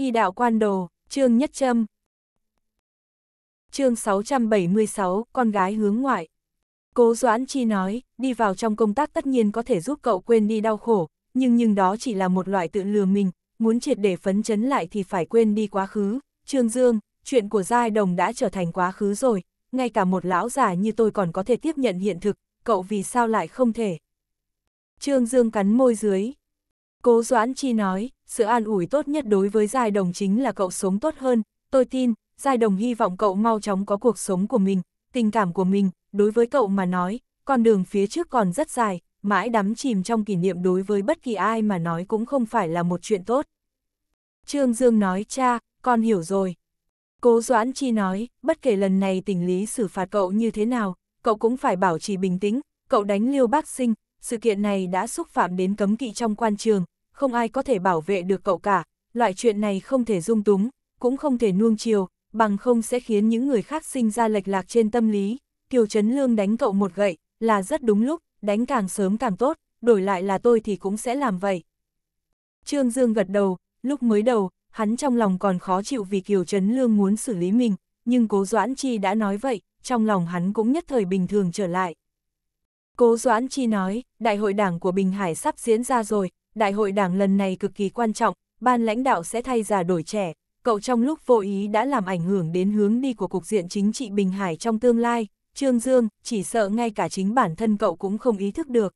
Y đạo quan đồ, Trương Nhất Trâm. Chương 676, con gái hướng ngoại. Cố Doãn Chi nói, đi vào trong công tác tất nhiên có thể giúp cậu quên đi đau khổ, nhưng nhưng đó chỉ là một loại tự lừa mình, muốn triệt để phấn chấn lại thì phải quên đi quá khứ. Trương Dương, chuyện của giai đồng đã trở thành quá khứ rồi, ngay cả một lão già như tôi còn có thể tiếp nhận hiện thực, cậu vì sao lại không thể? Trương Dương cắn môi dưới. Cố Doãn Chi nói, sự an ủi tốt nhất đối với giai đồng chính là cậu sống tốt hơn, tôi tin, giai đồng hy vọng cậu mau chóng có cuộc sống của mình, tình cảm của mình, đối với cậu mà nói, con đường phía trước còn rất dài, mãi đắm chìm trong kỷ niệm đối với bất kỳ ai mà nói cũng không phải là một chuyện tốt. Trương Dương nói cha, con hiểu rồi. Cố Doãn Chi nói, bất kể lần này tình lý xử phạt cậu như thế nào, cậu cũng phải bảo trì bình tĩnh, cậu đánh liêu bác sinh, sự kiện này đã xúc phạm đến cấm kỵ trong quan trường, không ai có thể bảo vệ được cậu cả, loại chuyện này không thể dung túng, cũng không thể nuông chiều, bằng không sẽ khiến những người khác sinh ra lệch lạc trên tâm lý. Kiều Trấn Lương đánh cậu một gậy, là rất đúng lúc, đánh càng sớm càng tốt, đổi lại là tôi thì cũng sẽ làm vậy. Trương Dương gật đầu, lúc mới đầu, hắn trong lòng còn khó chịu vì Kiều Trấn Lương muốn xử lý mình, nhưng Cố Doãn Chi đã nói vậy, trong lòng hắn cũng nhất thời bình thường trở lại. Cố Doãn Chi nói, đại hội đảng của Bình Hải sắp diễn ra rồi, đại hội đảng lần này cực kỳ quan trọng, ban lãnh đạo sẽ thay già đổi trẻ, cậu trong lúc vô ý đã làm ảnh hưởng đến hướng đi của cục diện chính trị Bình Hải trong tương lai, Trương Dương chỉ sợ ngay cả chính bản thân cậu cũng không ý thức được.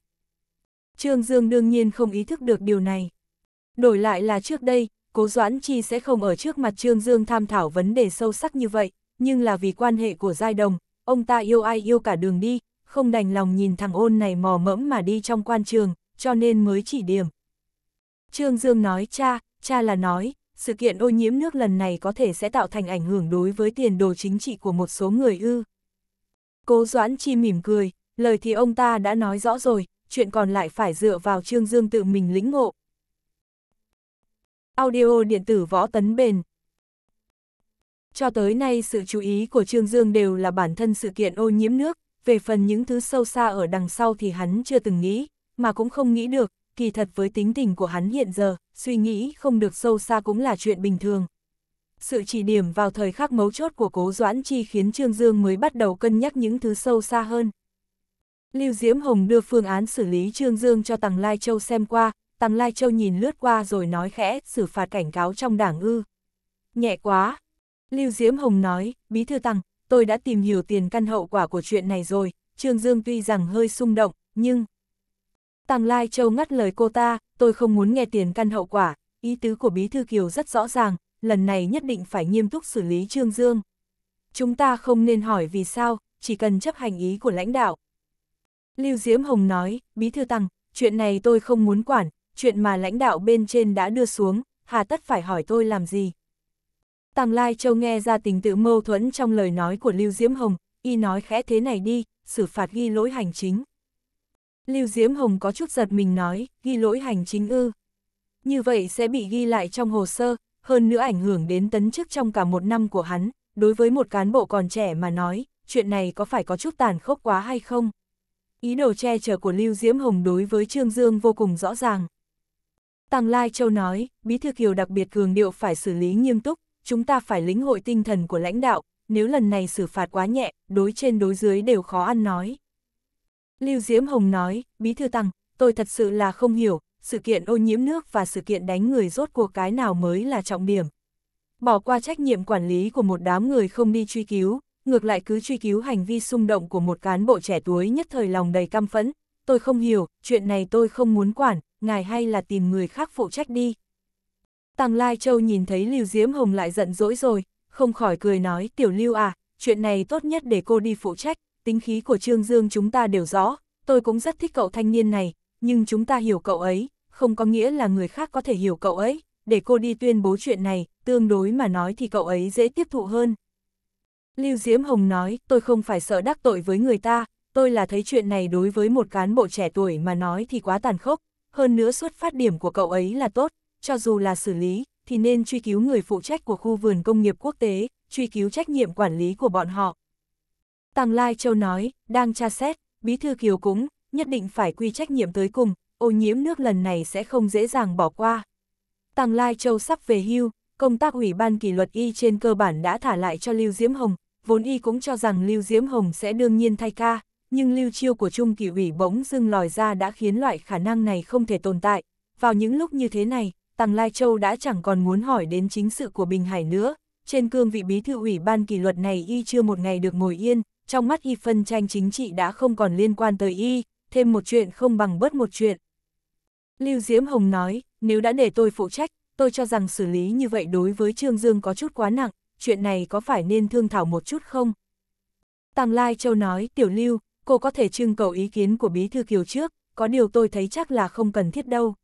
Trương Dương đương nhiên không ý thức được điều này. Đổi lại là trước đây, Cố Doãn Chi sẽ không ở trước mặt Trương Dương tham thảo vấn đề sâu sắc như vậy, nhưng là vì quan hệ của giai đồng, ông ta yêu ai yêu cả đường đi, không đành lòng nhìn thằng ôn này mò mẫm mà đi trong quan trường, cho nên mới chỉ điểm. Trương Dương nói cha, cha là nói, sự kiện ô nhiễm nước lần này có thể sẽ tạo thành ảnh hưởng đối với tiền đồ chính trị của một số người ư. Cố Doãn Chi mỉm cười, lời thì ông ta đã nói rõ rồi, chuyện còn lại phải dựa vào Trương Dương tự mình lĩnh ngộ. Audio điện tử võ tấn bền Cho tới nay sự chú ý của Trương Dương đều là bản thân sự kiện ô nhiễm nước, về phần những thứ sâu xa ở đằng sau thì hắn chưa từng nghĩ, mà cũng không nghĩ được, kỳ thật với tính tình của hắn hiện giờ, suy nghĩ không được sâu xa cũng là chuyện bình thường. Sự chỉ điểm vào thời khắc mấu chốt của cố Doãn Chi khiến Trương Dương mới bắt đầu cân nhắc những thứ sâu xa hơn. Lưu Diễm Hồng đưa phương án xử lý Trương Dương cho Tằng Lai Châu xem qua, Tằng Lai Châu nhìn lướt qua rồi nói khẽ, xử phạt cảnh cáo trong đảng ư. Nhẹ quá. Lưu Diễm Hồng nói, bí thư Tằng, tôi đã tìm hiểu tiền căn hậu quả của chuyện này rồi, Trương Dương tuy rằng hơi xung động, nhưng... Tàng Lai Châu ngắt lời cô ta, tôi không muốn nghe tiền căn hậu quả, ý tứ của Bí Thư Kiều rất rõ ràng, lần này nhất định phải nghiêm túc xử lý Trương Dương. Chúng ta không nên hỏi vì sao, chỉ cần chấp hành ý của lãnh đạo. Lưu Diễm Hồng nói, Bí Thư Tăng, chuyện này tôi không muốn quản, chuyện mà lãnh đạo bên trên đã đưa xuống, hà tất phải hỏi tôi làm gì. Tàng Lai Châu nghe ra tình tự mâu thuẫn trong lời nói của Lưu Diễm Hồng, y nói khẽ thế này đi, xử phạt ghi lỗi hành chính. Lưu Diễm Hồng có chút giật mình nói, ghi lỗi hành chính ư. Như vậy sẽ bị ghi lại trong hồ sơ, hơn nữa ảnh hưởng đến tấn chức trong cả một năm của hắn, đối với một cán bộ còn trẻ mà nói, chuyện này có phải có chút tàn khốc quá hay không? Ý đồ che chở của Lưu Diễm Hồng đối với Trương Dương vô cùng rõ ràng. Tăng Lai Châu nói, Bí Thư Kiều đặc biệt cường điệu phải xử lý nghiêm túc, chúng ta phải lĩnh hội tinh thần của lãnh đạo, nếu lần này xử phạt quá nhẹ, đối trên đối dưới đều khó ăn nói. Lưu Diễm Hồng nói, Bí Thư Tăng, tôi thật sự là không hiểu, sự kiện ô nhiễm nước và sự kiện đánh người rốt cuộc cái nào mới là trọng điểm. Bỏ qua trách nhiệm quản lý của một đám người không đi truy cứu, ngược lại cứ truy cứu hành vi xung động của một cán bộ trẻ tuổi nhất thời lòng đầy căm phẫn. Tôi không hiểu, chuyện này tôi không muốn quản, ngài hay là tìm người khác phụ trách đi. Tăng Lai Châu nhìn thấy Lưu Diễm Hồng lại giận dỗi rồi, không khỏi cười nói, tiểu Lưu à, chuyện này tốt nhất để cô đi phụ trách, tính khí của Trương Dương chúng ta đều rõ, tôi cũng rất thích cậu thanh niên này, nhưng chúng ta hiểu cậu ấy, không có nghĩa là người khác có thể hiểu cậu ấy, để cô đi tuyên bố chuyện này, tương đối mà nói thì cậu ấy dễ tiếp thụ hơn. Lưu Diễm Hồng nói, tôi không phải sợ đắc tội với người ta, tôi là thấy chuyện này đối với một cán bộ trẻ tuổi mà nói thì quá tàn khốc, hơn nữa xuất phát điểm của cậu ấy là tốt, cho dù là xử lý, thì nên truy cứu người phụ trách của khu vườn công nghiệp quốc tế, truy cứu trách nhiệm quản lý của bọn họ, Tàng Lai Châu nói, đang tra xét, bí thư kiều cũng nhất định phải quy trách nhiệm tới cùng, ô nhiễm nước lần này sẽ không dễ dàng bỏ qua. Tàng Lai Châu sắp về hưu, công tác ủy ban kỷ luật y trên cơ bản đã thả lại cho Lưu Diễm Hồng, vốn y cũng cho rằng Lưu Diễm Hồng sẽ đương nhiên thay ca, nhưng lưu chiêu của Trung kỷ ủy bỗng dưng lòi ra đã khiến loại khả năng này không thể tồn tại. Vào những lúc như thế này, Tàng Lai Châu đã chẳng còn muốn hỏi đến chính sự của Bình Hải nữa. Trên cương vị bí thư ủy ban kỷ luật này y chưa một ngày được ngồi yên, trong mắt y phân tranh chính trị đã không còn liên quan tới y, thêm một chuyện không bằng bớt một chuyện. Lưu Diễm Hồng nói, nếu đã để tôi phụ trách, tôi cho rằng xử lý như vậy đối với Trương Dương có chút quá nặng, chuyện này có phải nên thương thảo một chút không? Tàng Lai Châu nói, Tiểu Lưu, cô có thể trưng cầu ý kiến của Bí Thư Kiều trước, có điều tôi thấy chắc là không cần thiết đâu.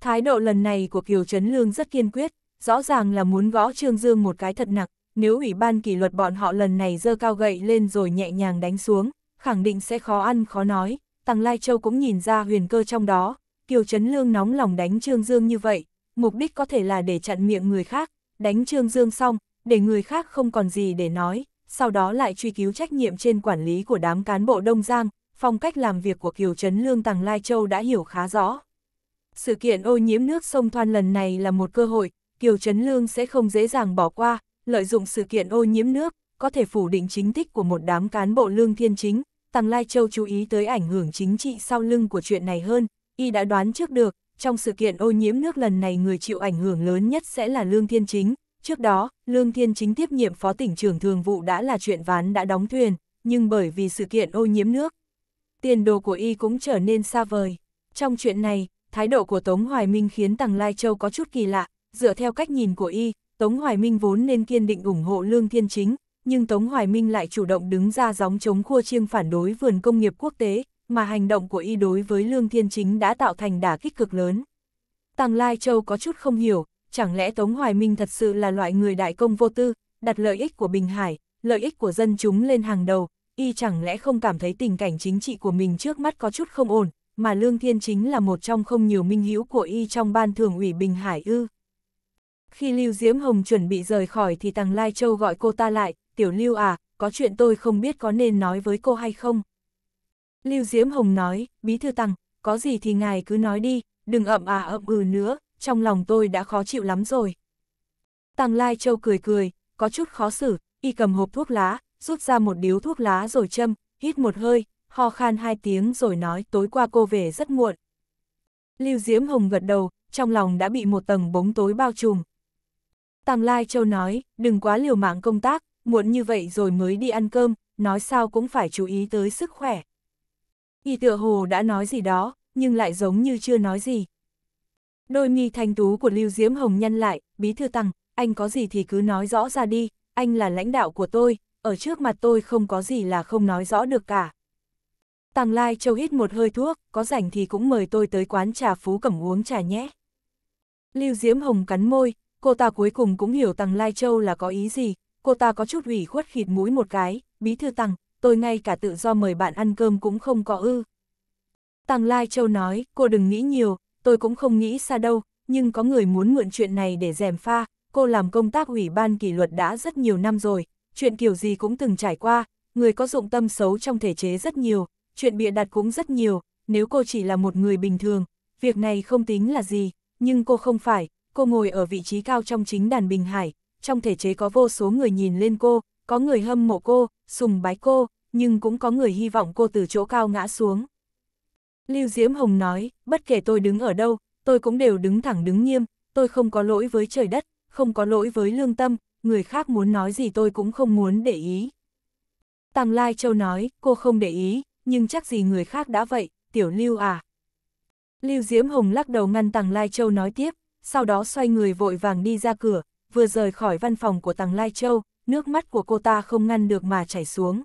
Thái độ lần này của Kiều Trấn Lương rất kiên quyết, rõ ràng là muốn gõ Trương Dương một cái thật nặng nếu ủy ban kỷ luật bọn họ lần này dơ cao gậy lên rồi nhẹ nhàng đánh xuống, khẳng định sẽ khó ăn khó nói, Tằng Lai Châu cũng nhìn ra huyền cơ trong đó, Kiều Trấn Lương nóng lòng đánh Trương Dương như vậy, mục đích có thể là để chặn miệng người khác, đánh Trương Dương xong, để người khác không còn gì để nói, sau đó lại truy cứu trách nhiệm trên quản lý của đám cán bộ Đông Giang, phong cách làm việc của Kiều Trấn Lương Tằng Lai Châu đã hiểu khá rõ. Sự kiện ô nhiễm nước sông Thoan lần này là một cơ hội, Kiều Trấn Lương sẽ không dễ dàng bỏ qua, lợi dụng sự kiện ô nhiễm nước, có thể phủ định chính tích của một đám cán bộ lương thiên chính, Tằng Lai Châu chú ý tới ảnh hưởng chính trị sau lưng của chuyện này hơn, y đã đoán trước được, trong sự kiện ô nhiễm nước lần này người chịu ảnh hưởng lớn nhất sẽ là Lương Thiên Chính. Trước đó, Lương Thiên Chính tiếp nhiệm phó tỉnh trưởng thường vụ đã là chuyện ván đã đóng thuyền, nhưng bởi vì sự kiện ô nhiễm nước, tiền đồ của y cũng trở nên xa vời. Trong chuyện này, thái độ của Tống Hoài Minh khiến Tằng Lai Châu có chút kỳ lạ, dựa theo cách nhìn của y, Tống Hoài Minh vốn nên kiên định ủng hộ Lương Thiên Chính, nhưng Tống Hoài Minh lại chủ động đứng ra gióng chống khua chiêng phản đối vườn công nghiệp quốc tế, mà hành động của y đối với Lương Thiên Chính đã tạo thành đả kích cực lớn. Tàng Lai Châu có chút không hiểu, chẳng lẽ Tống Hoài Minh thật sự là loại người đại công vô tư, đặt lợi ích của Bình Hải, lợi ích của dân chúng lên hàng đầu, y chẳng lẽ không cảm thấy tình cảnh chính trị của mình trước mắt có chút không ổn, mà Lương Thiên Chính là một trong không nhiều minh hữu của y trong ban thường ủy Bình Hải ư. Khi Lưu Diễm Hồng chuẩn bị rời khỏi thì Tằng Lai Châu gọi cô ta lại, Tiểu Lưu à, có chuyện tôi không biết có nên nói với cô hay không. Lưu Diễm Hồng nói, Bí Thư Tằng, có gì thì ngài cứ nói đi, đừng ậm à ậm ừ nữa, trong lòng tôi đã khó chịu lắm rồi. Tằng Lai Châu cười cười, có chút khó xử, y cầm hộp thuốc lá, rút ra một điếu thuốc lá rồi châm, hít một hơi, ho khan hai tiếng rồi nói tối qua cô về rất muộn. Lưu Diễm Hồng gật đầu, trong lòng đã bị một tầng bóng tối bao trùm, Tàng Lai Châu nói, đừng quá liều mạng công tác, muộn như vậy rồi mới đi ăn cơm, nói sao cũng phải chú ý tới sức khỏe. Y tựa hồ đã nói gì đó, nhưng lại giống như chưa nói gì. Đôi mi thanh tú của Lưu Diễm Hồng nhăn lại, bí thư tăng, anh có gì thì cứ nói rõ ra đi, anh là lãnh đạo của tôi, ở trước mặt tôi không có gì là không nói rõ được cả. Tàng Lai Châu hít một hơi thuốc, có rảnh thì cũng mời tôi tới quán trà Phú Cẩm uống trà nhé. Lưu Diễm Hồng cắn môi, cô ta cuối cùng cũng hiểu Tăng Lai Châu là có ý gì, cô ta có chút ủy khuất khịt mũi một cái, bí thư Tăng, tôi ngay cả tự do mời bạn ăn cơm cũng không có ư. Tăng Lai Châu nói, cô đừng nghĩ nhiều, tôi cũng không nghĩ xa đâu, nhưng có người muốn mượn chuyện này để dèm pha, cô làm công tác ủy ban kỷ luật đã rất nhiều năm rồi, chuyện kiểu gì cũng từng trải qua, người có dụng tâm xấu trong thể chế rất nhiều, chuyện bịa đặt cũng rất nhiều, nếu cô chỉ là một người bình thường, việc này không tính là gì, nhưng cô không phải, cô ngồi ở vị trí cao trong chính đàn Bình Hải, trong thể chế có vô số người nhìn lên cô, có người hâm mộ cô, sùng bái cô, nhưng cũng có người hy vọng cô từ chỗ cao ngã xuống. Lưu Diễm Hồng nói, bất kể tôi đứng ở đâu, tôi cũng đều đứng thẳng đứng nghiêm, tôi không có lỗi với trời đất, không có lỗi với lương tâm, người khác muốn nói gì tôi cũng không muốn để ý. Tàng Lai Châu nói, cô không để ý, nhưng chắc gì người khác đã vậy, tiểu Lưu à. Lưu Diễm Hồng lắc đầu ngăn Tàng Lai Châu nói tiếp, sau đó xoay người vội vàng đi ra cửa, vừa rời khỏi văn phòng của Tằng Lai Châu, nước mắt của cô ta không ngăn được mà chảy xuống.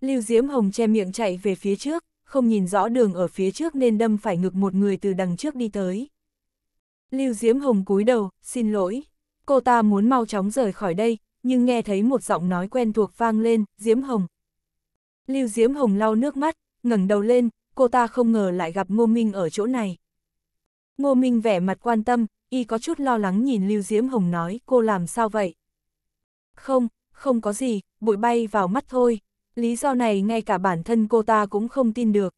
Lưu Diễm Hồng che miệng chạy về phía trước, không nhìn rõ đường ở phía trước nên đâm phải ngực một người từ đằng trước đi tới. Lưu Diễm Hồng cúi đầu, xin lỗi. Cô ta muốn mau chóng rời khỏi đây, nhưng nghe thấy một giọng nói quen thuộc vang lên, Diễm Hồng. Lưu Diễm Hồng lau nước mắt, ngẩng đầu lên, cô ta không ngờ lại gặp Ngô Minh ở chỗ này. Ngô Minh vẻ mặt quan tâm, y có chút lo lắng nhìn Lưu Diễm Hồng nói cô làm sao vậy? Không, không có gì, bụi bay vào mắt thôi, lý do này ngay cả bản thân cô ta cũng không tin được.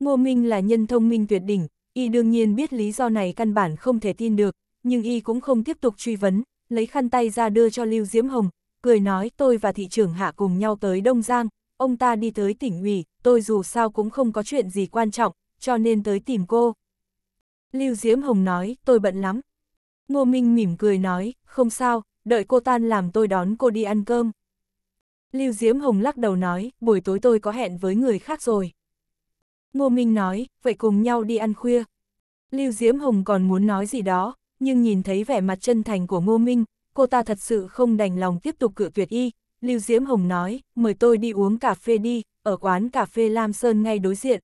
Ngô Minh là nhân thông minh tuyệt đỉnh, y đương nhiên biết lý do này căn bản không thể tin được, nhưng y cũng không tiếp tục truy vấn, lấy khăn tay ra đưa cho Lưu Diễm Hồng, cười nói tôi và thị trưởng hạ cùng nhau tới Đông Giang, ông ta đi tới tỉnh ủy, tôi dù sao cũng không có chuyện gì quan trọng, cho nên tới tìm cô. Lưu Diễm Hồng nói, tôi bận lắm. Ngô Minh mỉm cười nói, không sao, đợi cô tan làm tôi đón cô đi ăn cơm. Lưu Diễm Hồng lắc đầu nói, buổi tối tôi có hẹn với người khác rồi. Ngô Minh nói, vậy cùng nhau đi ăn khuya. Lưu Diễm Hồng còn muốn nói gì đó, nhưng nhìn thấy vẻ mặt chân thành của Ngô Minh, cô ta thật sự không đành lòng tiếp tục cự tuyệt y. Lưu Diễm Hồng nói, mời tôi đi uống cà phê đi, ở quán cà phê Lam Sơn ngay đối diện.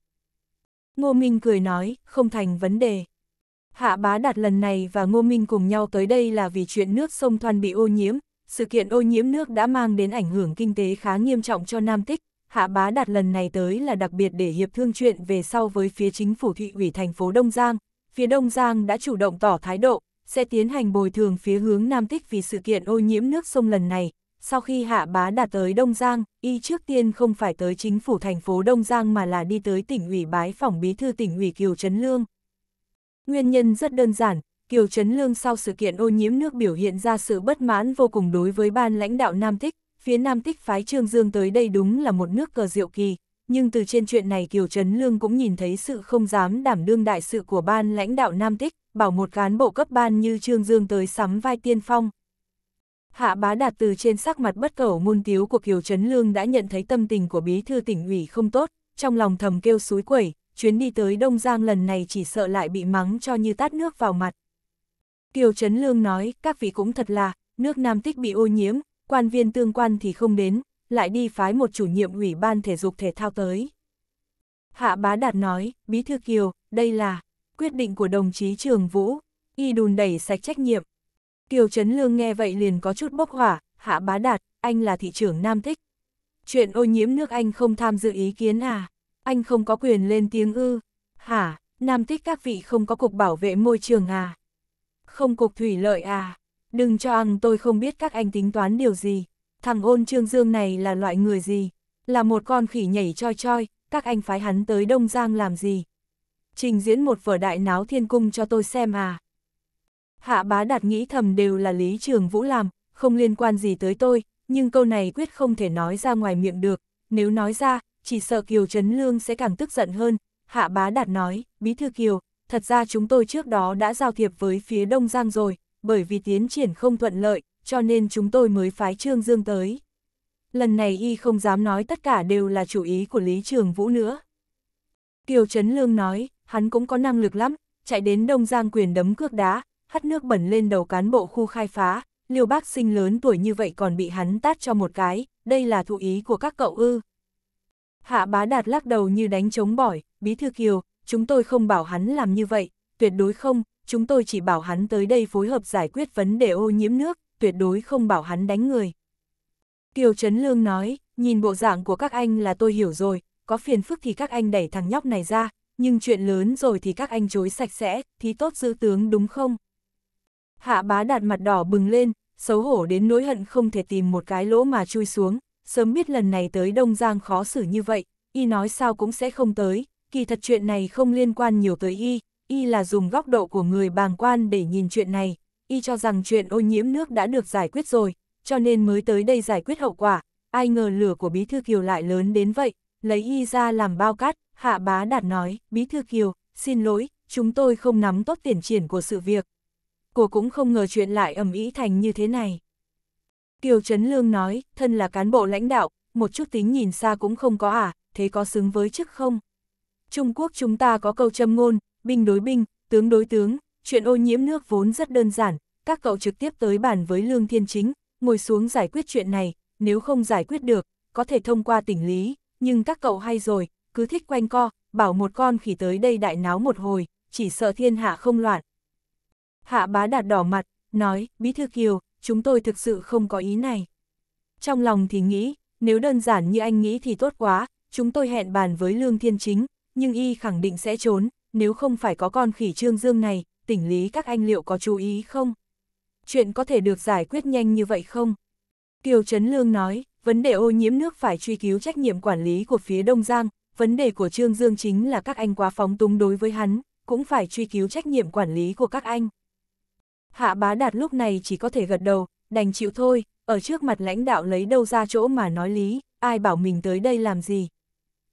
Ngô Minh cười nói, không thành vấn đề. Hạ bá đạt lần này và Ngô Minh cùng nhau tới đây là vì chuyện nước sông Thoan bị ô nhiễm, sự kiện ô nhiễm nước đã mang đến ảnh hưởng kinh tế khá nghiêm trọng cho Nam Tích. Hạ bá đạt lần này tới là đặc biệt để hiệp thương chuyện về sau với phía chính phủ thị ủy thành phố Đông Giang. Phía Đông Giang đã chủ động tỏ thái độ, sẽ tiến hành bồi thường phía hướng Nam Tích vì sự kiện ô nhiễm nước sông lần này. Sau khi hạ bá đạt tới Đông Giang, y trước tiên không phải tới chính phủ thành phố Đông Giang mà là đi tới tỉnh ủy bái Phỏng bí thư tỉnh ủy Kiều Trấn Lương. Nguyên nhân rất đơn giản, Kiều Trấn Lương sau sự kiện ô nhiễm nước biểu hiện ra sự bất mãn vô cùng đối với ban lãnh đạo Nam Tích, phía Nam Tích phái Trương Dương tới đây đúng là một nước cờ diệu kỳ, nhưng từ trên chuyện này Kiều Trấn Lương cũng nhìn thấy sự không dám đảm đương đại sự của ban lãnh đạo Nam Tích, bảo một cán bộ cấp ban như Trương Dương tới sắm vai tiên phong. Hạ bá đạt từ trên sắc mặt bất cẩu môn tiếu của Kiều Trấn Lương đã nhận thấy tâm tình của bí thư tỉnh ủy không tốt, trong lòng thầm kêu suối quẩy, chuyến đi tới Đông Giang lần này chỉ sợ lại bị mắng cho như tát nước vào mặt. Kiều Trấn Lương nói, các vị cũng thật là, nước Nam Tích bị ô nhiễm, quan viên tương quan thì không đến, lại đi phái một chủ nhiệm ủy ban thể dục thể thao tới. Hạ Bá Đạt nói, Bí Thư Kiều, đây là quyết định của đồng chí Trường Vũ, y đùn đẩy sạch trách nhiệm. Kiều Trấn Lương nghe vậy liền có chút bốc hỏa, Hạ Bá Đạt, anh là thị trưởng Nam Tích, Chuyện ô nhiễm nước anh không tham dự ý kiến à? anh không có quyền lên tiếng ư. Hả, Nam Tích các vị không có cục bảo vệ môi trường à? Không cục thủy lợi à? Đừng cho ăn tôi không biết các anh tính toán điều gì. Thằng ôn trương dương này là loại người gì? Là một con khỉ nhảy choi choi, các anh phái hắn tới Đông Giang làm gì? Trình diễn một vở đại náo thiên cung cho tôi xem à? Hạ bá đạt nghĩ thầm đều là Lý Trường Vũ làm, không liên quan gì tới tôi, nhưng câu này quyết không thể nói ra ngoài miệng được, nếu nói ra, chỉ sợ Kiều Trấn Lương sẽ càng tức giận hơn. Hạ bá đạt nói, Bí thư Kiều, thật ra chúng tôi trước đó đã giao thiệp với phía Đông Giang rồi, bởi vì tiến triển không thuận lợi, cho nên chúng tôi mới phái Trương Dương tới. Lần này y không dám nói tất cả đều là chủ ý của Lý Trường Vũ nữa. Kiều Trấn Lương nói, hắn cũng có năng lực lắm, chạy đến Đông Giang quyền đấm cước đá, hắt nước bẩn lên đầu cán bộ khu khai phá, liều bác sinh lớn tuổi như vậy còn bị hắn tát cho một cái, đây là thụ ý của các cậu ư. Hạ bá đạt lắc đầu như đánh trống bỏi, bí thư kiều, chúng tôi không bảo hắn làm như vậy, tuyệt đối không, chúng tôi chỉ bảo hắn tới đây phối hợp giải quyết vấn đề ô nhiễm nước, tuyệt đối không bảo hắn đánh người. Kiều Trấn Lương nói, nhìn bộ dạng của các anh là tôi hiểu rồi, có phiền phức thì các anh đẩy thằng nhóc này ra, nhưng chuyện lớn rồi thì các anh chối sạch sẽ, thì tốt giữ tướng đúng không? Hạ bá đạt mặt đỏ bừng lên, xấu hổ đến nỗi hận không thể tìm một cái lỗ mà chui xuống, sớm biết lần này tới Đông Giang khó xử như vậy, y nói sao cũng sẽ không tới, kỳ thật chuyện này không liên quan nhiều tới y, y là dùng góc độ của người bàng quan để nhìn chuyện này, y cho rằng chuyện ô nhiễm nước đã được giải quyết rồi, cho nên mới tới đây giải quyết hậu quả, ai ngờ lửa của Bí Thư Kiều lại lớn đến vậy, lấy y ra làm bao cát, hạ bá đạt nói, Bí Thư Kiều, xin lỗi, chúng tôi không nắm tốt tiền triển của sự việc. Cô cũng không ngờ chuyện lại ầm ĩ thành như thế này. Kiều Trấn Lương nói, thân là cán bộ lãnh đạo, một chút tính nhìn xa cũng không có à, thế có xứng với chức không? Trung Quốc chúng ta có câu châm ngôn, binh đối binh, tướng đối tướng, chuyện ô nhiễm nước vốn rất đơn giản, các cậu trực tiếp tới bàn với Lương Thiên Chính, ngồi xuống giải quyết chuyện này, nếu không giải quyết được, có thể thông qua tỉnh lý, nhưng các cậu hay rồi, cứ thích quanh co, bảo một con khỉ tới đây đại náo một hồi, chỉ sợ thiên hạ không loạn. Hạ bá đạt đỏ mặt, nói, Bí Thư Kiều, chúng tôi thực sự không có ý này. Trong lòng thì nghĩ, nếu đơn giản như anh nghĩ thì tốt quá, chúng tôi hẹn bàn với Lương Thiên Chính, nhưng y khẳng định sẽ trốn, nếu không phải có con khỉ trương dương này, tỉnh lý các anh liệu có chú ý không? Chuyện có thể được giải quyết nhanh như vậy không? Kiều Trấn Lương nói, vấn đề ô nhiễm nước phải truy cứu trách nhiệm quản lý của phía Đông Giang, vấn đề của Trương Dương chính là các anh quá phóng túng đối với hắn, cũng phải truy cứu trách nhiệm quản lý của các anh hạ bá đạt lúc này chỉ có thể gật đầu, đành chịu thôi, ở trước mặt lãnh đạo lấy đâu ra chỗ mà nói lý, ai bảo mình tới đây làm gì.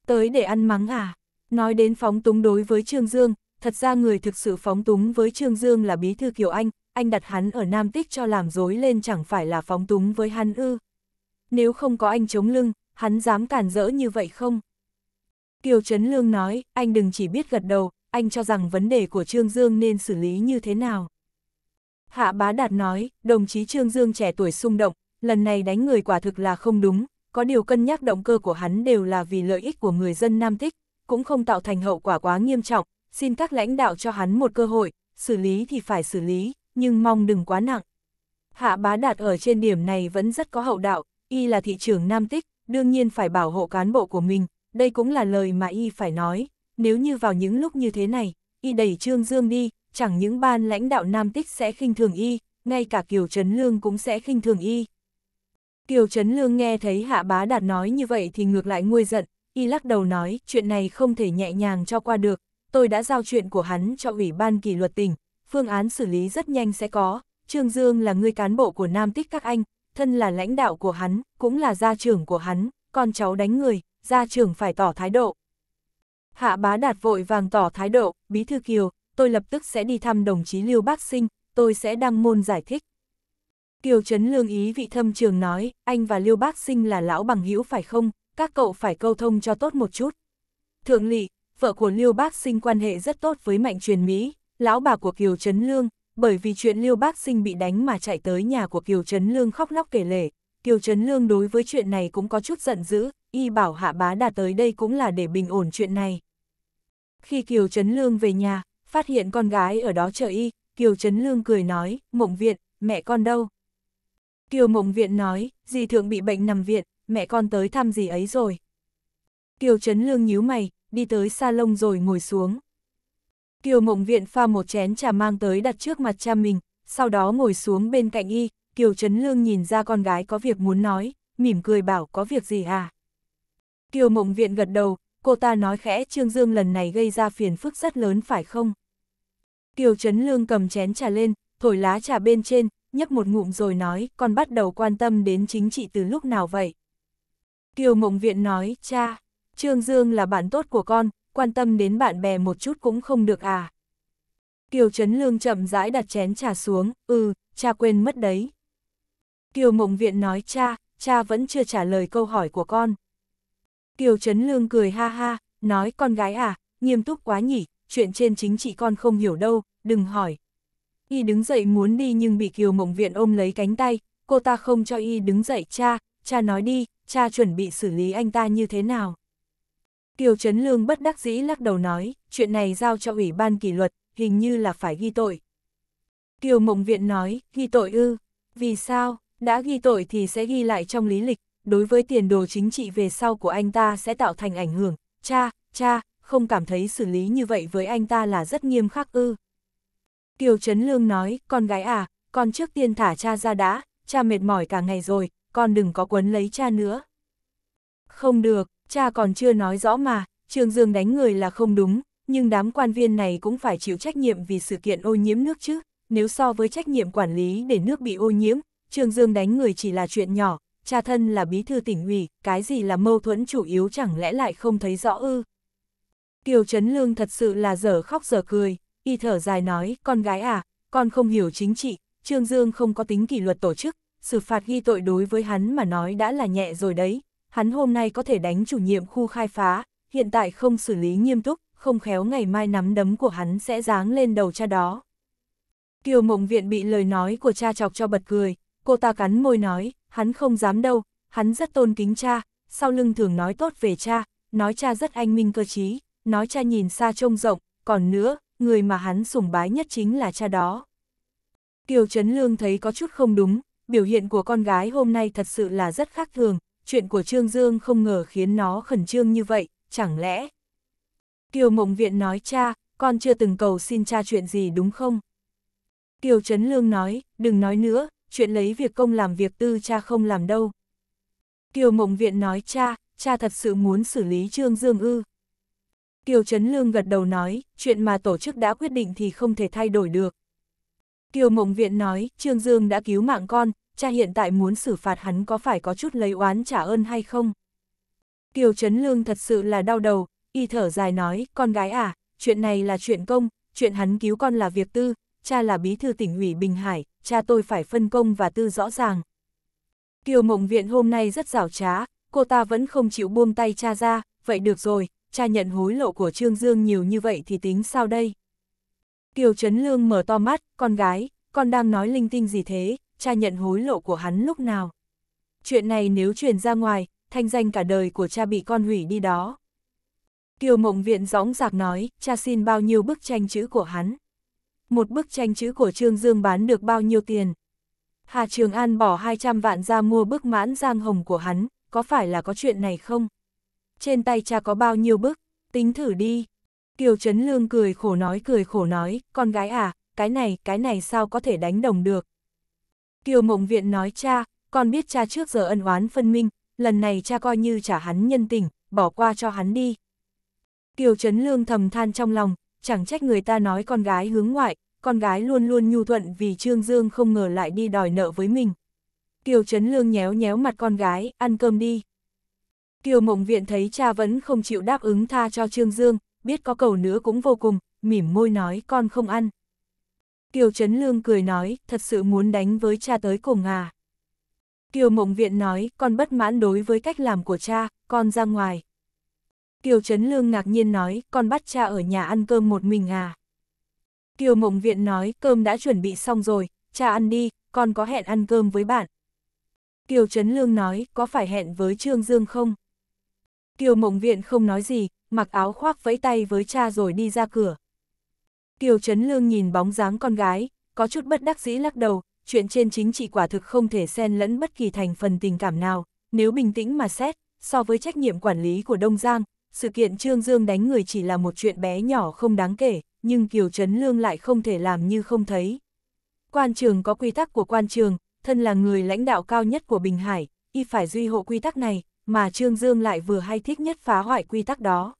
Tới để ăn mắng à? Nói đến phóng túng đối với Trương Dương, thật ra người thực sự phóng túng với Trương Dương là bí thư Kiều Anh, anh đặt hắn ở Nam Tích cho làm dối lên chẳng phải là phóng túng với hắn ư. Nếu không có anh chống lưng, hắn dám cản rỡ như vậy không? Kiều Trấn Lương nói, anh đừng chỉ biết gật đầu, anh cho rằng vấn đề của Trương Dương nên xử lý như thế nào. Hạ bá đạt nói, đồng chí Trương Dương trẻ tuổi xung động, lần này đánh người quả thực là không đúng, có điều cân nhắc động cơ của hắn đều là vì lợi ích của người dân Nam Thích, cũng không tạo thành hậu quả quá nghiêm trọng, xin các lãnh đạo cho hắn một cơ hội, xử lý thì phải xử lý, nhưng mong đừng quá nặng. Hạ bá đạt ở trên điểm này vẫn rất có hậu đạo, y là thị trưởng Nam Tích, đương nhiên phải bảo hộ cán bộ của mình, đây cũng là lời mà y phải nói, nếu như vào những lúc như thế này, y đẩy Trương Dương đi, chẳng những ban lãnh đạo Nam Tích sẽ khinh thường y, ngay cả Kiều Trấn Lương cũng sẽ khinh thường y. Kiều Trấn Lương nghe thấy Hạ Bá Đạt nói như vậy thì ngược lại nguôi giận, y lắc đầu nói chuyện này không thể nhẹ nhàng cho qua được, tôi đã giao chuyện của hắn cho Ủy ban kỷ luật tỉnh, phương án xử lý rất nhanh sẽ có, Trương Dương là người cán bộ của Nam Tích các anh, thân là lãnh đạo của hắn, cũng là gia trưởng của hắn, con cháu đánh người, gia trưởng phải tỏ thái độ. Hạ Bá Đạt vội vàng tỏ thái độ, Bí Thư Kiều, tôi lập tức sẽ đi thăm đồng chí Lưu Bác Sinh, tôi sẽ đăng môn giải thích. Kiều Trấn Lương ý vị thâm trường nói, anh và Lưu Bác Sinh là lão bằng hữu phải không, các cậu phải câu thông cho tốt một chút. Thượng lỵ, vợ của Lưu Bác Sinh quan hệ rất tốt với mạnh truyền Mỹ, lão bà của Kiều Trấn Lương, bởi vì chuyện Lưu Bác Sinh bị đánh mà chạy tới nhà của Kiều Trấn Lương khóc lóc kể lể. Kiều Trấn Lương đối với chuyện này cũng có chút giận dữ, y bảo hạ bá đà tới đây cũng là để bình ổn chuyện này. Khi Kiều Trấn Lương về nhà, phát hiện con gái ở đó chờ y, Kiều Trấn Lương cười nói, mộng viện, mẹ con đâu? Kiều mộng viện nói, dì thượng bị bệnh nằm viện, mẹ con tới thăm dì ấy rồi. Kiều Trấn Lương nhíu mày, đi tới salon rồi ngồi xuống. Kiều mộng viện pha một chén trà mang tới đặt trước mặt cha mình, sau đó ngồi xuống bên cạnh y, Kiều Trấn Lương nhìn ra con gái có việc muốn nói, mỉm cười bảo có việc gì à. Kiều mộng viện gật đầu, cô ta nói khẽ Trương Dương lần này gây ra phiền phức rất lớn phải không? Kiều Trấn Lương cầm chén trà lên, thổi lá trà bên trên, nhấp một ngụm rồi nói, con bắt đầu quan tâm đến chính trị từ lúc nào vậy? Kiều Mộng Viện nói, cha, Trương Dương là bạn tốt của con, quan tâm đến bạn bè một chút cũng không được à. Kiều Trấn Lương chậm rãi đặt chén trà xuống, ừ, cha quên mất đấy. Kiều Mộng Viện nói cha, cha vẫn chưa trả lời câu hỏi của con. Kiều Trấn Lương cười ha ha, nói con gái à, nghiêm túc quá nhỉ, chuyện trên chính trị con không hiểu đâu, đừng hỏi. Y đứng dậy muốn đi nhưng bị Kiều Mộng Viện ôm lấy cánh tay, cô ta không cho Y đứng dậy cha, cha nói đi, cha chuẩn bị xử lý anh ta như thế nào. Kiều Trấn Lương bất đắc dĩ lắc đầu nói, chuyện này giao cho Ủy ban kỷ luật, hình như là phải ghi tội. Kiều Mộng Viện nói, ghi tội ư, vì sao, đã ghi tội thì sẽ ghi lại trong lý lịch, đối với tiền đồ chính trị về sau của anh ta sẽ tạo thành ảnh hưởng, cha, cha, không cảm thấy xử lý như vậy với anh ta là rất nghiêm khắc ư. Kiều Trấn Lương nói, con gái à, con trước tiên thả cha ra đã, cha mệt mỏi cả ngày rồi, con đừng có quấn lấy cha nữa. Không được, cha còn chưa nói rõ mà, Trương Dương đánh người là không đúng, nhưng đám quan viên này cũng phải chịu trách nhiệm vì sự kiện ô nhiễm nước chứ, nếu so với trách nhiệm quản lý để nước bị ô nhiễm, Trương Dương đánh người chỉ là chuyện nhỏ, cha thân là bí thư tỉnh ủy, cái gì là mâu thuẫn chủ yếu chẳng lẽ lại không thấy rõ ư. Kiều Trấn Lương thật sự là dở khóc dở cười, y thở dài nói, con gái à, con không hiểu chính trị, Trương Dương không có tính kỷ luật tổ chức, xử phạt ghi tội đối với hắn mà nói đã là nhẹ rồi đấy, hắn hôm nay có thể đánh chủ nhiệm khu khai phá, hiện tại không xử lý nghiêm túc, không khéo ngày mai nắm đấm của hắn sẽ giáng lên đầu cha đó. Kiều Mộng Viện bị lời nói của cha chọc cho bật cười, cô ta cắn môi nói, hắn không dám đâu, hắn rất tôn kính cha, sau lưng thường nói tốt về cha, nói cha rất anh minh cơ trí, nói cha nhìn xa trông rộng, còn nữa, người mà hắn sủng bái nhất chính là cha đó. Kiều Trấn Lương thấy có chút không đúng, biểu hiện của con gái hôm nay thật sự là rất khác thường, chuyện của Trương Dương không ngờ khiến nó khẩn trương như vậy, chẳng lẽ... Kiều Mộng Viện nói cha, con chưa từng cầu xin cha chuyện gì đúng không? Kiều Trấn Lương nói, đừng nói nữa, chuyện lấy việc công làm việc tư cha không làm đâu. Kiều Mộng Viện nói cha, cha thật sự muốn xử lý Trương Dương ư. Kiều Trấn Lương gật đầu nói, chuyện mà tổ chức đã quyết định thì không thể thay đổi được. Kiều Mộng Viện nói, Trương Dương đã cứu mạng con, cha hiện tại muốn xử phạt hắn có phải có chút lấy oán trả ơn hay không? Kiều Trấn Lương thật sự là đau đầu, y thở dài nói, con gái à, chuyện này là chuyện công, chuyện hắn cứu con là việc tư, cha là bí thư tỉnh ủy Bình Hải, cha tôi phải phân công và tư rõ ràng. Kiều Mộng Viện hôm nay rất rảo trá, cô ta vẫn không chịu buông tay cha ra, vậy được rồi, cha nhận hối lộ của Trương Dương nhiều như vậy thì tính sao đây? Kiều Trấn Lương mở to mắt, con gái, con đang nói linh tinh gì thế, cha nhận hối lộ của hắn lúc nào? Chuyện này nếu truyền ra ngoài, thanh danh cả đời của cha bị con hủy đi đó. Kiều Mộng Viện gióng giạc nói, cha xin bao nhiêu bức tranh chữ của hắn. Một bức tranh chữ của Trương Dương bán được bao nhiêu tiền? Hà Trường An bỏ 200 vạn ra mua bức mãn giang hồng của hắn, có phải là có chuyện này không? trên tay cha có bao nhiêu bức, tính thử đi. Kiều Trấn Lương cười khổ nói cười khổ nói, con gái à, cái này, cái này sao có thể đánh đồng được. Kiều Mộng Viện nói cha, con biết cha trước giờ ân oán phân minh, lần này cha coi như trả hắn nhân tình, bỏ qua cho hắn đi. Kiều Trấn Lương thầm than trong lòng, chẳng trách người ta nói con gái hướng ngoại, con gái luôn luôn nhu thuận vì Trương Dương không ngờ lại đi đòi nợ với mình. Kiều Trấn Lương nhéo nhéo mặt con gái, ăn cơm đi. Kiều Mộng Viện thấy cha vẫn không chịu đáp ứng tha cho Trương Dương, biết có cầu nữa cũng vô cùng, mỉm môi nói con không ăn. Kiều Trấn Lương cười nói, thật sự muốn đánh với cha tới cùng à. Kiều Mộng Viện nói, con bất mãn đối với cách làm của cha, con ra ngoài. Kiều Trấn Lương ngạc nhiên nói, con bắt cha ở nhà ăn cơm một mình à. Kiều Mộng Viện nói, cơm đã chuẩn bị xong rồi, cha ăn đi, con có hẹn ăn cơm với bạn. Kiều Trấn Lương nói, có phải hẹn với Trương Dương không? Kiều Mộng Viện không nói gì, mặc áo khoác vẫy tay với cha rồi đi ra cửa. Kiều Trấn Lương nhìn bóng dáng con gái, có chút bất đắc dĩ lắc đầu, chuyện trên chính trị quả thực không thể xen lẫn bất kỳ thành phần tình cảm nào, nếu bình tĩnh mà xét, so với trách nhiệm quản lý của Đông Giang, sự kiện Trương Dương đánh người chỉ là một chuyện bé nhỏ không đáng kể, nhưng Kiều Trấn Lương lại không thể làm như không thấy. Quan trường có quy tắc của quan trường, thân là người lãnh đạo cao nhất của Bình Hải, y phải duy hộ quy tắc này, mà Trương Dương lại vừa hay thích nhất phá hoại quy tắc đó.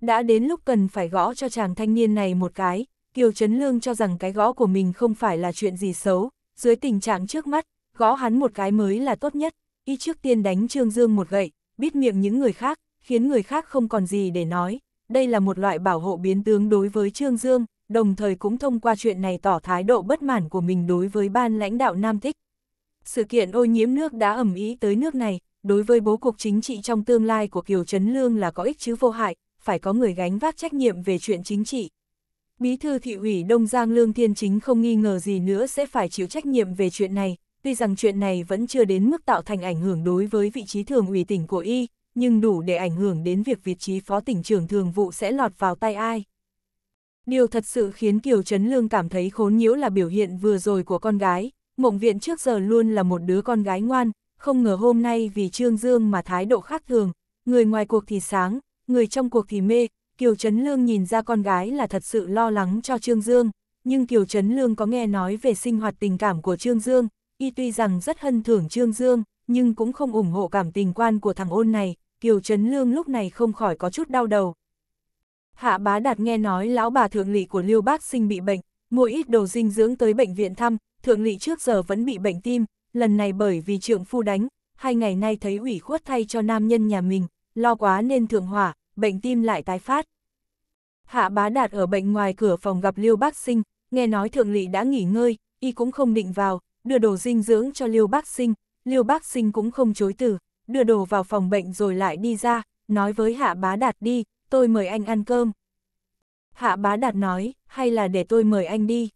Đã đến lúc cần phải gõ cho chàng thanh niên này một cái, Kiều Trấn Lương cho rằng cái gõ của mình không phải là chuyện gì xấu, dưới tình trạng trước mắt, gõ hắn một cái mới là tốt nhất, y trước tiên đánh Trương Dương một gậy, biết miệng những người khác, khiến người khác không còn gì để nói, đây là một loại bảo hộ biến tướng đối với Trương Dương, đồng thời cũng thông qua chuyện này tỏ thái độ bất mãn của mình đối với ban lãnh đạo Nam Thích. Sự kiện ô nhiễm nước đã ẩm ý tới nước này, đối với bố cục chính trị trong tương lai của Kiều Trấn Lương là có ích chứ vô hại, phải có người gánh vác trách nhiệm về chuyện chính trị. Bí thư thị ủy Đông Giang Lương Thiên Chính không nghi ngờ gì nữa sẽ phải chịu trách nhiệm về chuyện này, tuy rằng chuyện này vẫn chưa đến mức tạo thành ảnh hưởng đối với vị trí thường ủy tỉnh của y, nhưng đủ để ảnh hưởng đến việc vị trí phó tỉnh trưởng thường vụ sẽ lọt vào tay ai. Điều thật sự khiến Kiều Trấn Lương cảm thấy khốn nhiễu là biểu hiện vừa rồi của con gái, mộng viện trước giờ luôn là một đứa con gái ngoan, không ngờ hôm nay vì Trương Dương mà thái độ khác thường, người ngoài cuộc thì sáng, người trong cuộc thì mê, Kiều Trấn Lương nhìn ra con gái là thật sự lo lắng cho Trương Dương, nhưng Kiều Trấn Lương có nghe nói về sinh hoạt tình cảm của Trương Dương, y tuy rằng rất hân thưởng Trương Dương, nhưng cũng không ủng hộ cảm tình quan của thằng ôn này, Kiều Trấn Lương lúc này không khỏi có chút đau đầu. Hạ bá đạt nghe nói lão bà thượng lị của lưu Bác Sinh bị bệnh, mua ít đồ dinh dưỡng tới bệnh viện thăm, thượng lị trước giờ vẫn bị bệnh tim, lần này bởi vì trượng phu đánh, hai ngày nay thấy ủy khuất thay cho nam nhân nhà mình, lo quá nên thượng hỏa, bệnh tim lại tái phát. Hạ bá đạt ở bệnh ngoài cửa phòng gặp Liêu Bác Sinh, nghe nói thượng lỵ đã nghỉ ngơi, y cũng không định vào, đưa đồ dinh dưỡng cho Liêu Bác Sinh, Liêu Bác Sinh cũng không chối từ, đưa đồ vào phòng bệnh rồi lại đi ra, nói với Hạ bá đạt đi, tôi mời anh ăn cơm. Hạ bá đạt nói, hay là để tôi mời anh đi.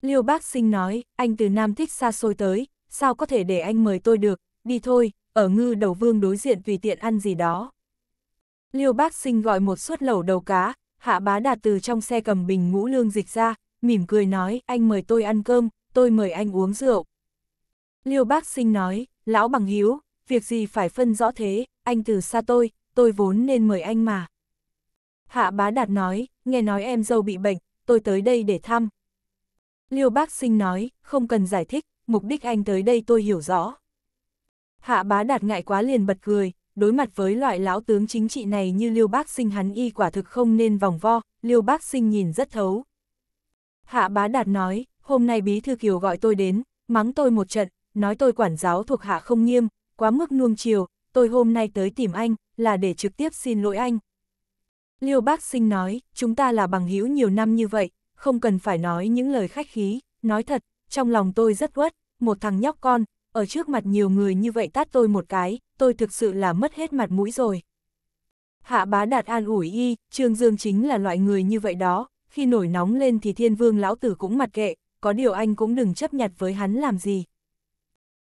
Liêu Bác Sinh nói, anh từ Nam Thích xa xôi tới, sao có thể để anh mời tôi được, đi thôi, ở ngư đầu vương đối diện tùy tiện ăn gì đó. Liêu bác sinh gọi một suất lẩu đầu cá, hạ bá đạt từ trong xe cầm bình ngũ lương dịch ra, mỉm cười nói, anh mời tôi ăn cơm, tôi mời anh uống rượu. Liêu bác sinh nói, lão bằng hiếu, việc gì phải phân rõ thế, anh từ xa tôi, tôi vốn nên mời anh mà. Hạ bá đạt nói, nghe nói em dâu bị bệnh, tôi tới đây để thăm. Liêu bác sinh nói, không cần giải thích, mục đích anh tới đây tôi hiểu rõ. Hạ bá đạt ngại quá liền bật cười, đối mặt với loại lão tướng chính trị này như Liêu Bác Sinh hắn y quả thực không nên vòng vo, Liêu Bác Sinh nhìn rất thấu. Hạ bá đạt nói, hôm nay Bí Thư Kiều gọi tôi đến, mắng tôi một trận, nói tôi quản giáo thuộc hạ không nghiêm, quá mức nuông chiều, tôi hôm nay tới tìm anh, là để trực tiếp xin lỗi anh. Liêu Bác Sinh nói, chúng ta là bằng hữu nhiều năm như vậy, không cần phải nói những lời khách khí, nói thật, trong lòng tôi rất uất, một thằng nhóc con, ở trước mặt nhiều người như vậy tát tôi một cái, tôi thực sự là mất hết mặt mũi rồi. Hạ bá đạt an ủi y, Trương Dương chính là loại người như vậy đó, khi nổi nóng lên thì thiên vương lão tử cũng mặt kệ, có điều anh cũng đừng chấp nhặt với hắn làm gì.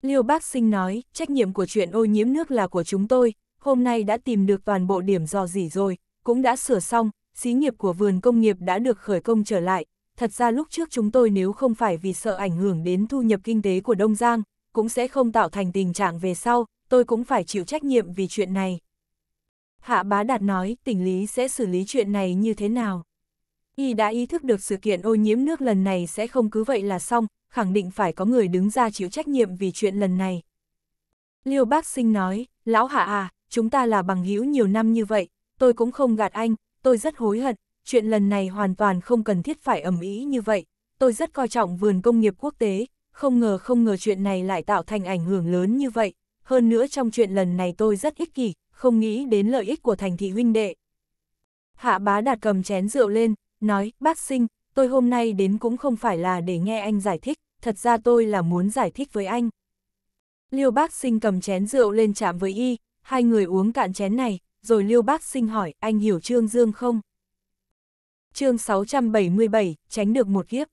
Liêu bác sinh nói, trách nhiệm của chuyện ô nhiễm nước là của chúng tôi, hôm nay đã tìm được toàn bộ điểm dò dỉ rồi, cũng đã sửa xong, xí nghiệp của vườn công nghiệp đã được khởi công trở lại, thật ra lúc trước chúng tôi nếu không phải vì sợ ảnh hưởng đến thu nhập kinh tế của Đông Giang, cũng sẽ không tạo thành tình trạng về sau, tôi cũng phải chịu trách nhiệm vì chuyện này. Hạ bá đạt nói tỉnh lý sẽ xử lý chuyện này như thế nào. Y đã ý thức được sự kiện ô nhiễm nước lần này sẽ không cứ vậy là xong, khẳng định phải có người đứng ra chịu trách nhiệm vì chuyện lần này. Liêu bác sinh nói, lão hạ à, chúng ta là bằng hữu nhiều năm như vậy, tôi cũng không gạt anh, tôi rất hối hận, chuyện lần này hoàn toàn không cần thiết phải ẩm ý như vậy, tôi rất coi trọng vườn công nghiệp quốc tế, không ngờ không ngờ chuyện này lại tạo thành ảnh hưởng lớn như vậy, hơn nữa trong chuyện lần này tôi rất ích kỷ, không nghĩ đến lợi ích của thành thị huynh đệ. Hạ bá đạt cầm chén rượu lên, nói, bác sinh, tôi hôm nay đến cũng không phải là để nghe anh giải thích, thật ra tôi là muốn giải thích với anh. Liêu bác sinh cầm chén rượu lên chạm với y, hai người uống cạn chén này, rồi Liêu bác sinh hỏi, anh hiểu Trương Dương không? chương 677, tránh được một kiếp.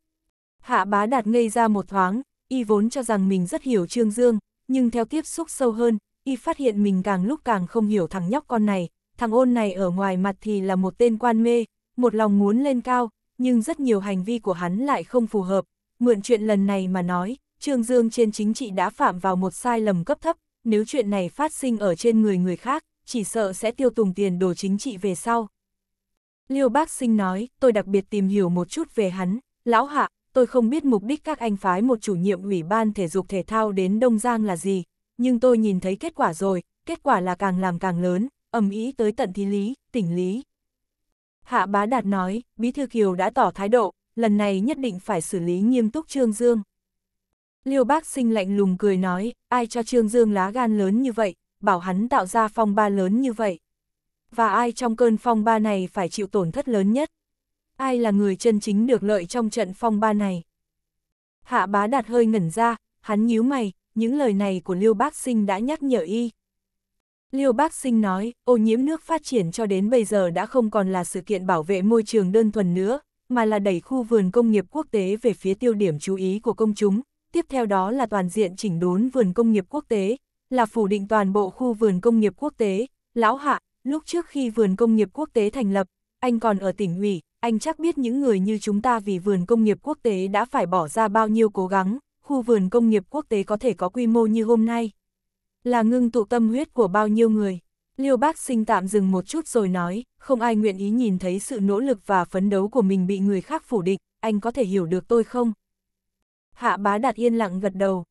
Hạ bá đạt ngây ra một thoáng, y vốn cho rằng mình rất hiểu Trương Dương, nhưng theo tiếp xúc sâu hơn, y phát hiện mình càng lúc càng không hiểu thằng nhóc con này, thằng ôn này ở ngoài mặt thì là một tên quan mê, một lòng muốn lên cao, nhưng rất nhiều hành vi của hắn lại không phù hợp. Mượn chuyện lần này mà nói, Trương Dương trên chính trị đã phạm vào một sai lầm cấp thấp, nếu chuyện này phát sinh ở trên người người khác, chỉ sợ sẽ tiêu tùng tiền đồ chính trị về sau. Liêu bác sinh nói, tôi đặc biệt tìm hiểu một chút về hắn, lão hạ, tôi không biết mục đích các anh phái một chủ nhiệm ủy ban thể dục thể thao đến Đông Giang là gì, nhưng tôi nhìn thấy kết quả rồi, kết quả là càng làm càng lớn, ầm ý tới tận thí lý, tỉnh lý. Hạ bá đạt nói, Bí Thư Kiều đã tỏ thái độ, lần này nhất định phải xử lý nghiêm túc Trương Dương. Liêu bác sinh lạnh lùng cười nói, ai cho Trương Dương lá gan lớn như vậy, bảo hắn tạo ra phong ba lớn như vậy và ai trong cơn phong ba này phải chịu tổn thất lớn nhất. Ai là người chân chính được lợi trong trận phong ba này. Hạ bá đạt hơi ngẩn ra, hắn nhíu mày, những lời này của Liêu Bác Sinh đã nhắc nhở y. Liêu Bác Sinh nói, ô nhiễm nước phát triển cho đến bây giờ đã không còn là sự kiện bảo vệ môi trường đơn thuần nữa, mà là đẩy khu vườn công nghiệp quốc tế về phía tiêu điểm chú ý của công chúng, tiếp theo đó là toàn diện chỉnh đốn vườn công nghiệp quốc tế, là phủ định toàn bộ khu vườn công nghiệp quốc tế, lão hạ, Lúc trước khi vườn công nghiệp quốc tế thành lập, anh còn ở tỉnh ủy, anh chắc biết những người như chúng ta vì vườn công nghiệp quốc tế đã phải bỏ ra bao nhiêu cố gắng, khu vườn công nghiệp quốc tế có thể có quy mô như hôm nay. Là ngưng tụ tâm huyết của bao nhiêu người. Liêu bác sinh tạm dừng một chút rồi nói, không ai nguyện ý nhìn thấy sự nỗ lực và phấn đấu của mình bị người khác phủ định, anh có thể hiểu được tôi không? Hạ bá đạt yên lặng gật đầu.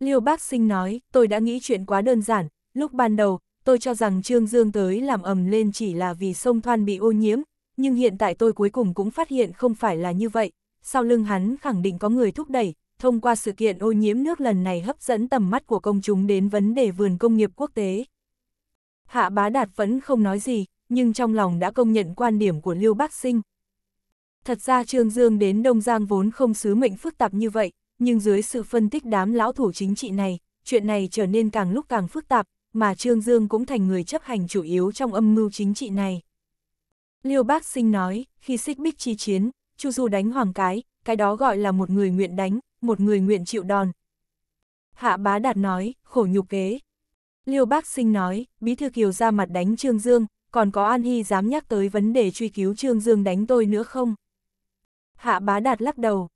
Liêu bác sinh nói, tôi đã nghĩ chuyện quá đơn giản, lúc ban đầu, tôi cho rằng Trương Dương tới làm ầm lên chỉ là vì sông Thoan bị ô nhiễm, nhưng hiện tại tôi cuối cùng cũng phát hiện không phải là như vậy, sau lưng hắn khẳng định có người thúc đẩy, thông qua sự kiện ô nhiễm nước lần này hấp dẫn tầm mắt của công chúng đến vấn đề vườn công nghiệp quốc tế. Hạ bá đạt vẫn không nói gì, nhưng trong lòng đã công nhận quan điểm của Lưu Bác Sinh. Thật ra Trương Dương đến Đông Giang vốn không sứ mệnh phức tạp như vậy, nhưng dưới sự phân tích đám lão thủ chính trị này, chuyện này trở nên càng lúc càng phức tạp, mà Trương Dương cũng thành người chấp hành chủ yếu trong âm mưu chính trị này. Liêu Bác Sinh nói, khi xích bích chi chiến, Chu Du đánh hoàng cái, cái đó gọi là một người nguyện đánh, một người nguyện chịu đòn. Hạ Bá Đạt nói, khổ nhục kế. Liêu Bác Sinh nói, Bí Thư Kiều ra mặt đánh Trương Dương, còn có An Hy dám nhắc tới vấn đề truy cứu Trương Dương đánh tôi nữa không? Hạ Bá Đạt lắc đầu.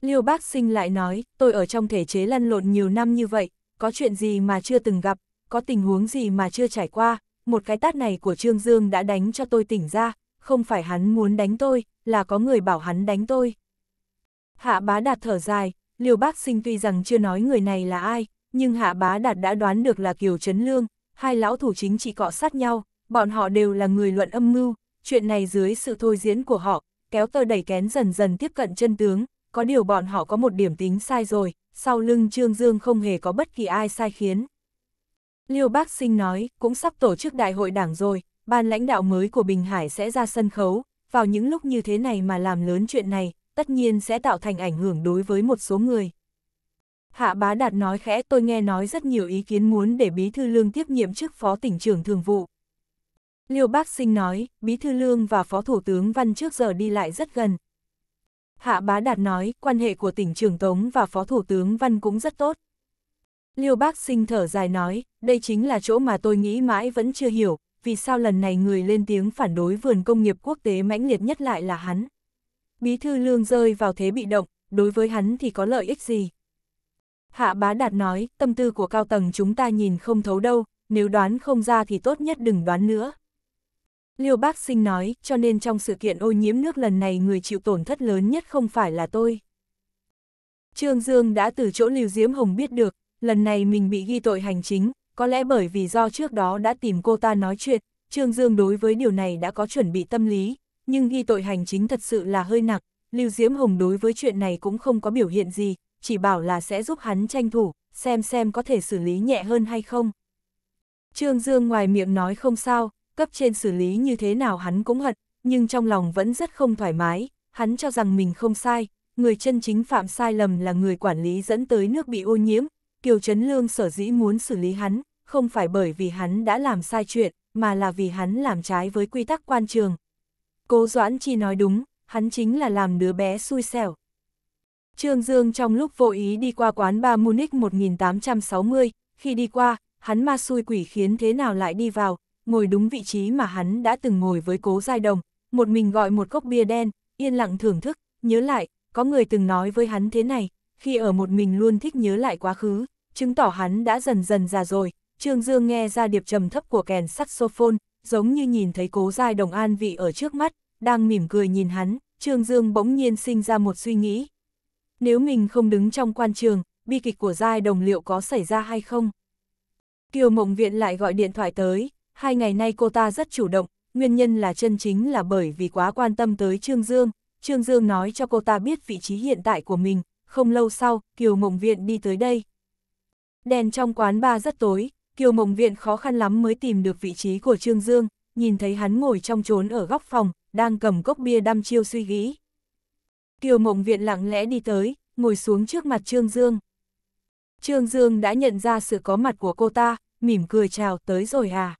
Liêu Bác Sinh lại nói, tôi ở trong thể chế lăn lộn nhiều năm như vậy, có chuyện gì mà chưa từng gặp, có tình huống gì mà chưa trải qua, một cái tát này của Trương Dương đã đánh cho tôi tỉnh ra, không phải hắn muốn đánh tôi, là có người bảo hắn đánh tôi. Hạ bá đạt thở dài, liều bác sinh tuy rằng chưa nói người này là ai, nhưng hạ bá đạt đã đoán được là Kiều Trấn Lương, hai lão thủ chính chỉ cọ sát nhau, bọn họ đều là người luận âm mưu, chuyện này dưới sự thôi diễn của họ, kéo tờ đẩy kén dần dần tiếp cận chân tướng, có điều bọn họ có một điểm tính sai rồi, sau lưng Trương Dương không hề có bất kỳ ai sai khiến. Liêu Bác Sinh nói, cũng sắp tổ chức đại hội đảng rồi, ban lãnh đạo mới của Bình Hải sẽ ra sân khấu, vào những lúc như thế này mà làm lớn chuyện này, tất nhiên sẽ tạo thành ảnh hưởng đối với một số người. Hạ Bá Đạt nói khẽ tôi nghe nói rất nhiều ý kiến muốn để Bí Thư Lương tiếp nhiệm chức Phó tỉnh trưởng thường vụ. Liêu Bác Sinh nói, Bí Thư Lương và Phó Thủ tướng Văn trước giờ đi lại rất gần. Hạ Bá Đạt nói, quan hệ của tỉnh trưởng Tống và Phó Thủ tướng Văn cũng rất tốt. Liêu bác sinh thở dài nói, đây chính là chỗ mà tôi nghĩ mãi vẫn chưa hiểu, vì sao lần này người lên tiếng phản đối vườn công nghiệp quốc tế mãnh liệt nhất lại là hắn. Bí thư lương rơi vào thế bị động, đối với hắn thì có lợi ích gì? Hạ bá đạt nói, tâm tư của cao tầng chúng ta nhìn không thấu đâu, nếu đoán không ra thì tốt nhất đừng đoán nữa. Liêu bác sinh nói, cho nên trong sự kiện ô nhiễm nước lần này người chịu tổn thất lớn nhất không phải là tôi. Trương Dương đã từ chỗ Lưu Diễm Hồng biết được, lần này mình bị ghi tội hành chính, có lẽ bởi vì do trước đó đã tìm cô ta nói chuyện, Trương Dương đối với điều này đã có chuẩn bị tâm lý, nhưng ghi tội hành chính thật sự là hơi nặng, Lưu Diễm Hồng đối với chuyện này cũng không có biểu hiện gì, chỉ bảo là sẽ giúp hắn tranh thủ, xem xem có thể xử lý nhẹ hơn hay không. Trương Dương ngoài miệng nói không sao, cấp trên xử lý như thế nào hắn cũng hận, nhưng trong lòng vẫn rất không thoải mái, hắn cho rằng mình không sai, người chân chính phạm sai lầm là người quản lý dẫn tới nước bị ô nhiễm, Kiều Trấn Lương sở dĩ muốn xử lý hắn, không phải bởi vì hắn đã làm sai chuyện, mà là vì hắn làm trái với quy tắc quan trường. Cố Doãn Chi nói đúng, hắn chính là làm đứa bé xui xẻo. Trương Dương trong lúc vô ý đi qua quán ba Munich 1860, khi đi qua, hắn ma xui quỷ khiến thế nào lại đi vào, ngồi đúng vị trí mà hắn đã từng ngồi với cố giai đồng, một mình gọi một cốc bia đen, yên lặng thưởng thức, nhớ lại, có người từng nói với hắn thế này, khi ở một mình luôn thích nhớ lại quá khứ, chứng tỏ hắn đã dần dần già rồi. Trương Dương nghe ra điệp trầm thấp của kèn saxophone, giống như nhìn thấy cố giai đồng an vị ở trước mắt, đang mỉm cười nhìn hắn, Trương Dương bỗng nhiên sinh ra một suy nghĩ. Nếu mình không đứng trong quan trường, bi kịch của giai đồng liệu có xảy ra hay không? Kiều Mộng Viện lại gọi điện thoại tới, hai ngày nay cô ta rất chủ động, nguyên nhân là chân chính là bởi vì quá quan tâm tới Trương Dương. Trương Dương nói cho cô ta biết vị trí hiện tại của mình, không lâu sau, Kiều Mộng Viện đi tới đây. Đèn trong quán bar rất tối, Kiều Mộng Viện khó khăn lắm mới tìm được vị trí của Trương Dương, nhìn thấy hắn ngồi trong trốn ở góc phòng, đang cầm cốc bia đăm chiêu suy nghĩ. Kiều Mộng Viện lặng lẽ đi tới, ngồi xuống trước mặt Trương Dương. Trương Dương đã nhận ra sự có mặt của cô ta, mỉm cười chào tới rồi à.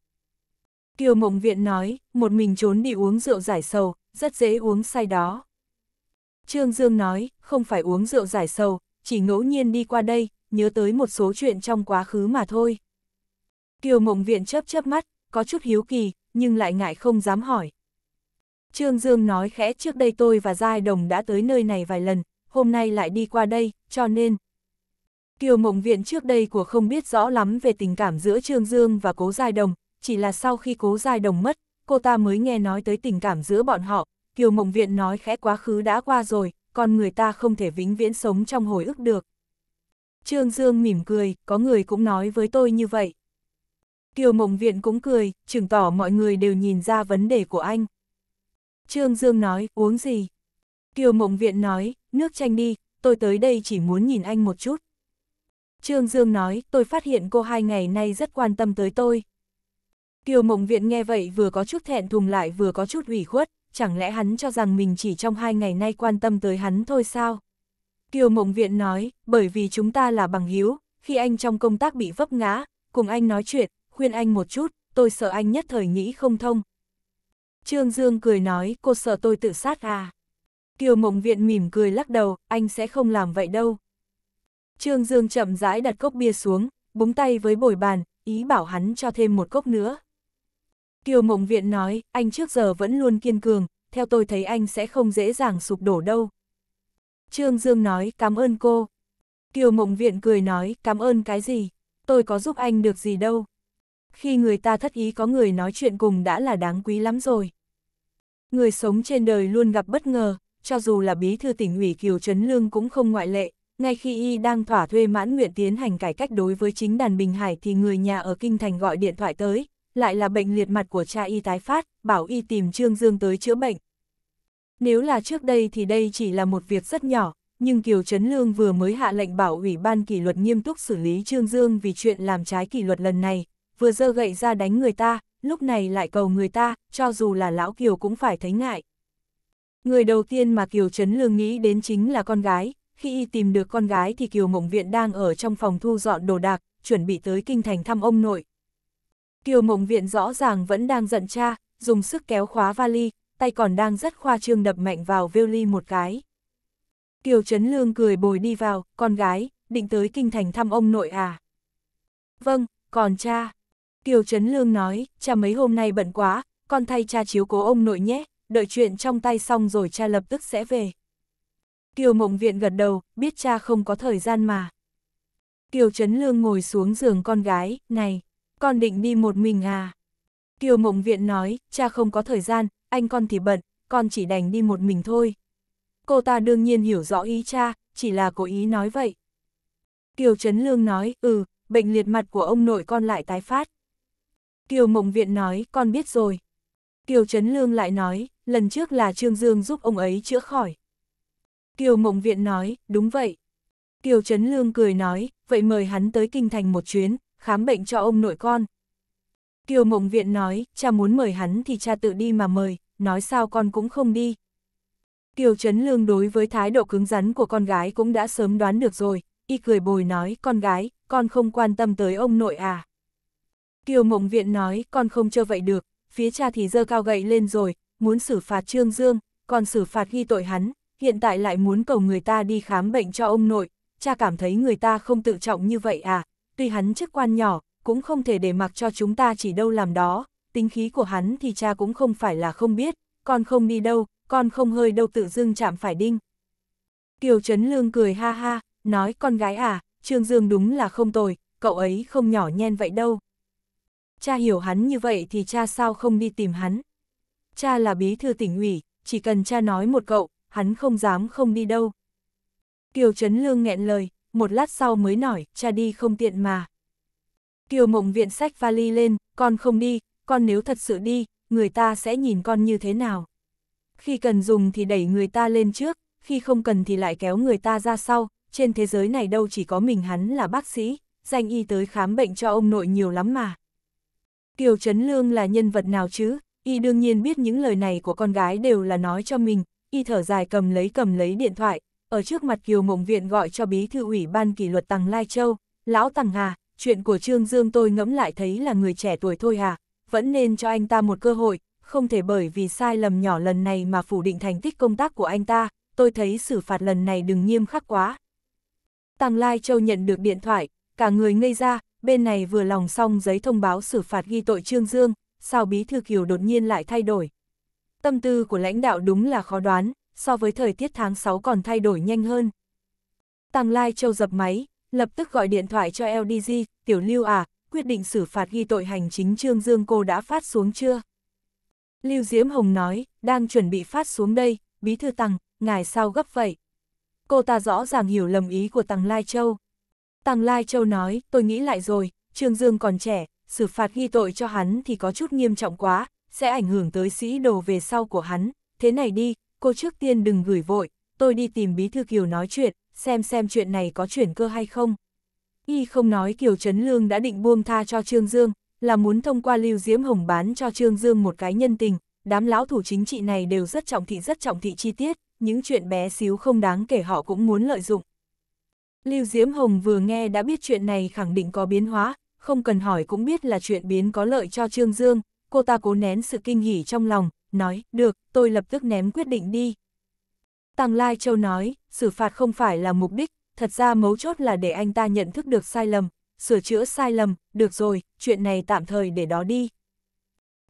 Kiều Mộng Viện nói, một mình trốn đi uống rượu giải sầu, rất dễ uống say đó. Trương Dương nói, không phải uống rượu giải sầu, chỉ ngẫu nhiên đi qua đây, nhớ tới một số chuyện trong quá khứ mà thôi. Kiều Mộng Viện chớp chớp mắt, có chút hiếu kỳ, nhưng lại ngại không dám hỏi. Trương Dương nói khẽ trước đây tôi và Giai Đồng đã tới nơi này vài lần, hôm nay lại đi qua đây, cho nên... Kiều Mộng Viện trước đây của không biết rõ lắm về tình cảm giữa Trương Dương và Cố Giai Đồng, chỉ là sau khi Cố Giai Đồng mất, cô ta mới nghe nói tới tình cảm giữa bọn họ, Kiều Mộng Viện nói khẽ quá khứ đã qua rồi, còn người ta không thể vĩnh viễn sống trong hồi ức được. Trương Dương mỉm cười, có người cũng nói với tôi như vậy. Kiều Mộng Viện cũng cười, chứng tỏ mọi người đều nhìn ra vấn đề của anh. Trương Dương nói, uống gì? Kiều Mộng Viện nói, nước chanh đi, tôi tới đây chỉ muốn nhìn anh một chút. Trương Dương nói, tôi phát hiện cô hai ngày nay rất quan tâm tới tôi. Kiều Mộng Viện nghe vậy vừa có chút thẹn thùng lại vừa có chút ủy khuất chẳng lẽ hắn cho rằng mình chỉ trong hai ngày nay quan tâm tới hắn thôi sao? Kiều Mộng Viện nói, bởi vì chúng ta là bằng hiếu, khi anh trong công tác bị vấp ngã, cùng anh nói chuyện, khuyên anh một chút, tôi sợ anh nhất thời nghĩ không thông. Trương Dương cười nói, cô sợ tôi tự sát à? Kiều Mộng Viện mỉm cười lắc đầu, anh sẽ không làm vậy đâu. Trương Dương chậm rãi đặt cốc bia xuống, búng tay với bồi bàn, ý bảo hắn cho thêm một cốc nữa. Kiều Mộng Viện nói, anh trước giờ vẫn luôn kiên cường, theo tôi thấy anh sẽ không dễ dàng sụp đổ đâu. Trương Dương nói, cảm ơn cô. Kiều Mộng Viện cười nói, cảm ơn cái gì, tôi có giúp anh được gì đâu. Khi người ta thất ý có người nói chuyện cùng đã là đáng quý lắm rồi. Người sống trên đời luôn gặp bất ngờ, cho dù là bí thư tỉnh ủy Kiều Trấn Lương cũng không ngoại lệ, ngay khi y đang thỏa thuê mãn nguyện tiến hành cải cách đối với chính đàn Bình Hải thì người nhà ở Kinh Thành gọi điện thoại tới, lại là bệnh liệt mặt của cha y tái phát, bảo y tìm Trương Dương tới chữa bệnh. Nếu là trước đây thì đây chỉ là một việc rất nhỏ, nhưng Kiều Trấn Lương vừa mới hạ lệnh bảo ủy ban kỷ luật nghiêm túc xử lý Trương Dương vì chuyện làm trái kỷ luật lần này, vừa dơ gậy ra đánh người ta, lúc này lại cầu người ta, cho dù là lão Kiều cũng phải thấy ngại. Người đầu tiên mà Kiều Trấn Lương nghĩ đến chính là con gái, khi y tìm được con gái thì Kiều Mộng Viện đang ở trong phòng thu dọn đồ đạc, chuẩn bị tới kinh thành thăm ông nội, Kiều Mộng Viện rõ ràng vẫn đang giận cha, dùng sức kéo khóa vali, tay còn đang rất khoa trương đập mạnh vào vêu ly một cái. Kiều Trấn Lương cười bồi đi vào, con gái, định tới kinh thành thăm ông nội à? Vâng, còn cha. Kiều Trấn Lương nói, cha mấy hôm nay bận quá, con thay cha chiếu cố ông nội nhé, đợi chuyện trong tay xong rồi cha lập tức sẽ về. Kiều Mộng Viện gật đầu, biết cha không có thời gian mà. Kiều Trấn Lương ngồi xuống giường con gái, này con định đi một mình à? Kiều Mộng Viện nói, cha không có thời gian, anh con thì bận, con chỉ đành đi một mình thôi. Cô ta đương nhiên hiểu rõ ý cha, chỉ là cố ý nói vậy. Kiều Trấn Lương nói, ừ, bệnh liệt mặt của ông nội con lại tái phát. Kiều Mộng Viện nói, con biết rồi. Kiều Trấn Lương lại nói, lần trước là Trương Dương giúp ông ấy chữa khỏi. Kiều Mộng Viện nói, đúng vậy. Kiều Trấn Lương cười nói, vậy mời hắn tới Kinh Thành một chuyến, khám bệnh cho ông nội con. Kiều Mộng Viện nói, cha muốn mời hắn thì cha tự đi mà mời, nói sao con cũng không đi. Kiều Trấn Lương đối với thái độ cứng rắn của con gái cũng đã sớm đoán được rồi, y cười bồi nói, con gái, con không quan tâm tới ông nội à. Kiều Mộng Viện nói, con không chơi vậy được, phía cha thì dơ cao gậy lên rồi, muốn xử phạt Trương Dương, còn xử phạt ghi tội hắn, hiện tại lại muốn cầu người ta đi khám bệnh cho ông nội, cha cảm thấy người ta không tự trọng như vậy à, tuy hắn chức quan nhỏ, cũng không thể để mặc cho chúng ta chỉ đâu làm đó, tính khí của hắn thì cha cũng không phải là không biết, con không đi đâu, con không hơi đâu tự dưng chạm phải đinh. Kiều Trấn Lương cười ha ha, nói con gái à, Trương Dương đúng là không tồi, cậu ấy không nhỏ nhen vậy đâu. Cha hiểu hắn như vậy thì cha sao không đi tìm hắn. Cha là bí thư tỉnh ủy, chỉ cần cha nói một cậu, hắn không dám không đi đâu. Kiều Trấn Lương nghẹn lời, một lát sau mới nổi cha đi không tiện mà. Kiều mộng viện sách vali lên, con không đi, con nếu thật sự đi, người ta sẽ nhìn con như thế nào. Khi cần dùng thì đẩy người ta lên trước, khi không cần thì lại kéo người ta ra sau, trên thế giới này đâu chỉ có mình hắn là bác sĩ, danh y tới khám bệnh cho ông nội nhiều lắm mà. Kiều Trấn Lương là nhân vật nào chứ, y đương nhiên biết những lời này của con gái đều là nói cho mình, y thở dài cầm lấy cầm lấy điện thoại, ở trước mặt Kiều Mộng Viện gọi cho bí thư ủy ban kỷ luật Tằng Lai Châu, lão Tằng Hà, chuyện của Trương Dương tôi ngẫm lại thấy là người trẻ tuổi thôi hà, vẫn nên cho anh ta một cơ hội, không thể bởi vì sai lầm nhỏ lần này mà phủ định thành tích công tác của anh ta, tôi thấy xử phạt lần này đừng nghiêm khắc quá. Tàng Lai Châu nhận được điện thoại, cả người ngây ra, bên này vừa lòng xong giấy thông báo xử phạt ghi tội Trương Dương, sao Bí Thư Kiều đột nhiên lại thay đổi. Tâm tư của lãnh đạo đúng là khó đoán, so với thời tiết tháng 6 còn thay đổi nhanh hơn. Tăng Lai Châu dập máy, lập tức gọi điện thoại cho LDG, Tiểu Lưu à, quyết định xử phạt ghi tội hành chính Trương Dương cô đã phát xuống chưa? Lưu Diễm Hồng nói, đang chuẩn bị phát xuống đây, bí thư Tăng, ngài sao gấp vậy? Cô ta rõ ràng hiểu lầm ý của Tăng Lai Châu. Tăng Lai Châu nói, tôi nghĩ lại rồi, Trương Dương còn trẻ, xử phạt ghi tội cho hắn thì có chút nghiêm trọng quá, sẽ ảnh hưởng tới sĩ đồ về sau của hắn, thế này đi, cô trước tiên đừng gửi vội, tôi đi tìm Bí Thư Kiều nói chuyện, xem xem chuyện này có chuyển cơ hay không. Y không nói Kiều Trấn Lương đã định buông tha cho Trương Dương, là muốn thông qua Lưu Diễm Hồng bán cho Trương Dương một cái nhân tình, đám lão thủ chính trị này đều rất trọng thị rất trọng thị chi tiết, những chuyện bé xíu không đáng kể họ cũng muốn lợi dụng. Lưu Diễm Hồng vừa nghe đã biết chuyện này khẳng định có biến hóa, không cần hỏi cũng biết là chuyện biến có lợi cho Trương Dương, cô ta cố nén sự kinh hỉ trong lòng, nói, được, tôi lập tức ném quyết định đi. Tăng Lai Châu nói, xử phạt không phải là mục đích, thật ra mấu chốt là để anh ta nhận thức được sai lầm, sửa chữa sai lầm, được rồi, chuyện này tạm thời để đó đi.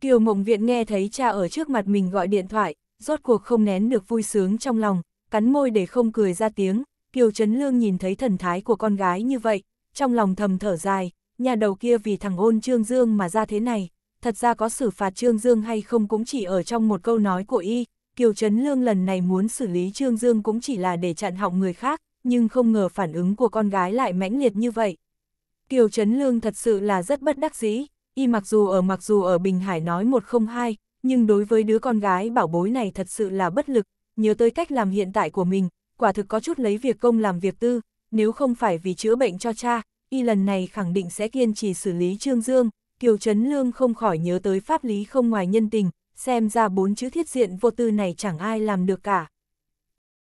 Kiều Mộng Viện nghe thấy cha ở trước mặt mình gọi điện thoại, rốt cuộc không nén được vui sướng trong lòng, cắn môi để không cười ra tiếng, Kiều Trấn Lương nhìn thấy thần thái của con gái như vậy, trong lòng thầm thở dài, nhà đầu kia vì thằng ôn Trương Dương mà ra thế này, thật ra có xử phạt Trương Dương hay không cũng chỉ ở trong một câu nói của y, Kiều Trấn Lương lần này muốn xử lý Trương Dương cũng chỉ là để chặn họng người khác, nhưng không ngờ phản ứng của con gái lại mãnh liệt như vậy. Kiều Trấn Lương thật sự là rất bất đắc dĩ, y mặc dù ở mặc dù ở Bình Hải nói một không hai, nhưng đối với đứa con gái bảo bối này thật sự là bất lực, nhớ tới cách làm hiện tại của mình, quả thực có chút lấy việc công làm việc tư, nếu không phải vì chữa bệnh cho cha, y lần này khẳng định sẽ kiên trì xử lý Trương Dương, Kiều Trấn Lương không khỏi nhớ tới pháp lý không ngoài nhân tình, xem ra bốn chữ thiết diện vô tư này chẳng ai làm được cả.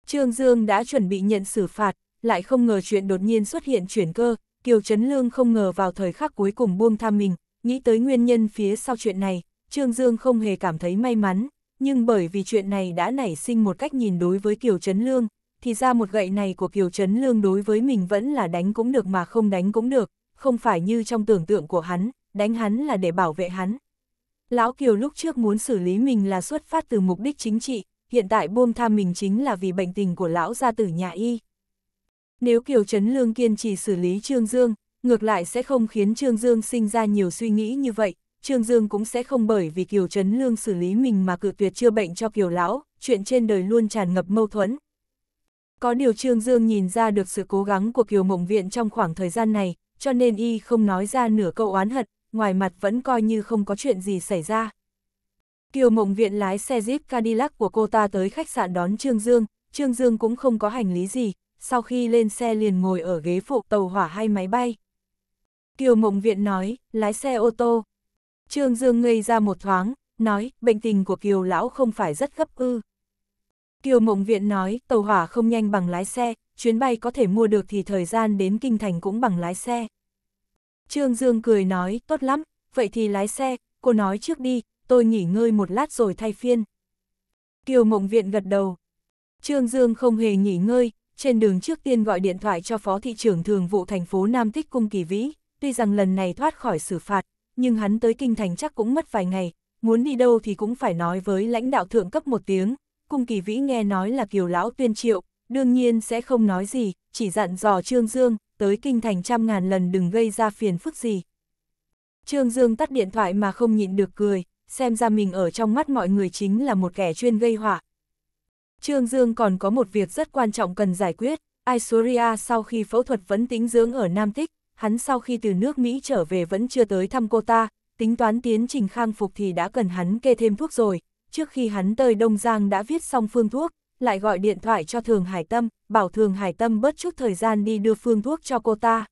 Trương Dương đã chuẩn bị nhận xử phạt, lại không ngờ chuyện đột nhiên xuất hiện chuyển cơ, Kiều Trấn Lương không ngờ vào thời khắc cuối cùng buông tham mình, nghĩ tới nguyên nhân phía sau chuyện này, Trương Dương không hề cảm thấy may mắn, nhưng bởi vì chuyện này đã nảy sinh một cách nhìn đối với Kiều Trấn Lương, thì ra một gậy này của Kiều Trấn Lương đối với mình vẫn là đánh cũng được mà không đánh cũng được, không phải như trong tưởng tượng của hắn, đánh hắn là để bảo vệ hắn. Lão Kiều lúc trước muốn xử lý mình là xuất phát từ mục đích chính trị, hiện tại buông tha mình chính là vì bệnh tình của lão gia tử nhà y. Nếu Kiều Trấn Lương kiên trì xử lý Trương Dương, ngược lại sẽ không khiến Trương Dương sinh ra nhiều suy nghĩ như vậy, Trương Dương cũng sẽ không bởi vì Kiều Trấn Lương xử lý mình mà cự tuyệt chữa bệnh cho Kiều Lão, chuyện trên đời luôn tràn ngập mâu thuẫn. Có điều Trương Dương nhìn ra được sự cố gắng của Kiều Mộng Viện trong khoảng thời gian này, cho nên y không nói ra nửa câu oán hận, ngoài mặt vẫn coi như không có chuyện gì xảy ra. Kiều Mộng Viện lái xe Jeep Cadillac của cô ta tới khách sạn đón Trương Dương, Trương Dương cũng không có hành lý gì, sau khi lên xe liền ngồi ở ghế phụ tàu hỏa hay máy bay. Kiều Mộng Viện nói, lái xe ô tô. Trương Dương ngây ra một thoáng, nói, bệnh tình của Kiều Lão không phải rất gấp ư. Kiều Mộng Viện nói, tàu hỏa không nhanh bằng lái xe, chuyến bay có thể mua được thì thời gian đến Kinh Thành cũng bằng lái xe. Trương Dương cười nói, tốt lắm, vậy thì lái xe, cô nói trước đi, tôi nghỉ ngơi một lát rồi thay phiên. Kiều Mộng Viện gật đầu. Trương Dương không hề nghỉ ngơi, trên đường trước tiên gọi điện thoại cho Phó Thị trưởng Thường vụ thành phố Nam Tích Cung Kỳ Vĩ, tuy rằng lần này thoát khỏi xử phạt, nhưng hắn tới Kinh Thành chắc cũng mất vài ngày, muốn đi đâu thì cũng phải nói với lãnh đạo thượng cấp một tiếng. Cung Kỳ Vĩ nghe nói là Kiều Lão tuyên triệu, đương nhiên sẽ không nói gì, chỉ dặn dò Trương Dương, tới kinh thành trăm ngàn lần đừng gây ra phiền phức gì. Trương Dương tắt điện thoại mà không nhịn được cười, xem ra mình ở trong mắt mọi người chính là một kẻ chuyên gây họa. Trương Dương còn có một việc rất quan trọng cần giải quyết, Isuria sau khi phẫu thuật vẫn tính dưỡng ở Nam Tích, hắn sau khi từ nước Mỹ trở về vẫn chưa tới thăm cô ta, tính toán tiến trình khang phục thì đã cần hắn kê thêm thuốc rồi, trước khi hắn tới Đông Giang đã viết xong phương thuốc, lại gọi điện thoại cho Thường Hải Tâm, bảo Thường Hải Tâm bớt chút thời gian đi đưa phương thuốc cho cô ta.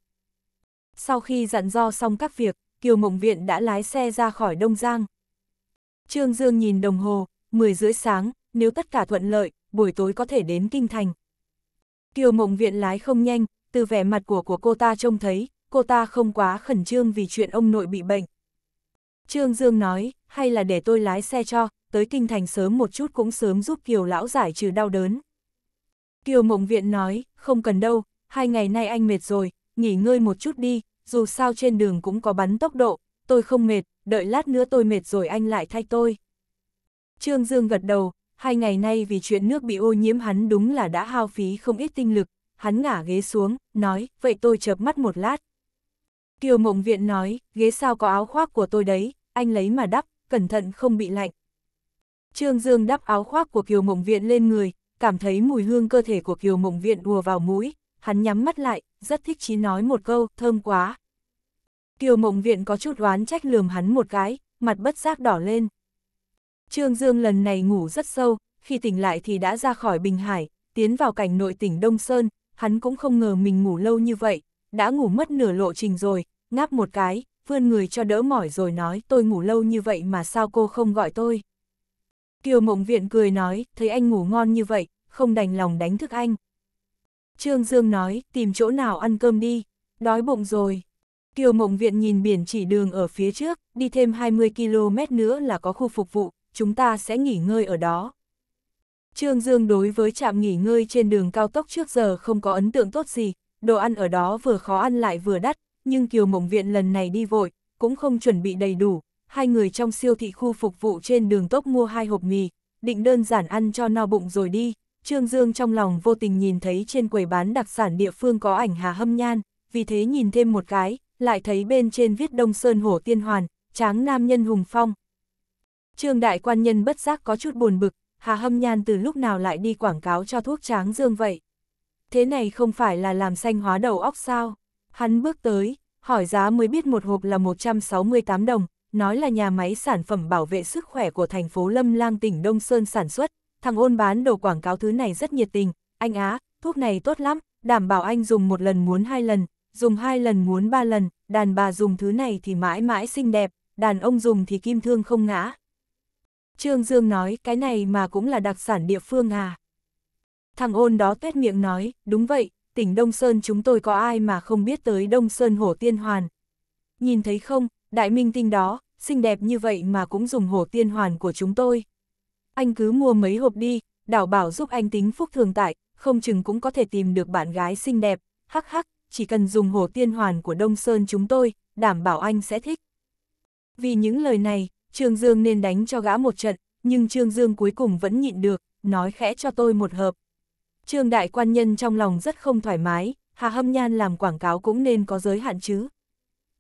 Sau khi dặn do xong các việc, Kiều Mộng Viện đã lái xe ra khỏi Đông Giang. Trương Dương nhìn đồng hồ, 10 rưỡi sáng, nếu tất cả thuận lợi, buổi tối có thể đến Kinh Thành. Kiều Mộng Viện lái không nhanh, từ vẻ mặt của của cô ta trông thấy, cô ta không quá khẩn trương vì chuyện ông nội bị bệnh. Trương Dương nói, hay là để tôi lái xe cho, tới kinh thành sớm một chút cũng sớm giúp Kiều lão giải trừ đau đớn. Kiều mộng viện nói, không cần đâu, hai ngày nay anh mệt rồi, nghỉ ngơi một chút đi, dù sao trên đường cũng có bắn tốc độ, tôi không mệt, đợi lát nữa tôi mệt rồi anh lại thay tôi. Trương Dương gật đầu, hai ngày nay vì chuyện nước bị ô nhiễm hắn đúng là đã hao phí không ít tinh lực, hắn ngả ghế xuống, nói, vậy tôi chợp mắt một lát. Kiều Mộng Viện nói, ghế sao có áo khoác của tôi đấy, anh lấy mà đắp, cẩn thận không bị lạnh. Trương Dương đắp áo khoác của Kiều Mộng Viện lên người, cảm thấy mùi hương cơ thể của Kiều Mộng Viện đùa vào mũi, hắn nhắm mắt lại, rất thích chí nói một câu, thơm quá. Kiều Mộng Viện có chút oán trách lườm hắn một cái, mặt bất giác đỏ lên. Trương Dương lần này ngủ rất sâu, khi tỉnh lại thì đã ra khỏi Bình Hải, tiến vào cảnh nội tỉnh Đông Sơn, hắn cũng không ngờ mình ngủ lâu như vậy, đã ngủ mất nửa lộ trình rồi, ngáp một cái, vươn người cho đỡ mỏi rồi nói tôi ngủ lâu như vậy mà sao cô không gọi tôi. Kiều Mộng Viện cười nói, thấy anh ngủ ngon như vậy, không đành lòng đánh thức anh. Trương Dương nói, tìm chỗ nào ăn cơm đi, đói bụng rồi. Kiều Mộng Viện nhìn biển chỉ đường ở phía trước, đi thêm 20 km nữa là có khu phục vụ, chúng ta sẽ nghỉ ngơi ở đó. Trương Dương đối với trạm nghỉ ngơi trên đường cao tốc trước giờ không có ấn tượng tốt gì, đồ ăn ở đó vừa khó ăn lại vừa đắt, nhưng Kiều Mộng Viện lần này đi vội, cũng không chuẩn bị đầy đủ, hai người trong siêu thị khu phục vụ trên đường tốc mua hai hộp mì, định đơn giản ăn cho no bụng rồi đi. Trương Dương trong lòng vô tình nhìn thấy trên quầy bán đặc sản địa phương có ảnh Hà Hâm Nhan, vì thế nhìn thêm một cái, lại thấy bên trên viết Đông Sơn Hổ Tiên Hoàn, Tráng Nam Nhân Hùng Phong. Trương Đại Quan Nhân bất giác có chút buồn bực, Hà Hâm Nhan từ lúc nào lại đi quảng cáo cho thuốc Tráng Dương vậy? Thế này không phải là làm xanh hóa đầu óc sao? Hắn bước tới, hỏi giá mới biết một hộp là 168 đồng, nói là nhà máy sản phẩm bảo vệ sức khỏe của thành phố Lâm Lang tỉnh Đông Sơn sản xuất, thằng ôn bán đồ quảng cáo thứ này rất nhiệt tình, anh á, thuốc này tốt lắm, đảm bảo anh dùng một lần muốn hai lần, dùng hai lần muốn ba lần, đàn bà dùng thứ này thì mãi mãi xinh đẹp, đàn ông dùng thì kim thương không ngã. Trương Dương nói, cái này mà cũng là đặc sản địa phương à. Thằng ôn đó tuét miệng nói, đúng vậy, tỉnh Đông Sơn chúng tôi có ai mà không biết tới Đông Sơn Hổ Tiên Hoàn. Nhìn thấy không, đại minh tinh đó, xinh đẹp như vậy mà cũng dùng Hổ Tiên Hoàn của chúng tôi. Anh cứ mua mấy hộp đi, đảo bảo giúp anh tính phúc thường tại, không chừng cũng có thể tìm được bạn gái xinh đẹp, hắc hắc, chỉ cần dùng Hổ Tiên Hoàn của Đông Sơn chúng tôi, đảm bảo anh sẽ thích. Vì những lời này, Trương Dương nên đánh cho gã một trận, nhưng Trương Dương cuối cùng vẫn nhịn được, nói khẽ cho tôi một hợp. Trương đại quan nhân trong lòng rất không thoải mái, Hà Hâm Nhan làm quảng cáo cũng nên có giới hạn chứ.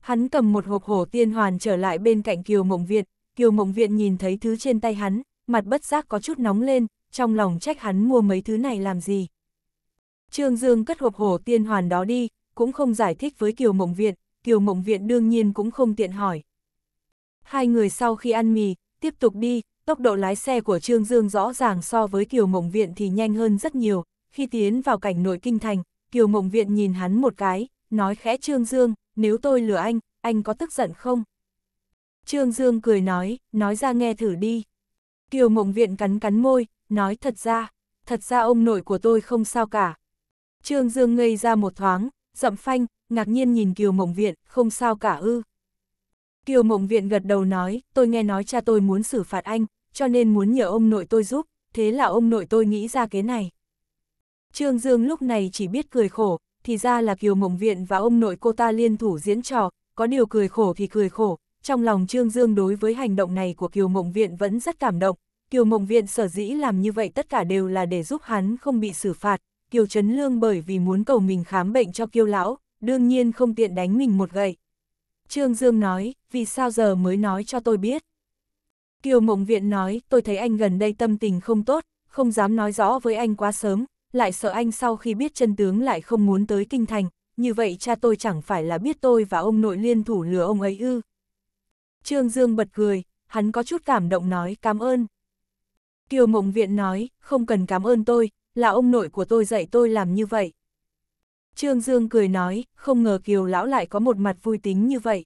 Hắn cầm một hộp hổ tiên hoàn trở lại bên cạnh Kiều Mộng Viện, Kiều Mộng Viện nhìn thấy thứ trên tay hắn, mặt bất giác có chút nóng lên, trong lòng trách hắn mua mấy thứ này làm gì. Trương Dương cất hộp hổ tiên hoàn đó đi, cũng không giải thích với Kiều Mộng Viện, Kiều Mộng Viện đương nhiên cũng không tiện hỏi. Hai người sau khi ăn mì, tiếp tục đi, tốc độ lái xe của Trương Dương rõ ràng so với Kiều Mộng Viện thì nhanh hơn rất nhiều, khi tiến vào cảnh nội kinh thành, Kiều Mộng Viện nhìn hắn một cái, nói khẽ Trương Dương, nếu tôi lừa anh, anh có tức giận không? Trương Dương cười nói, nói ra nghe thử đi. Kiều Mộng Viện cắn cắn môi, nói thật ra, thật ra ông nội của tôi không sao cả. Trương Dương ngây ra một thoáng, dậm phanh, ngạc nhiên nhìn Kiều Mộng Viện, không sao cả ư. Kiều Mộng Viện gật đầu nói, tôi nghe nói cha tôi muốn xử phạt anh, cho nên muốn nhờ ông nội tôi giúp, thế là ông nội tôi nghĩ ra cái này. Trương Dương lúc này chỉ biết cười khổ, thì ra là Kiều Mộng Viện và ông nội cô ta liên thủ diễn trò, có điều cười khổ thì cười khổ. Trong lòng Trương Dương đối với hành động này của Kiều Mộng Viện vẫn rất cảm động. Kiều Mộng Viện sở dĩ làm như vậy tất cả đều là để giúp hắn không bị xử phạt. Kiều Trấn Lương bởi vì muốn cầu mình khám bệnh cho Kiều Lão, đương nhiên không tiện đánh mình một gậy. Trương Dương nói, vì sao giờ mới nói cho tôi biết. Kiều Mộng Viện nói, tôi thấy anh gần đây tâm tình không tốt, không dám nói rõ với anh quá sớm, lại sợ anh sau khi biết chân tướng lại không muốn tới kinh thành, như vậy cha tôi chẳng phải là biết tôi và ông nội liên thủ lừa ông ấy ư. Trương Dương bật cười, hắn có chút cảm động nói cảm ơn. Kiều Mộng Viện nói, không cần cảm ơn tôi, là ông nội của tôi dạy tôi làm như vậy. Trương Dương cười nói, không ngờ Kiều Lão lại có một mặt vui tính như vậy.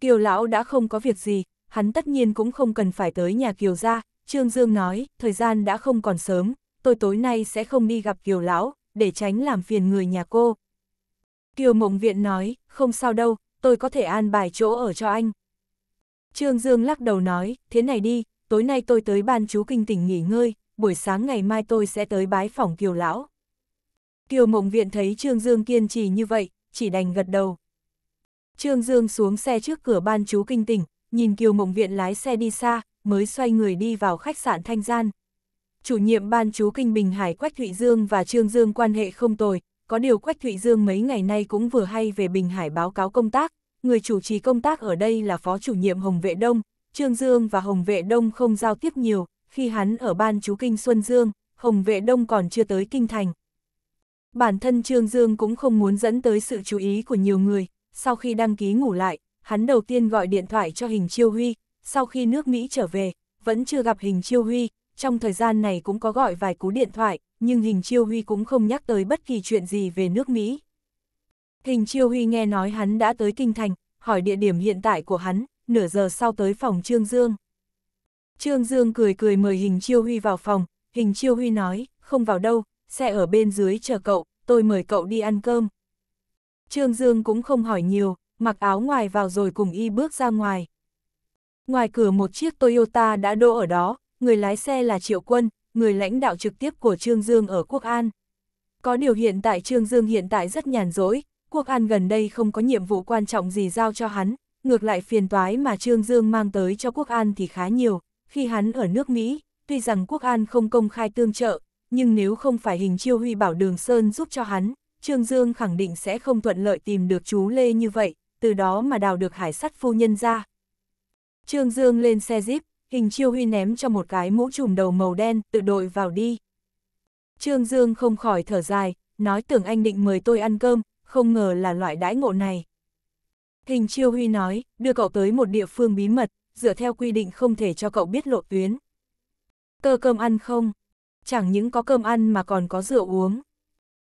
Kiều Lão đã không có việc gì, hắn tất nhiên cũng không cần phải tới nhà Kiều ra. Trương Dương nói, thời gian đã không còn sớm, tôi tối nay sẽ không đi gặp Kiều Lão, để tránh làm phiền người nhà cô. Kiều Mộng Viện nói, không sao đâu, tôi có thể an bài chỗ ở cho anh. Trương Dương lắc đầu nói, thế này đi, tối nay tôi tới ban chú kinh tỉnh nghỉ ngơi, buổi sáng ngày mai tôi sẽ tới bái phòng Kiều Lão. Kiều Mộng Viện thấy Trương Dương kiên trì như vậy, chỉ đành gật đầu. Trương Dương xuống xe trước cửa ban chú kinh tỉnh, nhìn Kiều Mộng Viện lái xe đi xa, mới xoay người đi vào khách sạn Thanh Gian chủ nhiệm ban chú Kinh Bình Hải Quách Thụy Dương và Trương Dương quan hệ không tồi, có điều Quách Thụy Dương mấy ngày nay cũng vừa hay về Bình Hải báo cáo công tác, người chủ trì công tác ở đây là phó chủ nhiệm Hồng Vệ Đông, Trương Dương và Hồng Vệ Đông không giao tiếp nhiều, khi hắn ở ban chú Kinh Xuân Dương, Hồng Vệ Đông còn chưa tới Kinh Thành. Bản thân Trương Dương cũng không muốn dẫn tới sự chú ý của nhiều người, sau khi đăng ký ngủ lại, hắn đầu tiên gọi điện thoại cho Hình Chiêu Huy, sau khi nước Mỹ trở về, vẫn chưa gặp Hình Chiêu Huy, trong thời gian này cũng có gọi vài cú điện thoại, nhưng hình chiêu huy cũng không nhắc tới bất kỳ chuyện gì về nước Mỹ. Hình chiêu huy nghe nói hắn đã tới Kinh Thành, hỏi địa điểm hiện tại của hắn, nửa giờ sau tới phòng Trương Dương. Trương Dương cười cười mời hình chiêu huy vào phòng, hình chiêu huy nói, không vào đâu, sẽ ở bên dưới chờ cậu, tôi mời cậu đi ăn cơm. Trương Dương cũng không hỏi nhiều, mặc áo ngoài vào rồi cùng y bước ra ngoài. Ngoài cửa một chiếc Toyota đã đỗ ở đó, người lái xe là Triệu Quân, người lãnh đạo trực tiếp của Trương Dương ở Quốc An. Có điều hiện tại Trương Dương hiện tại rất nhàn rỗi, Quốc An gần đây không có nhiệm vụ quan trọng gì giao cho hắn, ngược lại phiền toái mà Trương Dương mang tới cho Quốc An thì khá nhiều, khi hắn ở nước Mỹ, tuy rằng Quốc An không công khai tương trợ, nhưng nếu không phải hình chiêu huy bảo Đường Sơn giúp cho hắn, Trương Dương khẳng định sẽ không thuận lợi tìm được chú Lê như vậy, từ đó mà đào được hải sắt phu nhân ra. Trương Dương lên xe Jeep, hình chiêu huy ném cho một cái mũ trùm đầu màu đen, tự đội vào đi. Trương Dương không khỏi thở dài, nói tưởng anh định mời tôi ăn cơm, không ngờ là loại đãi ngộ này. Hình chiêu huy nói, đưa cậu tới một địa phương bí mật, dựa theo quy định không thể cho cậu biết lộ tuyến. Cơ cơm ăn không? Chẳng những có cơm ăn mà còn có rượu uống.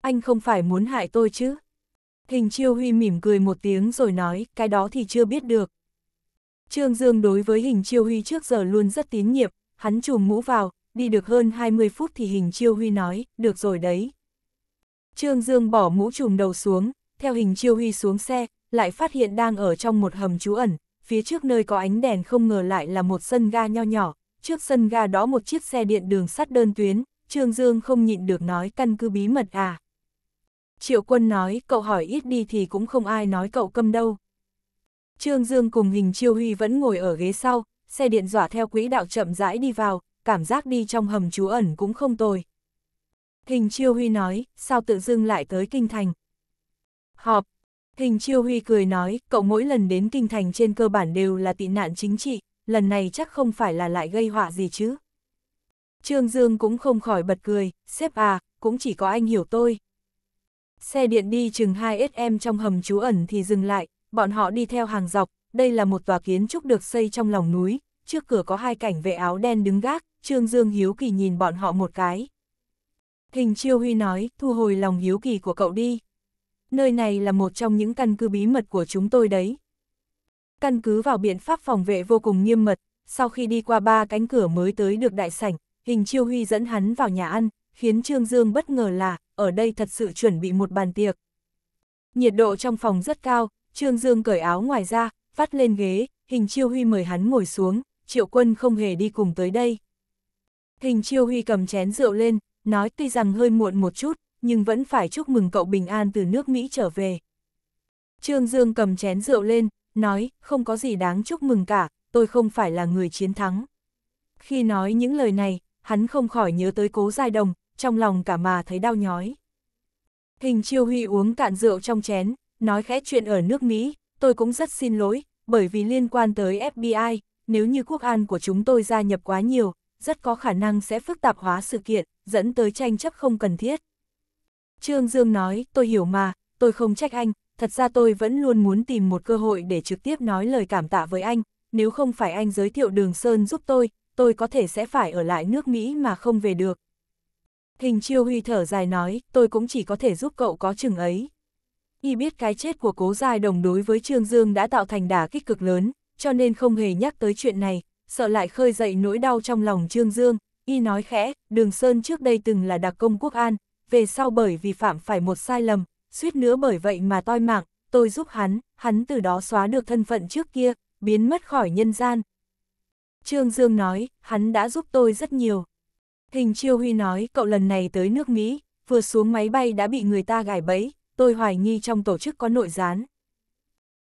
Anh không phải muốn hại tôi chứ? Hình chiêu huy mỉm cười một tiếng rồi nói, cái đó thì chưa biết được. Trương Dương đối với hình chiêu huy trước giờ luôn rất tín nhiệm, hắn chùm mũ vào, đi được hơn 20 phút thì hình chiêu huy nói, được rồi đấy. Trương Dương bỏ mũ chùm đầu xuống, theo hình chiêu huy xuống xe, lại phát hiện đang ở trong một hầm trú ẩn, phía trước nơi có ánh đèn không ngờ lại là một sân ga nho nhỏ, trước sân ga đó một chiếc xe điện đường sắt đơn tuyến, Trương Dương không nhịn được nói căn cứ bí mật à. Triệu quân nói, cậu hỏi ít đi thì cũng không ai nói cậu câm đâu. Trương Dương cùng hình chiêu huy vẫn ngồi ở ghế sau, xe điện dỏa theo quỹ đạo chậm rãi đi vào, cảm giác đi trong hầm trú ẩn cũng không tồi. Hình chiêu huy nói, sao tự dưng lại tới Kinh Thành? Họp. Hình chiêu huy cười nói, cậu mỗi lần đến Kinh Thành trên cơ bản đều là tị nạn chính trị, lần này chắc không phải là lại gây họa gì chứ. Trương Dương cũng không khỏi bật cười, sếp à, cũng chỉ có anh hiểu tôi. Xe điện đi chừng 2SM trong hầm trú ẩn thì dừng lại, bọn họ đi theo hàng dọc, đây là một tòa kiến trúc được xây trong lòng núi, trước cửa có hai cảnh vệ áo đen đứng gác, Trương Dương hiếu kỳ nhìn bọn họ một cái. Hình Chiêu Huy nói, thu hồi lòng hiếu kỳ của cậu đi. Nơi này là một trong những căn cứ bí mật của chúng tôi đấy. Căn cứ vào biện pháp phòng vệ vô cùng nghiêm mật, sau khi đi qua ba cánh cửa mới tới được đại sảnh, Hình Chiêu Huy dẫn hắn vào nhà ăn, khiến Trương Dương bất ngờ là, ở đây thật sự chuẩn bị một bàn tiệc. Nhiệt độ trong phòng rất cao, Trương Dương cởi áo ngoài ra, vắt lên ghế, hình chiêu huy mời hắn ngồi xuống, triệu quân không hề đi cùng tới đây. Hình chiêu huy cầm chén rượu lên, nói tuy rằng hơi muộn một chút, nhưng vẫn phải chúc mừng cậu bình an từ nước Mỹ trở về. Trương Dương cầm chén rượu lên, nói, không có gì đáng chúc mừng cả, tôi không phải là người chiến thắng. Khi nói những lời này, hắn không khỏi nhớ tới cố giai đồng, trong lòng cả mà thấy đau nhói. Hình chiêu huy uống cạn rượu trong chén, nói khẽ chuyện ở nước Mỹ, tôi cũng rất xin lỗi, bởi vì liên quan tới FBI, nếu như quốc an của chúng tôi gia nhập quá nhiều, rất có khả năng sẽ phức tạp hóa sự kiện, dẫn tới tranh chấp không cần thiết. Trương Dương nói, tôi hiểu mà, tôi không trách anh, thật ra tôi vẫn luôn muốn tìm một cơ hội để trực tiếp nói lời cảm tạ với anh, nếu không phải anh giới thiệu Đường Sơn giúp tôi, tôi có thể sẽ phải ở lại nước Mỹ mà không về được. Hình Chiêu Huy thở dài nói, tôi cũng chỉ có thể giúp cậu có chừng ấy y biết cái chết của cố giai đồng đối với Trương Dương đã tạo thành đả kích cực lớn, cho nên không hề nhắc tới chuyện này, sợ lại khơi dậy nỗi đau trong lòng Trương Dương, y nói khẽ, Đường Sơn trước đây từng là đặc công quốc an, về sau bởi vì phạm phải một sai lầm, suýt nữa bởi vậy mà toi mạng, tôi giúp hắn, hắn từ đó xóa được thân phận trước kia, biến mất khỏi nhân gian. Trương Dương nói, hắn đã giúp tôi rất nhiều. Hình Chiêu Huy nói, cậu lần này tới nước Mỹ, vừa xuống máy bay đã bị người ta gài bẫy, tôi hoài nghi trong tổ chức có nội gián.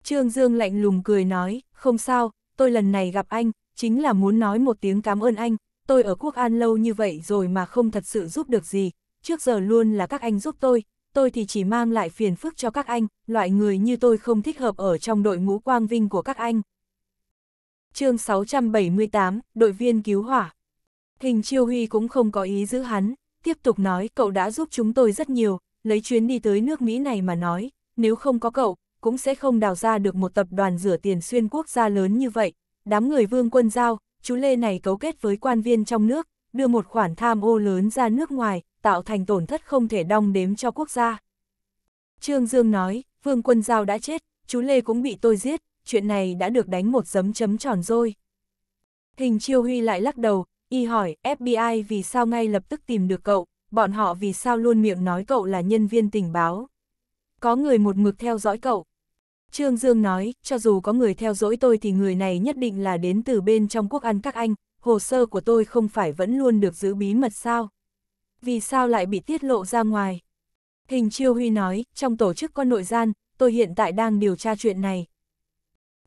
Trương Dương lạnh lùng cười nói, không sao, tôi lần này gặp anh, chính là muốn nói một tiếng cảm ơn anh, tôi ở quốc an lâu như vậy rồi mà không thật sự giúp được gì, trước giờ luôn là các anh giúp tôi, tôi thì chỉ mang lại phiền phức cho các anh, loại người như tôi không thích hợp ở trong đội ngũ quang vinh của các anh. chương 678, đội viên cứu hỏa. Hình Chiêu Huy cũng không có ý giữ hắn, tiếp tục nói cậu đã giúp chúng tôi rất nhiều, lấy chuyến đi tới nước Mỹ này mà nói, nếu không có cậu, cũng sẽ không đào ra được một tập đoàn rửa tiền xuyên quốc gia lớn như vậy. Đám người vương quân giao, chú Lê này cấu kết với quan viên trong nước, đưa một khoản tham ô lớn ra nước ngoài, tạo thành tổn thất không thể đong đếm cho quốc gia. Trương Dương nói, vương quân giao đã chết, chú Lê cũng bị tôi giết, chuyện này đã được đánh một dấm chấm tròn rồi. Hình Chiêu Huy lại lắc đầu, y hỏi FBI vì sao ngay lập tức tìm được cậu bọn họ vì sao luôn miệng nói cậu là nhân viên tình báo. Có người một mực theo dõi cậu. Trương Dương nói, cho dù có người theo dõi tôi thì người này nhất định là đến từ bên trong quốc ăn các anh, hồ sơ của tôi không phải vẫn luôn được giữ bí mật sao? Vì sao lại bị tiết lộ ra ngoài? Hình Chiêu Huy nói, trong tổ chức có nội gian, tôi hiện tại đang điều tra chuyện này.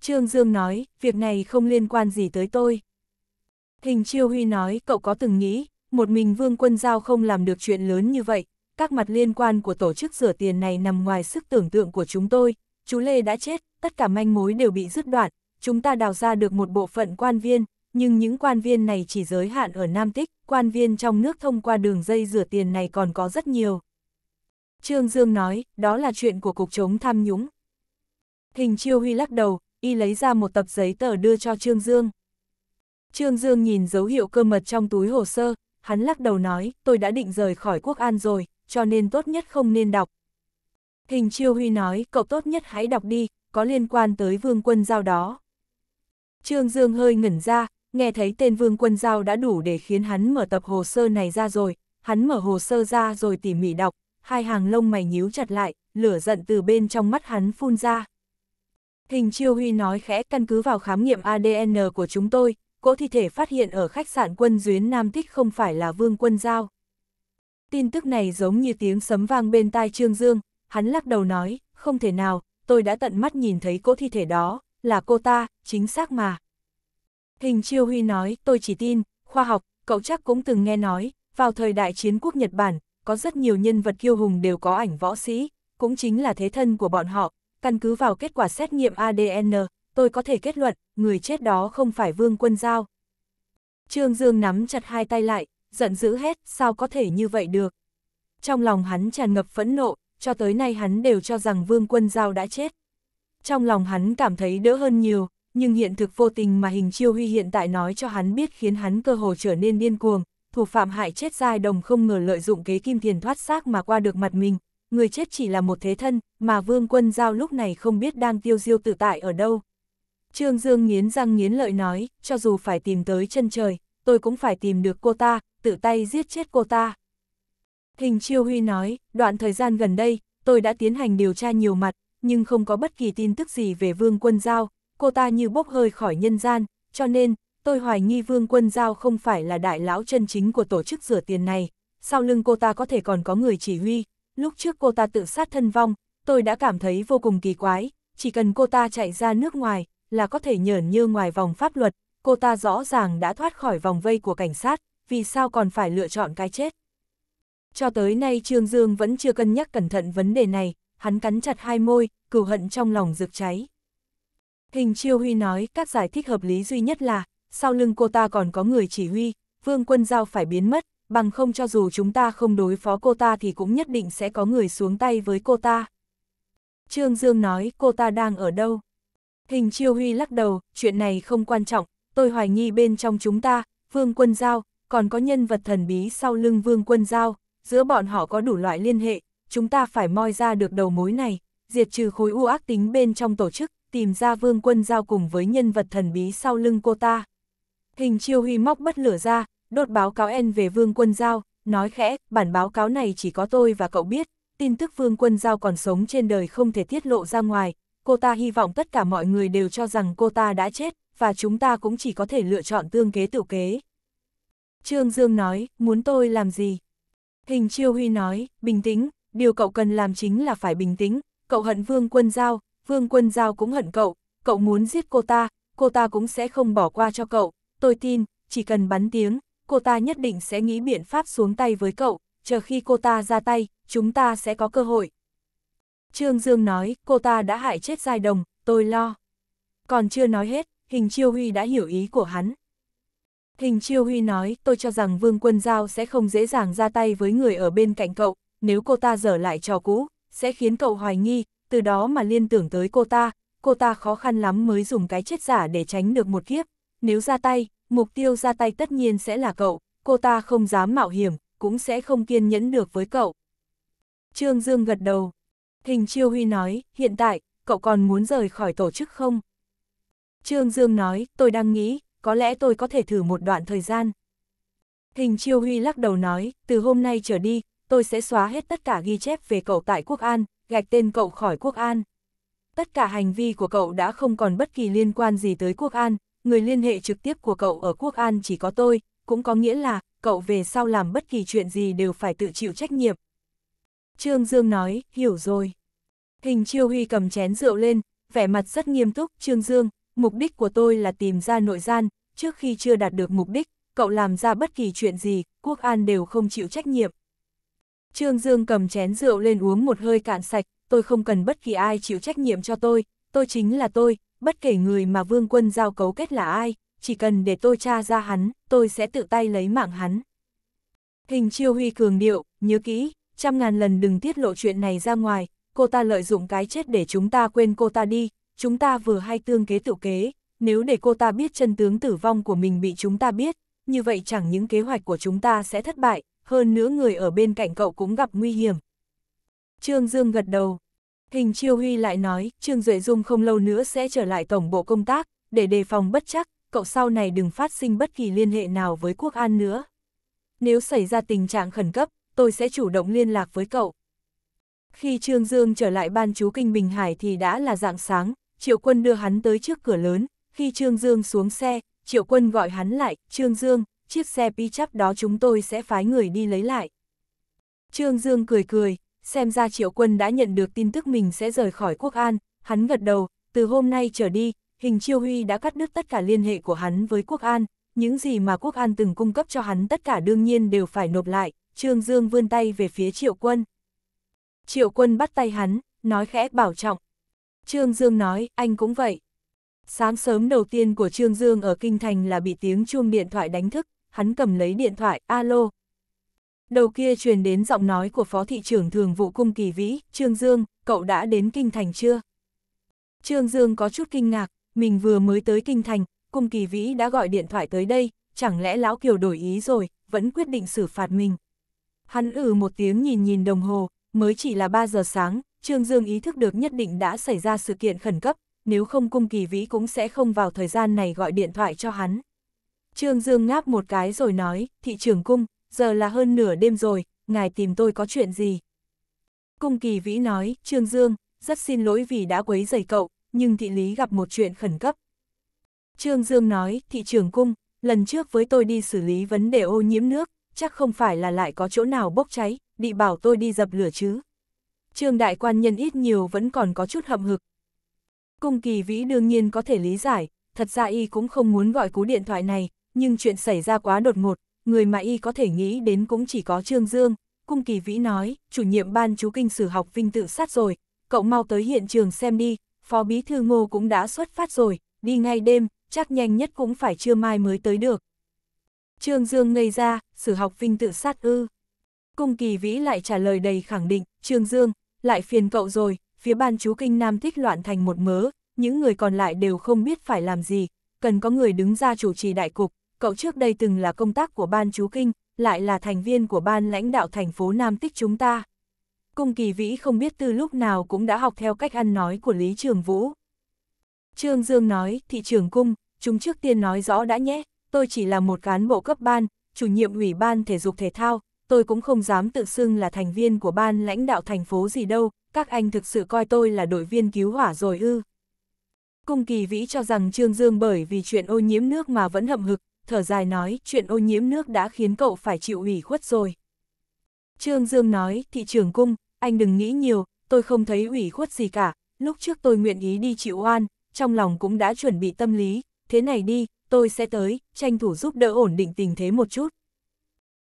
Trương Dương nói, việc này không liên quan gì tới tôi. Hình Chiêu Huy nói, cậu có từng nghĩ, một mình Vương Quân Giao không làm được chuyện lớn như vậy, các mặt liên quan của tổ chức rửa tiền này nằm ngoài sức tưởng tượng của chúng tôi, chú Lê đã chết, tất cả manh mối đều bị dứt đoạn, chúng ta đào ra được một bộ phận quan viên, nhưng những quan viên này chỉ giới hạn ở Nam Tích, quan viên trong nước thông qua đường dây rửa tiền này còn có rất nhiều. Trương Dương nói, đó là chuyện của Cục chống tham nhũng. Hình Chiêu Huy lắc đầu, y lấy ra một tập giấy tờ đưa cho Trương Dương. Trương Dương nhìn dấu hiệu cơ mật trong túi hồ sơ, hắn lắc đầu nói, tôi đã định rời khỏi quốc an rồi, cho nên tốt nhất không nên đọc. Hình Chiêu Huy nói, cậu tốt nhất hãy đọc đi, có liên quan tới Vương Quân Giao đó. Trương Dương hơi ngẩn ra, nghe thấy tên Vương Quân Giao đã đủ để khiến hắn mở tập hồ sơ này ra rồi, hắn mở hồ sơ ra rồi tỉ mỉ đọc, hai hàng lông mày nhíu chặt lại, lửa giận từ bên trong mắt hắn phun ra. Hình Chiêu Huy nói khẽ căn cứ vào khám nghiệm ADN của chúng tôi, cỗ thi thể phát hiện ở khách sạn quân Duyến Nam Tích không phải là Vương Quân Giao. Tin tức này giống như tiếng sấm vang bên tai Trương Dương, hắn lắc đầu nói, không thể nào, tôi đã tận mắt nhìn thấy cỗ thi thể đó, là cô ta, chính xác mà. Hình Chiêu Huy nói, tôi chỉ tin, khoa học, cậu chắc cũng từng nghe nói, vào thời đại chiến quốc Nhật Bản, có rất nhiều nhân vật kiêu hùng đều có ảnh võ sĩ, cũng chính là thế thân của bọn họ, căn cứ vào kết quả xét nghiệm ADN, tôi có thể kết luận, người chết đó không phải vương quân giao. Trương Dương nắm chặt hai tay lại, giận dữ hết sao có thể như vậy được. Trong lòng hắn tràn ngập phẫn nộ, cho tới nay hắn đều cho rằng vương quân giao đã chết. Trong lòng hắn cảm thấy đỡ hơn nhiều, nhưng hiện thực vô tình mà hình chiêu huy hiện tại nói cho hắn biết khiến hắn cơ hồ trở nên điên cuồng, thủ phạm hại chết giai đồng không ngờ lợi dụng kế kim thiền thoát xác mà qua được mặt mình, người chết chỉ là một thế thân, mà vương quân giao lúc này không biết đang tiêu diêu tự tại ở đâu. Trương Dương nghiến răng nghiến lợi nói, cho dù phải tìm tới chân trời, tôi cũng phải tìm được cô ta, tự tay giết chết cô ta. Hình Chiêu Huy nói, đoạn thời gian gần đây, tôi đã tiến hành điều tra nhiều mặt, nhưng không có bất kỳ tin tức gì về Vương Quân Giao, cô ta như bốc hơi khỏi nhân gian, cho nên, tôi hoài nghi Vương Quân Giao không phải là đại lão chân chính của tổ chức rửa tiền này, sau lưng cô ta có thể còn có người chỉ huy, lúc trước cô ta tự sát thân vong, tôi đã cảm thấy vô cùng kỳ quái, chỉ cần cô ta chạy ra nước ngoài, là có thể nhởn như ngoài vòng pháp luật, cô ta rõ ràng đã thoát khỏi vòng vây của cảnh sát, vì sao còn phải lựa chọn cái chết. Cho tới nay Trương Dương vẫn chưa cân nhắc cẩn thận vấn đề này, hắn cắn chặt hai môi, cừu hận trong lòng rực cháy. Hình Chiêu Huy nói các giải thích hợp lý duy nhất là, sau lưng cô ta còn có người chỉ huy, vương quân giao phải biến mất, bằng không cho dù chúng ta không đối phó cô ta thì cũng nhất định sẽ có người xuống tay với cô ta. Trương Dương nói cô ta đang ở đâu? Hình Chiêu Huy lắc đầu, chuyện này không quan trọng, tôi hoài nghi bên trong chúng ta, Vương Quân Giao, còn có nhân vật thần bí sau lưng Vương Quân Giao, giữa bọn họ có đủ loại liên hệ, chúng ta phải moi ra được đầu mối này, diệt trừ khối u ác tính bên trong tổ chức, tìm ra Vương Quân Giao cùng với nhân vật thần bí sau lưng cô ta. Hình Chiêu Huy móc bất lửa ra, đốt báo cáo en về Vương Quân Giao, nói khẽ, bản báo cáo này chỉ có tôi và cậu biết, tin tức Vương Quân Giao còn sống trên đời không thể tiết lộ ra ngoài, cô ta hy vọng tất cả mọi người đều cho rằng cô ta đã chết, và chúng ta cũng chỉ có thể lựa chọn tương kế tiểu kế. Trương Dương nói, muốn tôi làm gì? Hình Chiêu Huy nói, bình tĩnh, điều cậu cần làm chính là phải bình tĩnh, cậu hận Vương Quân Giao, Vương Quân Giao cũng hận cậu, cậu muốn giết cô ta, cô ta cũng sẽ không bỏ qua cho cậu, tôi tin, chỉ cần bắn tiếng, cô ta nhất định sẽ nghĩ biện pháp xuống tay với cậu, chờ khi cô ta ra tay, chúng ta sẽ có cơ hội. Trương Dương nói, cô ta đã hại chết giai đồng, tôi lo. Còn chưa nói hết, hình chiêu huy đã hiểu ý của hắn. Hình chiêu huy nói, tôi cho rằng Vương Quân Giao sẽ không dễ dàng ra tay với người ở bên cạnh cậu, nếu cô ta dở lại trò cũ, sẽ khiến cậu hoài nghi, từ đó mà liên tưởng tới cô ta, cô ta khó khăn lắm mới dùng cái chết giả để tránh được một kiếp. Nếu ra tay, mục tiêu ra tay tất nhiên sẽ là cậu, cô ta không dám mạo hiểm, cũng sẽ không kiên nhẫn được với cậu. Trương Dương gật đầu, Hình Chiêu Huy nói, hiện tại, cậu còn muốn rời khỏi tổ chức không? Trương Dương nói, tôi đang nghĩ, có lẽ tôi có thể thử một đoạn thời gian. Hình Chiêu Huy lắc đầu nói, từ hôm nay trở đi, tôi sẽ xóa hết tất cả ghi chép về cậu tại Quốc An, gạch tên cậu khỏi Quốc An. Tất cả hành vi của cậu đã không còn bất kỳ liên quan gì tới Quốc An, người liên hệ trực tiếp của cậu ở Quốc An chỉ có tôi, cũng có nghĩa là, cậu về sau làm bất kỳ chuyện gì đều phải tự chịu trách nhiệm, Trương Dương nói, hiểu rồi. Hình chiêu huy cầm chén rượu lên, vẻ mặt rất nghiêm túc, Trương Dương, mục đích của tôi là tìm ra nội gian, trước khi chưa đạt được mục đích, cậu làm ra bất kỳ chuyện gì, quốc an đều không chịu trách nhiệm. Trương Dương cầm chén rượu lên uống một hơi cạn sạch, tôi không cần bất kỳ ai chịu trách nhiệm cho tôi, tôi chính là tôi, bất kể người mà vương quân giao cấu kết là ai, chỉ cần để tôi tra ra hắn, tôi sẽ tự tay lấy mạng hắn. Hình chiêu huy cường điệu, nhớ kỹ, trăm ngàn lần đừng tiết lộ chuyện này ra ngoài, cô ta lợi dụng cái chết để chúng ta quên cô ta đi, chúng ta vừa hay tương kế tự kế, nếu để cô ta biết chân tướng tử vong của mình bị chúng ta biết, như vậy chẳng những kế hoạch của chúng ta sẽ thất bại, hơn nữa người ở bên cạnh cậu cũng gặp nguy hiểm. Trương Dương gật đầu. Hình Chiêu Huy lại nói, Trương Duệ Dung không lâu nữa sẽ trở lại tổng bộ công tác, để đề phòng bất chắc, cậu sau này đừng phát sinh bất kỳ liên hệ nào với quốc an nữa. Nếu xảy ra tình trạng khẩn cấp, tôi sẽ chủ động liên lạc với cậu. Khi Trương Dương trở lại ban chú kinh Bình Hải thì đã là dạng sáng, Triệu Quân đưa hắn tới trước cửa lớn, khi Trương Dương xuống xe, Triệu Quân gọi hắn lại, Trương Dương, chiếc xe chắp đó chúng tôi sẽ phái người đi lấy lại. Trương Dương cười cười, xem ra Triệu Quân đã nhận được tin tức mình sẽ rời khỏi Quốc An, hắn gật đầu, từ hôm nay trở đi, hình Chiêu Huy đã cắt đứt tất cả liên hệ của hắn với Quốc An, những gì mà Quốc An từng cung cấp cho hắn tất cả đương nhiên đều phải nộp lại, Trương Dương vươn tay về phía triệu quân. Triệu quân bắt tay hắn, nói khẽ bảo trọng. Trương Dương nói, anh cũng vậy. Sáng sớm đầu tiên của Trương Dương ở Kinh Thành là bị tiếng chuông điện thoại đánh thức, hắn cầm lấy điện thoại, alo. Đầu kia truyền đến giọng nói của Phó Thị trưởng Thường vụ Cung Kỳ Vĩ, Trương Dương, cậu đã đến Kinh Thành chưa? Trương Dương có chút kinh ngạc, mình vừa mới tới Kinh Thành, Cung Kỳ Vĩ đã gọi điện thoại tới đây, chẳng lẽ Lão Kiều đổi ý rồi, vẫn quyết định xử phạt mình. Hắn ừ một tiếng nhìn nhìn đồng hồ, mới chỉ là 3 giờ sáng, Trương Dương ý thức được nhất định đã xảy ra sự kiện khẩn cấp, nếu không cung kỳ vĩ cũng sẽ không vào thời gian này gọi điện thoại cho hắn. Trương Dương ngáp một cái rồi nói, thị trưởng cung, giờ là hơn nửa đêm rồi, ngài tìm tôi có chuyện gì? Cung kỳ vĩ nói, Trương Dương, rất xin lỗi vì đã quấy rầy cậu, nhưng thị lý gặp một chuyện khẩn cấp. Trương Dương nói, thị trưởng cung, lần trước với tôi đi xử lý vấn đề ô nhiễm nước, chắc không phải là lại có chỗ nào bốc cháy, bị bảo tôi đi dập lửa chứ. Trương đại quan nhân ít nhiều vẫn còn có chút hậm hực. Cung kỳ vĩ đương nhiên có thể lý giải, thật ra y cũng không muốn gọi cú điện thoại này, nhưng chuyện xảy ra quá đột ngột, người mà y có thể nghĩ đến cũng chỉ có Trương Dương. Cung kỳ vĩ nói, chủ nhiệm ban chú kinh sử học vinh tự sát rồi, cậu mau tới hiện trường xem đi, phó bí thư ngô cũng đã xuất phát rồi, đi ngay đêm, chắc nhanh nhất cũng phải trưa mai mới tới được. Trương Dương ngây ra, sử học vinh tự sát ư. Cung kỳ vĩ lại trả lời đầy khẳng định, Trương Dương, lại phiền cậu rồi, phía ban chú kinh nam thích loạn thành một mớ, những người còn lại đều không biết phải làm gì, cần có người đứng ra chủ trì đại cục, cậu trước đây từng là công tác của ban chú kinh, lại là thành viên của ban lãnh đạo thành phố Nam Tích chúng ta. Cung kỳ vĩ không biết từ lúc nào cũng đã học theo cách ăn nói của Lý Trường Vũ. Trương Dương nói, thị trường cung, chúng trước tiên nói rõ đã nhé, tôi chỉ là một cán bộ cấp ban, chủ nhiệm ủy ban thể dục thể thao, tôi cũng không dám tự xưng là thành viên của ban lãnh đạo thành phố gì đâu, các anh thực sự coi tôi là đội viên cứu hỏa rồi ư. Cung kỳ vĩ cho rằng Trương Dương bởi vì chuyện ô nhiễm nước mà vẫn hậm hực, thở dài nói chuyện ô nhiễm nước đã khiến cậu phải chịu ủy khuất rồi. Trương Dương nói, thị trưởng cung, anh đừng nghĩ nhiều, tôi không thấy ủy khuất gì cả, lúc trước tôi nguyện ý đi chịu oan, trong lòng cũng đã chuẩn bị tâm lý, thế này đi, tôi sẽ tới, tranh thủ giúp đỡ ổn định tình thế một chút.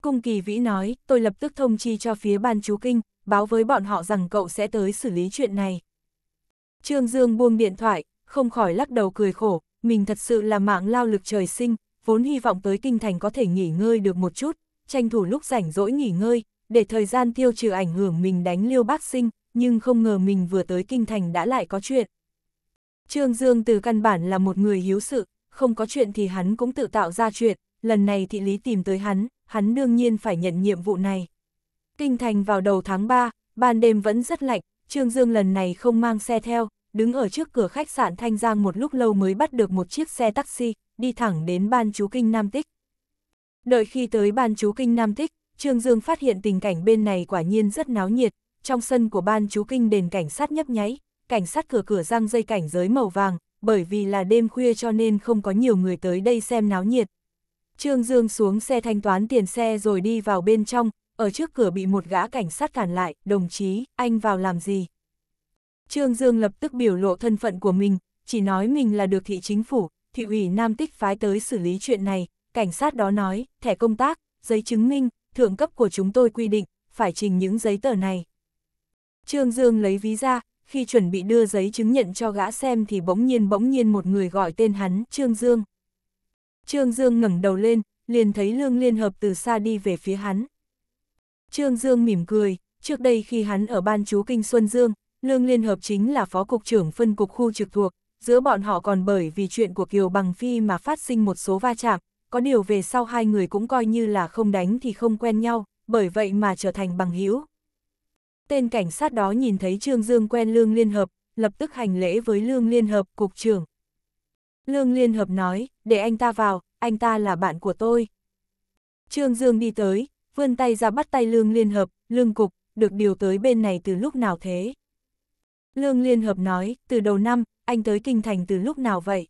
Cung kỳ vĩ nói, tôi lập tức thông chi cho phía ban chú kinh, báo với bọn họ rằng cậu sẽ tới xử lý chuyện này. Trương Dương buông điện thoại, không khỏi lắc đầu cười khổ, mình thật sự là mạng lao lực trời sinh, vốn hy vọng tới kinh thành có thể nghỉ ngơi được một chút, tranh thủ lúc rảnh rỗi nghỉ ngơi, để thời gian tiêu trừ ảnh hưởng mình đánh liêu bác sinh, nhưng không ngờ mình vừa tới kinh thành đã lại có chuyện. Trương Dương từ căn bản là một người hiếu sự, không có chuyện thì hắn cũng tự tạo ra chuyện, lần này thị lý tìm tới hắn, hắn đương nhiên phải nhận nhiệm vụ này. Kinh thành vào đầu tháng 3, ban đêm vẫn rất lạnh, Trương Dương lần này không mang xe theo, đứng ở trước cửa khách sạn Thanh Giang một lúc lâu mới bắt được một chiếc xe taxi, đi thẳng đến ban chú kinh Nam Tích. Đợi khi tới ban chú kinh Nam Tích, Trương Dương phát hiện tình cảnh bên này quả nhiên rất náo nhiệt, trong sân của ban chú kinh đền cảnh sát nhấp nháy, cảnh sát cửa cửa răng dây cảnh giới màu vàng, bởi vì là đêm khuya cho nên không có nhiều người tới đây xem náo nhiệt. Trương Dương xuống xe thanh toán tiền xe rồi đi vào bên trong, ở trước cửa bị một gã cảnh sát cản lại, đồng chí, anh vào làm gì? Trương Dương lập tức biểu lộ thân phận của mình, chỉ nói mình là được thị chính phủ, thị ủy Nam Tích phái tới xử lý chuyện này, cảnh sát đó nói, thẻ công tác, giấy chứng minh, thượng cấp của chúng tôi quy định, phải trình những giấy tờ này. Trương Dương lấy ví ra, khi chuẩn bị đưa giấy chứng nhận cho gã xem thì bỗng nhiên bỗng nhiên một người gọi tên hắn, Trương Dương. Trương Dương ngẩng đầu lên, liền thấy Lương Liên Hợp từ xa đi về phía hắn. Trương Dương mỉm cười, trước đây khi hắn ở ban chú Kinh Xuân Dương, Lương Liên Hợp chính là phó cục trưởng phân cục khu trực thuộc, giữa bọn họ còn bởi vì chuyện của Kiều Bằng Phi mà phát sinh một số va chạm, có điều về sau hai người cũng coi như là không đánh thì không quen nhau, bởi vậy mà trở thành bằng hữu Tên cảnh sát đó nhìn thấy Trương Dương quen Lương Liên Hợp, lập tức hành lễ với Lương Liên Hợp cục trưởng. Lương Liên Hợp nói, để anh ta vào, anh ta là bạn của tôi. Trương Dương đi tới, vươn tay ra bắt tay Lương Liên Hợp, Lương Cục, được điều tới bên này từ lúc nào thế? Lương Liên Hợp nói, từ đầu năm, anh tới Kinh Thành từ lúc nào vậy?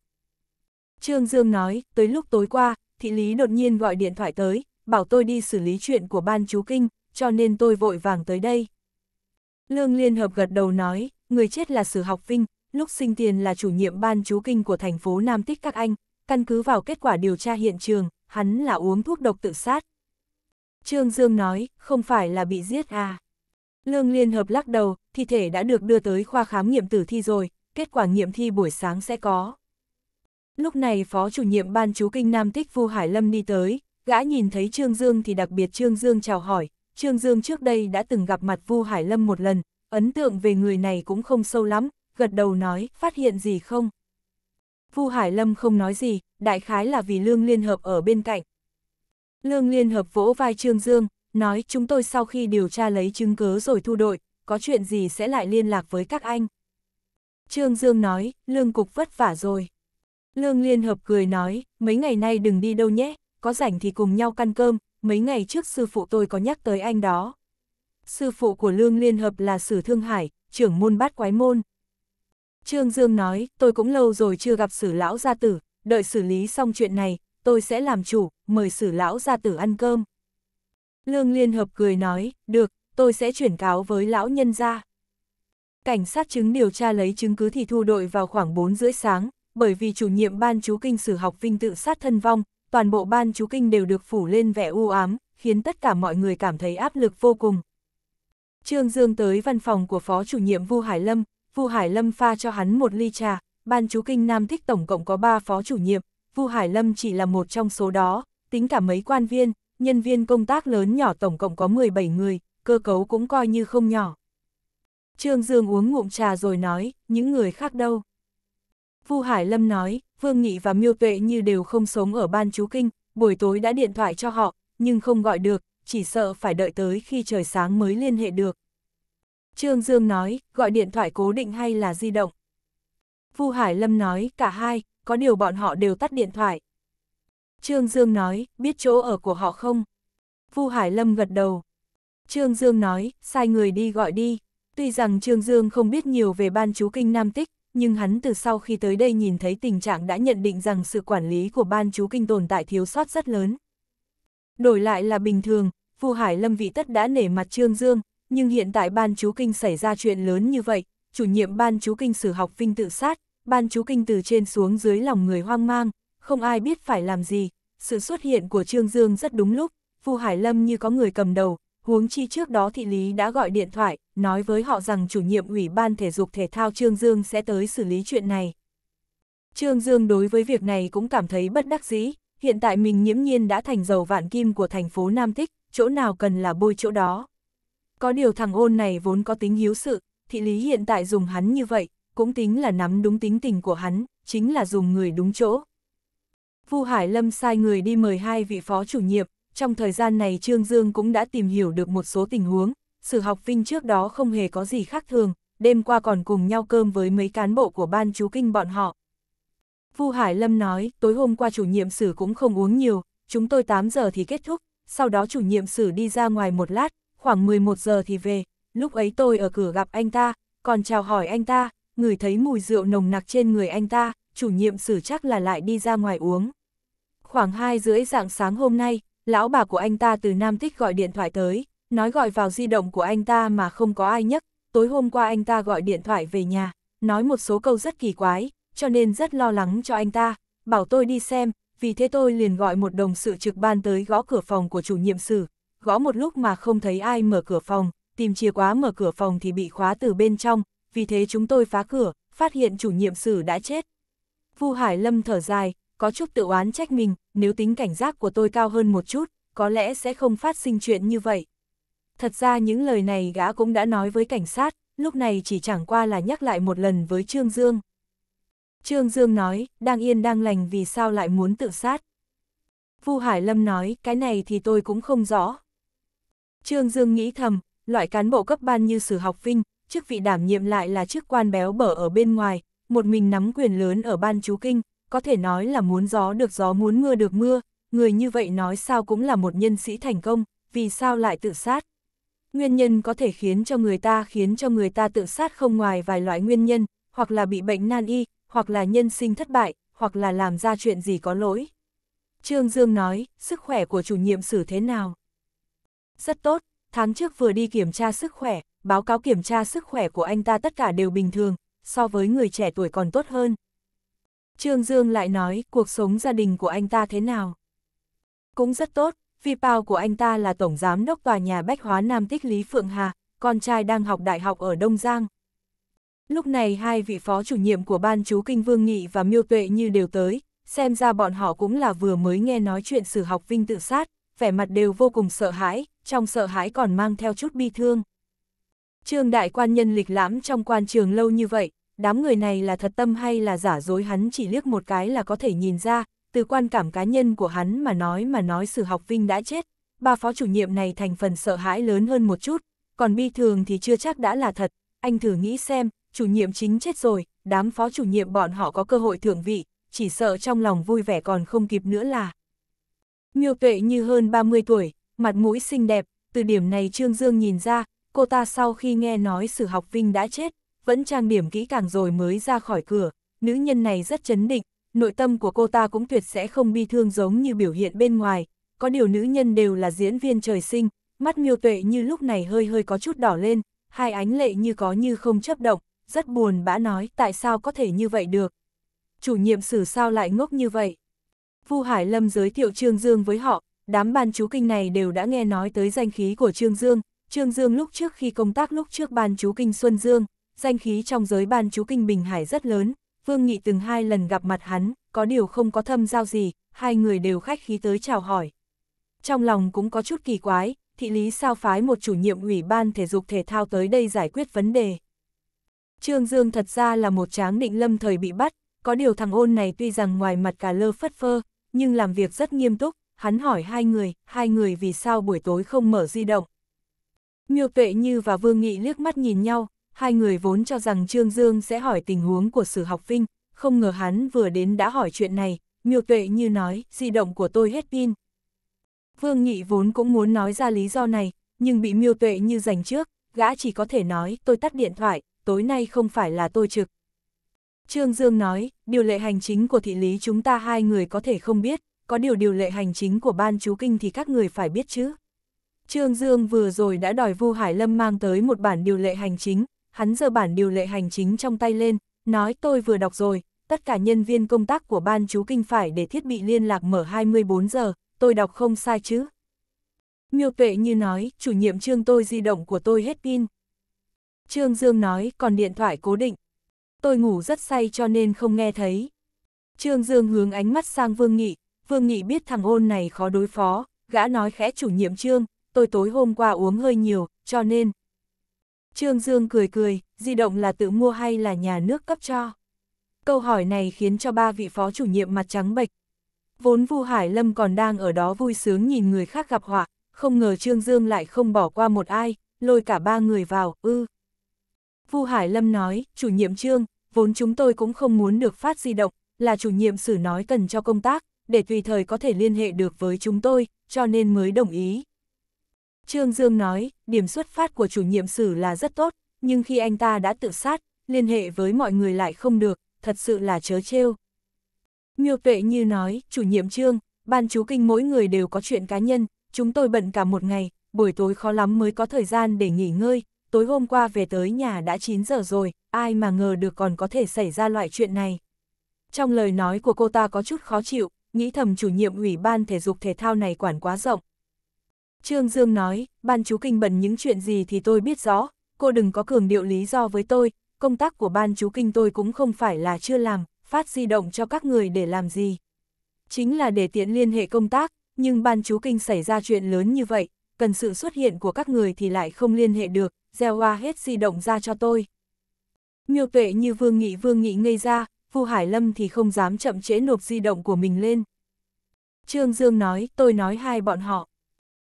Trương Dương nói, tới lúc tối qua, thị lý đột nhiên gọi điện thoại tới, bảo tôi đi xử lý chuyện của ban chú kinh, cho nên tôi vội vàng tới đây. Lương Liên Hợp gật đầu nói, người chết là sử học vinh, lúc sinh tiền là chủ nhiệm ban chú kinh của thành phố Nam Tích các anh, căn cứ vào kết quả điều tra hiện trường, hắn là uống thuốc độc tự sát. Trương Dương nói, không phải là bị giết à. Lương Liên Hợp lắc đầu, thi thể đã được đưa tới khoa khám nghiệm tử thi rồi, kết quả nghiệm thi buổi sáng sẽ có. Lúc này phó chủ nhiệm ban chú kinh Nam Tích Vu Hải Lâm đi tới, gã nhìn thấy Trương Dương thì đặc biệt Trương Dương chào hỏi, Trương Dương trước đây đã từng gặp mặt Vu Hải Lâm một lần, ấn tượng về người này cũng không sâu lắm, gật đầu nói, phát hiện gì không? Vu Hải Lâm không nói gì, đại khái là vì Lương Liên Hợp ở bên cạnh. Lương Liên Hợp vỗ vai Trương Dương, nói chúng tôi sau khi điều tra lấy chứng cứ rồi thu đội, có chuyện gì sẽ lại liên lạc với các anh. Trương Dương nói, Lương Cục vất vả rồi. Lương Liên Hợp cười nói, mấy ngày nay đừng đi đâu nhé, có rảnh thì cùng nhau căn cơm, mấy ngày trước sư phụ tôi có nhắc tới anh đó. Sư phụ của Lương Liên Hợp là Sử Thương Hải, trưởng môn bát quái môn. Trương Dương nói, tôi cũng lâu rồi chưa gặp Sử Lão Gia Tử, đợi xử lý xong chuyện này, tôi sẽ làm chủ, mời Sử Lão Gia Tử ăn cơm. Lương Liên Hợp cười nói, được, tôi sẽ chuyển cáo với Lão Nhân gia. Cảnh sát chứng điều tra lấy chứng cứ thì thu đội vào khoảng 4 rưỡi sáng, bởi vì chủ nhiệm ban chú kinh sử học Vinh tự sát thân vong, toàn bộ ban chú kinh đều được phủ lên vẻ u ám, khiến tất cả mọi người cảm thấy áp lực vô cùng. Trương Dương tới văn phòng của phó chủ nhiệm Vu Hải Lâm, Vu Hải Lâm pha cho hắn một ly trà, ban chú kinh Nam Thích tổng cộng có 3 phó chủ nhiệm, Vu Hải Lâm chỉ là một trong số đó, tính cả mấy quan viên, nhân viên công tác lớn nhỏ tổng cộng có 17 người, cơ cấu cũng coi như không nhỏ. Trương Dương uống ngụm trà rồi nói, những người khác đâu? Vu Hải Lâm nói, Vương Nghị và Miêu Tuệ như đều không sống ở ban chú kinh, buổi tối đã điện thoại cho họ, nhưng không gọi được, chỉ sợ phải đợi tới khi trời sáng mới liên hệ được. Trương Dương nói, gọi điện thoại cố định hay là di động? Vu Hải Lâm nói, cả hai, có điều bọn họ đều tắt điện thoại. Trương Dương nói, biết chỗ ở của họ không? Vu Hải Lâm gật đầu. Trương Dương nói, sai người đi gọi đi. Tuy rằng Trương Dương không biết nhiều về ban chú kinh Nam Tích, nhưng hắn từ sau khi tới đây nhìn thấy tình trạng đã nhận định rằng sự quản lý của ban chú kinh tồn tại thiếu sót rất lớn. Đổi lại là bình thường, Vu Hải Lâm vị tất đã nể mặt Trương Dương, nhưng hiện tại ban chú kinh xảy ra chuyện lớn như vậy, chủ nhiệm ban chú kinh sử học vinh tự sát, ban chú kinh từ trên xuống dưới lòng người hoang mang, không ai biết phải làm gì, sự xuất hiện của Trương Dương rất đúng lúc, Vu Hải Lâm như có người cầm đầu, huống chi trước đó thị lý đã gọi điện thoại, nói với họ rằng chủ nhiệm ủy ban thể dục thể thao Trương Dương sẽ tới xử lý chuyện này. Trương Dương đối với việc này cũng cảm thấy bất đắc dĩ, hiện tại mình nhiễm nhiên đã thành dầu vạn kim của thành phố Nam Tích, chỗ nào cần là bôi chỗ đó. Có điều thằng ôn này vốn có tính hiếu sự, thị lý hiện tại dùng hắn như vậy, cũng tính là nắm đúng tính tình của hắn, chính là dùng người đúng chỗ. Vu Hải Lâm sai người đi mời hai vị phó chủ nhiệm, trong thời gian này Trương Dương cũng đã tìm hiểu được một số tình huống, sự học vinh trước đó không hề có gì khác thường, đêm qua còn cùng nhau cơm với mấy cán bộ của ban chú kinh bọn họ. Vu Hải Lâm nói, tối hôm qua chủ nhiệm sử cũng không uống nhiều, chúng tôi 8 giờ thì kết thúc, sau đó chủ nhiệm sử đi ra ngoài một lát, khoảng 11 giờ thì về, lúc ấy tôi ở cửa gặp anh ta, còn chào hỏi anh ta, người thấy mùi rượu nồng nặc trên người anh ta, chủ nhiệm sử chắc là lại đi ra ngoài uống. Khoảng 2 rưỡi dạng sáng hôm nay, lão bà của anh ta từ Nam Tích gọi điện thoại tới, nói gọi vào di động của anh ta mà không có ai nhắc, tối hôm qua anh ta gọi điện thoại về nhà, nói một số câu rất kỳ quái, cho nên rất lo lắng cho anh ta, bảo tôi đi xem, vì thế tôi liền gọi một đồng sự trực ban tới gõ cửa phòng của chủ nhiệm sử, gõ một lúc mà không thấy ai mở cửa phòng, tìm chìa quá mở cửa phòng thì bị khóa từ bên trong, vì thế chúng tôi phá cửa, phát hiện chủ nhiệm sử đã chết. Vu Hải Lâm thở dài, có chút tự oán trách mình, nếu tính cảnh giác của tôi cao hơn một chút, có lẽ sẽ không phát sinh chuyện như vậy. Thật ra những lời này gã cũng đã nói với cảnh sát, lúc này chỉ chẳng qua là nhắc lại một lần với Trương Dương. Trương Dương nói, đang yên đang lành vì sao lại muốn tự sát. Vu Hải Lâm nói, cái này thì tôi cũng không rõ. Trương Dương nghĩ thầm, loại cán bộ cấp ban như sử học vinh, chức vị đảm nhiệm lại là chức quan béo bở ở bên ngoài, một mình nắm quyền lớn ở ban chú kinh, có thể nói là muốn gió được gió muốn mưa được mưa, người như vậy nói sao cũng là một nhân sĩ thành công, vì sao lại tự sát. Nguyên nhân có thể khiến cho người ta khiến cho người ta tự sát không ngoài vài loại nguyên nhân, hoặc là bị bệnh nan y, hoặc là nhân sinh thất bại, hoặc là làm ra chuyện gì có lỗi. Trương Dương nói, sức khỏe của chủ nhiệm xử thế nào? Rất tốt, tháng trước vừa đi kiểm tra sức khỏe, báo cáo kiểm tra sức khỏe của anh ta tất cả đều bình thường, so với người trẻ tuổi còn tốt hơn, Trương Dương lại nói cuộc sống gia đình của anh ta thế nào. Cũng rất tốt, vi Bao của anh ta là tổng giám đốc tòa nhà Bách Hóa Nam Tích Lý Phượng Hà, con trai đang học đại học ở Đông Giang. Lúc này hai vị phó chủ nhiệm của ban chú kinh Vương Nghị và Miêu Tuệ như đều tới, xem ra bọn họ cũng là vừa mới nghe nói chuyện sử học vinh tự sát, vẻ mặt đều vô cùng sợ hãi, trong sợ hãi còn mang theo chút bi thương. Trương đại quan nhân lịch lãm trong quan trường lâu như vậy, đám người này là thật tâm hay là giả dối hắn chỉ liếc một cái là có thể nhìn ra, từ quan cảm cá nhân của hắn mà nói mà nói sử học vinh đã chết, ba phó chủ nhiệm này thành phần sợ hãi lớn hơn một chút, còn bi thường thì chưa chắc đã là thật, anh thử nghĩ xem, chủ nhiệm chính chết rồi, đám phó chủ nhiệm bọn họ có cơ hội thưởng vị, chỉ sợ trong lòng vui vẻ còn không kịp nữa là. Miêu tuệ như hơn 30 tuổi, mặt mũi xinh đẹp, từ điểm này Trương Dương nhìn ra, cô ta sau khi nghe nói sử học vinh đã chết, vẫn trang điểm kỹ càng rồi mới ra khỏi cửa, nữ nhân này rất chấn định, nội tâm của cô ta cũng tuyệt sẽ không bi thương giống như biểu hiện bên ngoài, có điều nữ nhân đều là diễn viên trời sinh, mắt miêu tuệ như lúc này hơi hơi có chút đỏ lên, hai ánh lệ như có như không chấp động, rất buồn bã nói tại sao có thể như vậy được. Chủ nhiệm xử sao lại ngốc như vậy? Vu Hải Lâm giới thiệu Trương Dương với họ, đám ban chú kinh này đều đã nghe nói tới danh khí của Trương Dương, Trương Dương lúc trước khi công tác lúc trước ban chú kinh Xuân Dương, danh khí trong giới ban chú kinh Bình Hải rất lớn, Vương Nghị từng hai lần gặp mặt hắn, có điều không có thâm giao gì, hai người đều khách khí tới chào hỏi. Trong lòng cũng có chút kỳ quái, thị lý sao phái một chủ nhiệm ủy ban thể dục thể thao tới đây giải quyết vấn đề. Trương Dương thật ra là một tráng định lâm thời bị bắt, có điều thằng ôn này tuy rằng ngoài mặt cả lơ phất phơ, nhưng làm việc rất nghiêm túc, hắn hỏi hai người, hai người vì sao buổi tối không mở di động. Miêu Tuệ Như và Vương Nghị liếc mắt nhìn nhau, Hai người vốn cho rằng Trương Dương sẽ hỏi tình huống của Sử Học Vinh, không ngờ hắn vừa đến đã hỏi chuyện này, miêu tuệ như nói, di động của tôi hết pin. Vương Nghị vốn cũng muốn nói ra lý do này, nhưng bị miêu tuệ như giành trước, gã chỉ có thể nói, tôi tắt điện thoại, tối nay không phải là tôi trực. Trương Dương nói, điều lệ hành chính của thị lý chúng ta hai người có thể không biết, có điều điều lệ hành chính của ban chú kinh thì các người phải biết chứ. Trương Dương vừa rồi đã đòi Vu Hải Lâm mang tới một bản điều lệ hành chính, hắn giơ bản điều lệ hành chính trong tay lên, nói tôi vừa đọc rồi, tất cả nhân viên công tác của ban chú kinh phải để thiết bị liên lạc mở 24 giờ, tôi đọc không sai chứ. Miêu tuệ như nói, chủ nhiệm trương tôi di động của tôi hết pin. Trương Dương nói, còn điện thoại cố định. Tôi ngủ rất say cho nên không nghe thấy. Trương Dương hướng ánh mắt sang Vương Nghị, Vương Nghị biết thằng ôn này khó đối phó, gã nói khẽ chủ nhiệm Trương, tôi tối hôm qua uống hơi nhiều, cho nên... Trương Dương cười cười, di động là tự mua hay là nhà nước cấp cho? Câu hỏi này khiến cho ba vị phó chủ nhiệm mặt trắng bệch. Vốn Vu Hải Lâm còn đang ở đó vui sướng nhìn người khác gặp họa, không ngờ Trương Dương lại không bỏ qua một ai, lôi cả ba người vào, ư. Vu Hải Lâm nói, chủ nhiệm Trương, vốn chúng tôi cũng không muốn được phát di động, là chủ nhiệm sử nói cần cho công tác, để tùy thời có thể liên hệ được với chúng tôi, cho nên mới đồng ý, Trương Dương nói, điểm xuất phát của chủ nhiệm sử là rất tốt, nhưng khi anh ta đã tự sát, liên hệ với mọi người lại không được, thật sự là chớ trêu. Miêu Vệ như nói, chủ nhiệm trương, ban chú kinh mỗi người đều có chuyện cá nhân, chúng tôi bận cả một ngày, buổi tối khó lắm mới có thời gian để nghỉ ngơi, tối hôm qua về tới nhà đã 9 giờ rồi, ai mà ngờ được còn có thể xảy ra loại chuyện này. Trong lời nói của cô ta có chút khó chịu, nghĩ thầm chủ nhiệm ủy ban thể dục thể thao này quản quá rộng, Trương Dương nói, ban chú kinh bẩn những chuyện gì thì tôi biết rõ, cô đừng có cường điệu lý do với tôi, công tác của ban chú kinh tôi cũng không phải là chưa làm, phát di động cho các người để làm gì. Chính là để tiện liên hệ công tác, nhưng ban chú kinh xảy ra chuyện lớn như vậy, cần sự xuất hiện của các người thì lại không liên hệ được, gieo hoa hết di động ra cho tôi. Miêu tuệ như vương nghị vương nghị ngây ra, Vu Hải Lâm thì không dám chậm chế nộp di động của mình lên. Trương Dương nói, tôi nói hai bọn họ,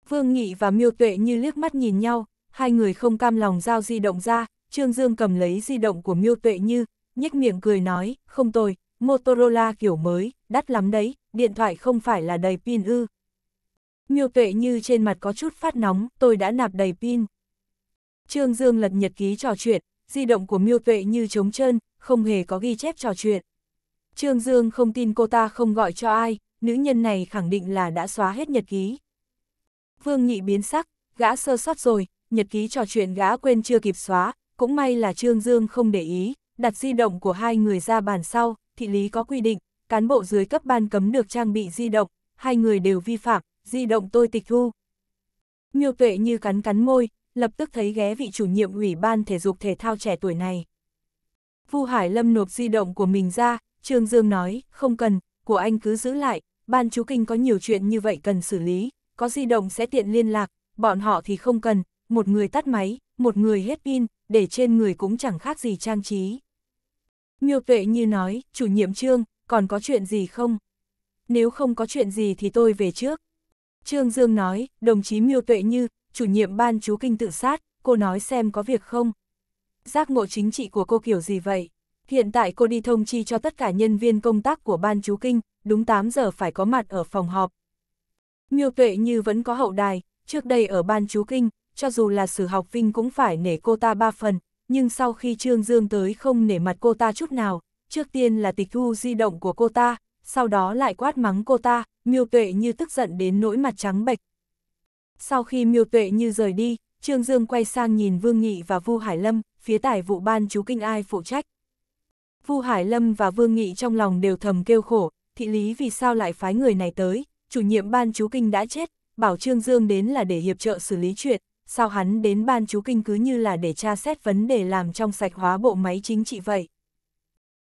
Vương Nghị và Miêu Tuệ như liếc mắt nhìn nhau, hai người không cam lòng giao di động ra, Trương Dương cầm lấy di động của Miêu Tuệ như, nhếch miệng cười nói, không tồi, Motorola kiểu mới, đắt lắm đấy, điện thoại không phải là đầy pin ư. Miêu Tuệ như trên mặt có chút phát nóng, tôi đã nạp đầy pin. Trương Dương lật nhật ký trò chuyện, di động của Miêu Tuệ như trống trơn, không hề có ghi chép trò chuyện. Trương Dương không tin cô ta không gọi cho ai, nữ nhân này khẳng định là đã xóa hết nhật ký. Vương Nhị biến sắc, gã sơ sót rồi, nhật ký trò chuyện gã quên chưa kịp xóa, cũng may là Trương Dương không để ý, đặt di động của hai người ra bàn sau, thị lý có quy định, cán bộ dưới cấp ban cấm được trang bị di động, hai người đều vi phạm, di động tôi tịch thu. Miêu tuệ như cắn cắn môi, lập tức thấy ghé vị chủ nhiệm ủy ban thể dục thể thao trẻ tuổi này. Vu Hải Lâm nộp di động của mình ra, Trương Dương nói, không cần, của anh cứ giữ lại, ban chú kinh có nhiều chuyện như vậy cần xử lý, có di động sẽ tiện liên lạc, bọn họ thì không cần, một người tắt máy, một người hết pin, để trên người cũng chẳng khác gì trang trí. Miêu tuệ như nói, chủ nhiệm trương, còn có chuyện gì không? Nếu không có chuyện gì thì tôi về trước. Trương Dương nói, đồng chí miêu tuệ như, chủ nhiệm ban chú kinh tự sát, cô nói xem có việc không? Giác ngộ chính trị của cô kiểu gì vậy? Hiện tại cô đi thông chi cho tất cả nhân viên công tác của ban chú kinh, đúng 8 giờ phải có mặt ở phòng họp, Miêu tuệ như vẫn có hậu đài, trước đây ở ban chú kinh, cho dù là sử học vinh cũng phải nể cô ta ba phần, nhưng sau khi Trương Dương tới không nể mặt cô ta chút nào, trước tiên là tịch thu di động của cô ta, sau đó lại quát mắng cô ta, miêu tuệ như tức giận đến nỗi mặt trắng bệch. Sau khi miêu tuệ như rời đi, Trương Dương quay sang nhìn Vương Nghị và Vu Hải Lâm, phía tài vụ ban chú kinh ai phụ trách. Vu Hải Lâm và Vương Nghị trong lòng đều thầm kêu khổ, thị lý vì sao lại phái người này tới, chủ nhiệm ban chú kinh đã chết, bảo Trương Dương đến là để hiệp trợ xử lý chuyện, sao hắn đến ban chú kinh cứ như là để tra xét vấn đề làm trong sạch hóa bộ máy chính trị vậy.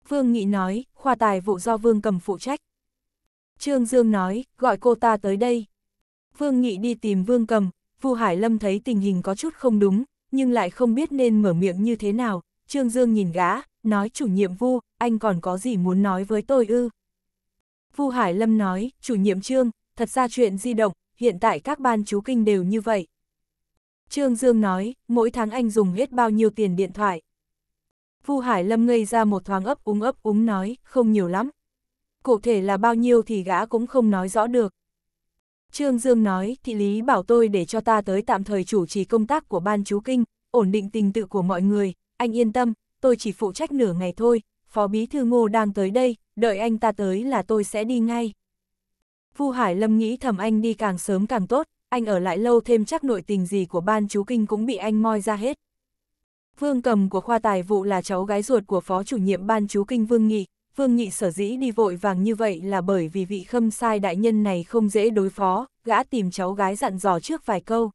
Vương Nghị nói, khoa tài vụ do Vương cầm phụ trách. Trương Dương nói, gọi cô ta tới đây. Vương Nghị đi tìm Vương cầm, Vu Hải Lâm thấy tình hình có chút không đúng, nhưng lại không biết nên mở miệng như thế nào. Trương Dương nhìn gã, nói chủ nhiệm Vu, anh còn có gì muốn nói với tôi ư? Vu Hải Lâm nói, chủ nhiệm trương, thật ra chuyện di động, hiện tại các ban chú kinh đều như vậy. Trương Dương nói, mỗi tháng anh dùng hết bao nhiêu tiền điện thoại. Vu Hải Lâm ngây ra một thoáng ấp úng ấp úng nói, không nhiều lắm. Cụ thể là bao nhiêu thì gã cũng không nói rõ được. Trương Dương nói, thị lý bảo tôi để cho ta tới tạm thời chủ trì công tác của ban chú kinh, ổn định tình tự của mọi người, anh yên tâm, tôi chỉ phụ trách nửa ngày thôi, Phó Bí Thư Ngô đang tới đây, đợi anh ta tới là tôi sẽ đi ngay. Vu Hải Lâm nghĩ thầm anh đi càng sớm càng tốt, anh ở lại lâu thêm chắc nội tình gì của ban chú kinh cũng bị anh moi ra hết. Vương Cầm của khoa tài vụ là cháu gái ruột của phó chủ nhiệm ban chú kinh Vương Nghị, Vương Nghị sở dĩ đi vội vàng như vậy là bởi vì vị khâm sai đại nhân này không dễ đối phó, gã tìm cháu gái dặn dò trước vài câu.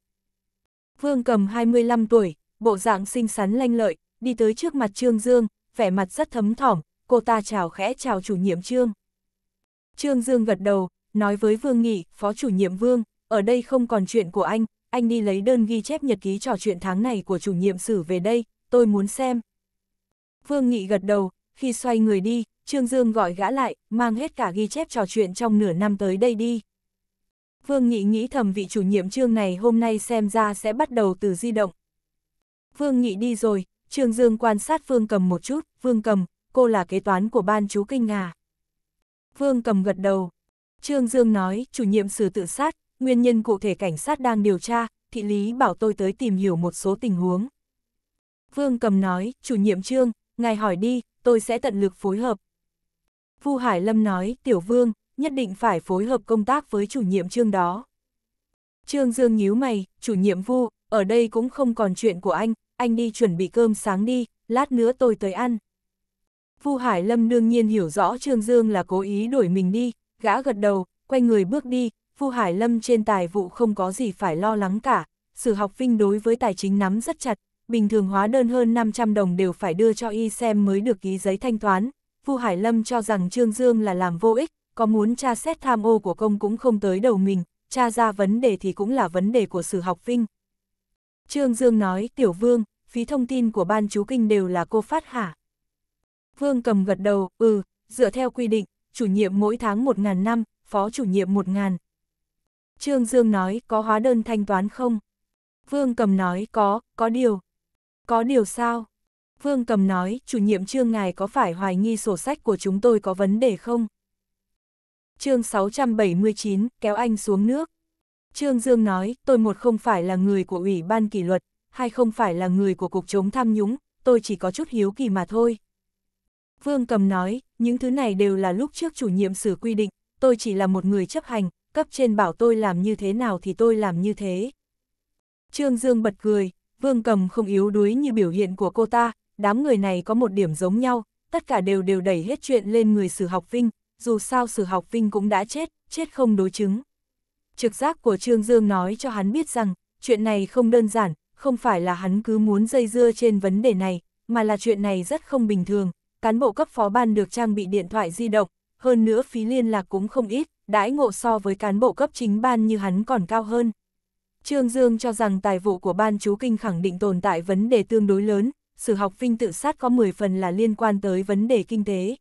Vương Cầm 25 tuổi, bộ dạng xinh xắn lanh lợi, đi tới trước mặt Trương Dương, vẻ mặt rất thấm thỏm, cô ta chào khẽ chào chủ nhiệm Trương. Trương Dương gật đầu, nói với Vương Nghị, phó chủ nhiệm Vương, ở đây không còn chuyện của anh, anh đi lấy đơn ghi chép nhật ký trò chuyện tháng này của chủ nhiệm sử về đây, tôi muốn xem. Vương Nghị gật đầu, khi xoay người đi, Trương Dương gọi gã lại, mang hết cả ghi chép trò chuyện trong nửa năm tới đây đi. Vương Nghị nghĩ thầm vị chủ nhiệm Trương này hôm nay xem ra sẽ bắt đầu từ di động. Vương Nghị đi rồi, Trương Dương quan sát Vương Cầm một chút, Vương Cầm, cô là kế toán của ban chú kinh à? Vương Cầm gật đầu. Trương Dương nói, chủ nhiệm xử tự sát, nguyên nhân cụ thể cảnh sát đang điều tra, thị lý bảo tôi tới tìm hiểu một số tình huống. Vương Cầm nói, chủ nhiệm Trương, ngài hỏi đi, tôi sẽ tận lực phối hợp. Vu Hải Lâm nói, tiểu Vương, nhất định phải phối hợp công tác với chủ nhiệm Trương đó. Trương Dương nhíu mày, chủ nhiệm Vu, ở đây cũng không còn chuyện của anh, anh đi chuẩn bị cơm sáng đi, lát nữa tôi tới ăn. Vu Hải Lâm đương nhiên hiểu rõ Trương Dương là cố ý đuổi mình đi, gã gật đầu, quay người bước đi, Vu Hải Lâm trên tài vụ không có gì phải lo lắng cả, sử học vinh đối với tài chính nắm rất chặt, bình thường hóa đơn hơn 500 đồng đều phải đưa cho y xem mới được ký giấy thanh toán. Vu Hải Lâm cho rằng Trương Dương là làm vô ích, có muốn tra xét tham ô của công cũng không tới đầu mình, tra ra vấn đề thì cũng là vấn đề của sử học vinh, Trương Dương nói, tiểu vương, phí thông tin của ban chú kinh đều là cô phát hả? Vương cầm gật đầu, ừ, dựa theo quy định, chủ nhiệm mỗi tháng 1.000 năm, phó chủ nhiệm 1.000. Trương Dương nói, có hóa đơn thanh toán không? Vương cầm nói, có, có điều. Có điều sao? Vương cầm nói, chủ nhiệm trương ngài có phải hoài nghi sổ sách của chúng tôi có vấn đề không? chương 679, kéo anh xuống nước. Trương Dương nói, tôi một không phải là người của Ủy ban kỷ luật, hai không phải là người của Cục chống tham nhũng, tôi chỉ có chút hiếu kỳ mà thôi. Vương Cầm nói, những thứ này đều là lúc trước chủ nhiệm xử quy định, tôi chỉ là một người chấp hành, cấp trên bảo tôi làm như thế nào thì tôi làm như thế. Trương Dương bật cười, Vương Cầm không yếu đuối như biểu hiện của cô ta, đám người này có một điểm giống nhau, tất cả đều đều đẩy hết chuyện lên người xử học vinh, dù sao xử học vinh cũng đã chết, chết không đối chứng trực giác của Trương Dương nói cho hắn biết rằng, chuyện này không đơn giản, không phải là hắn cứ muốn dây dưa trên vấn đề này, mà là chuyện này rất không bình thường. Cán bộ cấp phó ban được trang bị điện thoại di động, hơn nữa phí liên lạc cũng không ít, đãi ngộ so với cán bộ cấp chính ban như hắn còn cao hơn. Trương Dương cho rằng tài vụ của ban chú kinh khẳng định tồn tại vấn đề tương đối lớn, sự học vinh tự sát có 10 phần là liên quan tới vấn đề kinh tế.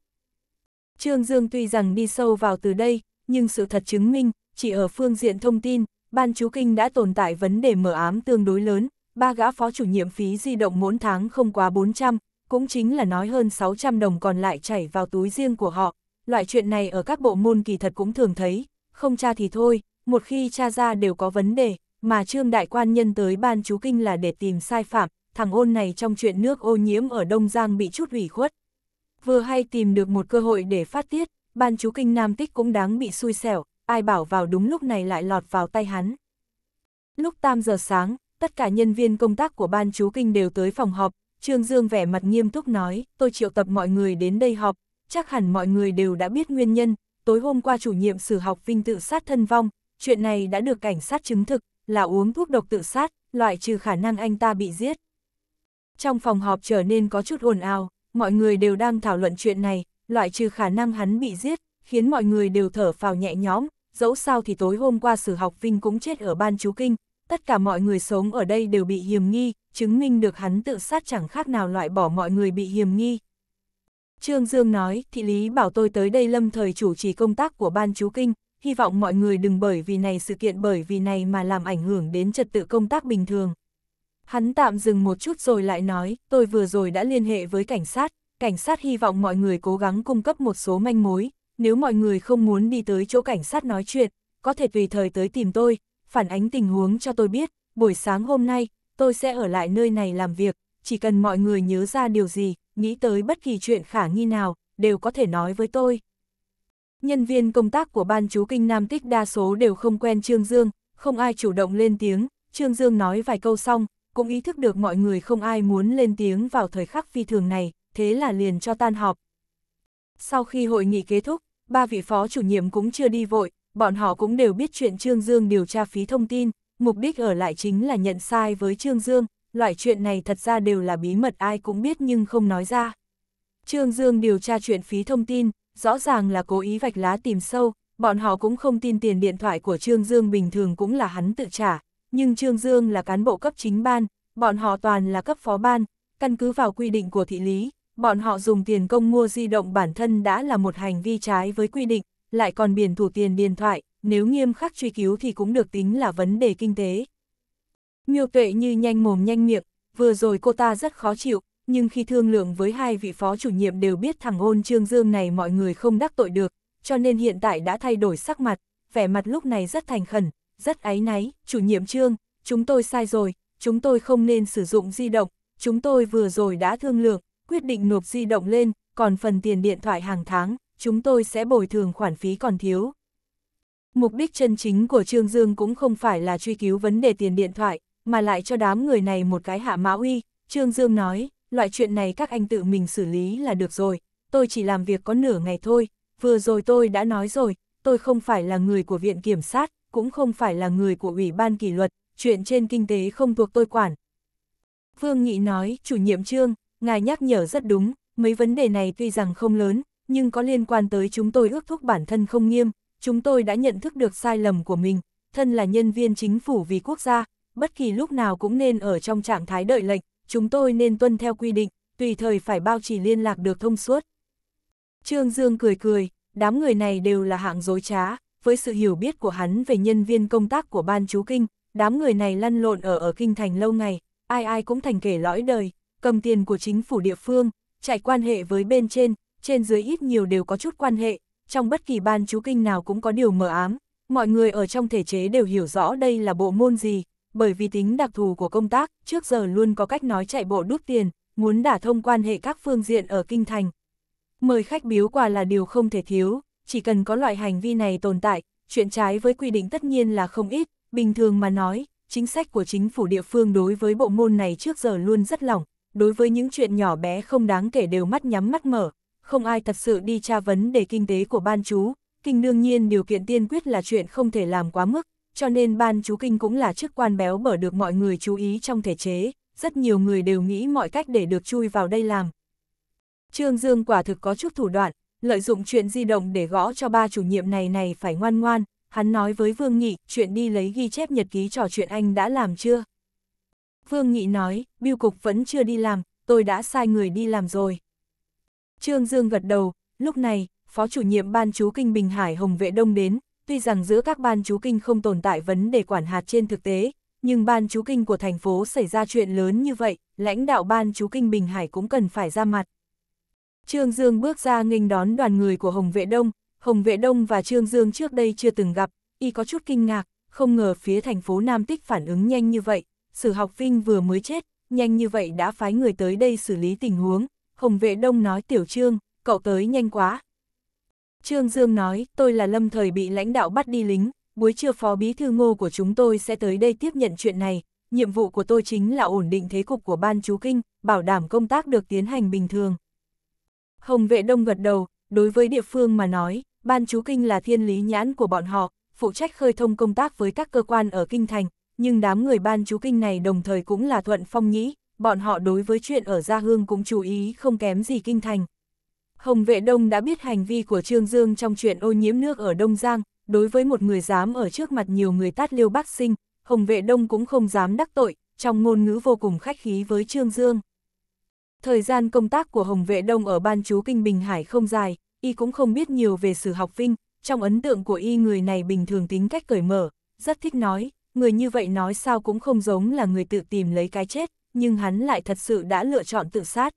Trương Dương tuy rằng đi sâu vào từ đây, nhưng sự thật chứng minh, chỉ ở phương diện thông tin, ban chú kinh đã tồn tại vấn đề mở ám tương đối lớn, ba gã phó chủ nhiệm phí di động mỗi tháng không quá 400, cũng chính là nói hơn 600 đồng còn lại chảy vào túi riêng của họ. Loại chuyện này ở các bộ môn kỳ thật cũng thường thấy, không tra thì thôi, một khi tra ra đều có vấn đề, mà trương đại quan nhân tới ban chú kinh là để tìm sai phạm, thằng ôn này trong chuyện nước ô nhiễm ở Đông Giang bị chút ủy khuất. Vừa hay tìm được một cơ hội để phát tiết, ban chú kinh Nam Tích cũng đáng bị xui xẻo, ai bảo vào đúng lúc này lại lọt vào tay hắn. Lúc 8 giờ sáng, tất cả nhân viên công tác của ban chú kinh đều tới phòng họp, Trương Dương vẻ mặt nghiêm túc nói, tôi triệu tập mọi người đến đây họp, chắc hẳn mọi người đều đã biết nguyên nhân, tối hôm qua chủ nhiệm sử học Vinh tự sát thân vong, chuyện này đã được cảnh sát chứng thực, là uống thuốc độc tự sát, loại trừ khả năng anh ta bị giết. Trong phòng họp trở nên có chút ồn ào, mọi người đều đang thảo luận chuyện này, loại trừ khả năng hắn bị giết, khiến mọi người đều thở phào nhẹ nhõm, dẫu sao thì tối hôm qua Sử Học Vinh cũng chết ở ban chú kinh, tất cả mọi người sống ở đây đều bị hiểm nghi, chứng minh được hắn tự sát chẳng khác nào loại bỏ mọi người bị hiểm nghi. Trương Dương nói, thị lý bảo tôi tới đây lâm thời chủ trì công tác của ban chú kinh, hy vọng mọi người đừng bởi vì này sự kiện bởi vì này mà làm ảnh hưởng đến trật tự công tác bình thường. Hắn tạm dừng một chút rồi lại nói, tôi vừa rồi đã liên hệ với cảnh sát, cảnh sát hy vọng mọi người cố gắng cung cấp một số manh mối, nếu mọi người không muốn đi tới chỗ cảnh sát nói chuyện, có thể tùy thời tới tìm tôi, phản ánh tình huống cho tôi biết, buổi sáng hôm nay, tôi sẽ ở lại nơi này làm việc, chỉ cần mọi người nhớ ra điều gì, nghĩ tới bất kỳ chuyện khả nghi nào, đều có thể nói với tôi. Nhân viên công tác của ban chú kinh Nam Tích đa số đều không quen Trương Dương, không ai chủ động lên tiếng, Trương Dương nói vài câu xong, cũng ý thức được mọi người không ai muốn lên tiếng vào thời khắc phi thường này, thế là liền cho tan họp. Sau khi hội nghị kết thúc, ba vị phó chủ nhiệm cũng chưa đi vội, bọn họ cũng đều biết chuyện Trương Dương điều tra phí thông tin, mục đích ở lại chính là nhận sai với Trương Dương, loại chuyện này thật ra đều là bí mật ai cũng biết nhưng không nói ra. Trương Dương điều tra chuyện phí thông tin, rõ ràng là cố ý vạch lá tìm sâu, bọn họ cũng không tin tiền điện thoại của Trương Dương bình thường cũng là hắn tự trả, nhưng Trương Dương là cán bộ cấp chính ban, bọn họ toàn là cấp phó ban, căn cứ vào quy định của thị lý, bọn họ dùng tiền công mua di động bản thân đã là một hành vi trái với quy định, lại còn biển thủ tiền điện thoại, nếu nghiêm khắc truy cứu thì cũng được tính là vấn đề kinh tế. Miêu tuệ như nhanh mồm nhanh miệng, vừa rồi cô ta rất khó chịu, nhưng khi thương lượng với hai vị phó chủ nhiệm đều biết thằng ôn trương dương này mọi người không đắc tội được, cho nên hiện tại đã thay đổi sắc mặt, vẻ mặt lúc này rất thành khẩn, rất áy náy, chủ nhiệm trương, chúng tôi sai rồi, chúng tôi không nên sử dụng di động, chúng tôi vừa rồi đã thương lượng, quyết định nộp di động lên, còn phần tiền điện thoại hàng tháng, chúng tôi sẽ bồi thường khoản phí còn thiếu. Mục đích chân chính của Trương Dương cũng không phải là truy cứu vấn đề tiền điện thoại, mà lại cho đám người này một cái hạ mã uy. Trương Dương nói, loại chuyện này các anh tự mình xử lý là được rồi, tôi chỉ làm việc có nửa ngày thôi, vừa rồi tôi đã nói rồi, tôi không phải là người của Viện Kiểm sát, cũng không phải là người của Ủy ban kỷ luật, chuyện trên kinh tế không thuộc tôi quản. Vương Nghị nói, chủ nhiệm Trương, ngài nhắc nhở rất đúng, mấy vấn đề này tuy rằng không lớn, nhưng có liên quan tới chúng tôi ước thúc bản thân không nghiêm, chúng tôi đã nhận thức được sai lầm của mình, thân là nhân viên chính phủ vì quốc gia, bất kỳ lúc nào cũng nên ở trong trạng thái đợi lệnh, chúng tôi nên tuân theo quy định, tùy thời phải bao trì liên lạc được thông suốt. Trương Dương cười cười, đám người này đều là hạng dối trá, với sự hiểu biết của hắn về nhân viên công tác của ban chú kinh, đám người này lăn lộn ở ở kinh thành lâu ngày, ai ai cũng thành kể lõi đời, cầm tiền của chính phủ địa phương, chạy quan hệ với bên trên, trên dưới ít nhiều đều có chút quan hệ, trong bất kỳ ban chú kinh nào cũng có điều mờ ám, mọi người ở trong thể chế đều hiểu rõ đây là bộ môn gì, bởi vì tính đặc thù của công tác, trước giờ luôn có cách nói chạy bộ đút tiền, muốn đả thông quan hệ các phương diện ở kinh thành. Mời khách biếu quà là điều không thể thiếu, chỉ cần có loại hành vi này tồn tại, chuyện trái với quy định tất nhiên là không ít, bình thường mà nói, chính sách của chính phủ địa phương đối với bộ môn này trước giờ luôn rất lỏng, đối với những chuyện nhỏ bé không đáng kể đều mắt nhắm mắt mở, không ai thật sự đi tra vấn để kinh tế của ban chú, kinh đương nhiên điều kiện tiên quyết là chuyện không thể làm quá mức, cho nên ban chú kinh cũng là chức quan béo bở được mọi người chú ý trong thể chế, rất nhiều người đều nghĩ mọi cách để được chui vào đây làm. Trương Dương quả thực có chút thủ đoạn, lợi dụng chuyện di động để gõ cho ba chủ nhiệm này này phải ngoan ngoan, hắn nói với Vương Nghị, chuyện đi lấy ghi chép nhật ký trò chuyện anh đã làm chưa? Vương Nghị nói, biêu cục vẫn chưa đi làm, tôi đã sai người đi làm rồi. Trương Dương gật đầu, lúc này, Phó chủ nhiệm Ban chú Kinh Bình Hải Hồng Vệ Đông đến, tuy rằng giữa các ban chú kinh không tồn tại vấn đề quản hạt trên thực tế, nhưng ban chú kinh của thành phố xảy ra chuyện lớn như vậy, lãnh đạo ban chú kinh Bình Hải cũng cần phải ra mặt. Trương Dương bước ra nghênh đón đoàn người của Hồng Vệ Đông, Hồng Vệ Đông và Trương Dương trước đây chưa từng gặp, y có chút kinh ngạc, không ngờ phía thành phố Nam Tích phản ứng nhanh như vậy, sử học vinh vừa mới chết, nhanh như vậy đã phái người tới đây xử lý tình huống, Hồng Vệ Đông nói Tiểu Trương, cậu tới nhanh quá. Trương Dương nói, tôi là lâm thời bị lãnh đạo bắt đi lính, buổi trưa phó bí thư ngô của chúng tôi sẽ tới đây tiếp nhận chuyện này, nhiệm vụ của tôi chính là ổn định thế cục của ban chú kinh, bảo đảm công tác được tiến hành bình thường. Hồng Vệ Đông gật đầu, đối với địa phương mà nói, ban chú kinh là thiên lý nhãn của bọn họ, phụ trách khơi thông công tác với các cơ quan ở kinh thành, nhưng đám người ban chú kinh này đồng thời cũng là thuận phong nhĩ, bọn họ đối với chuyện ở Gia Hương cũng chú ý không kém gì kinh thành. Hồng Vệ Đông đã biết hành vi của Trương Dương trong chuyện ô nhiễm nước ở Đông Giang, đối với một người dám ở trước mặt nhiều người tát liêu bác sinh, Hồng Vệ Đông cũng không dám đắc tội, trong ngôn ngữ vô cùng khách khí với Trương Dương. Thời gian công tác của Hồng Vệ Đông ở Ban Chú Kinh Bình Hải không dài, y cũng không biết nhiều về sử học vinh, trong ấn tượng của y người này bình thường tính cách cởi mở, rất thích nói, người như vậy nói sao cũng không giống là người tự tìm lấy cái chết, nhưng hắn lại thật sự đã lựa chọn tự sát.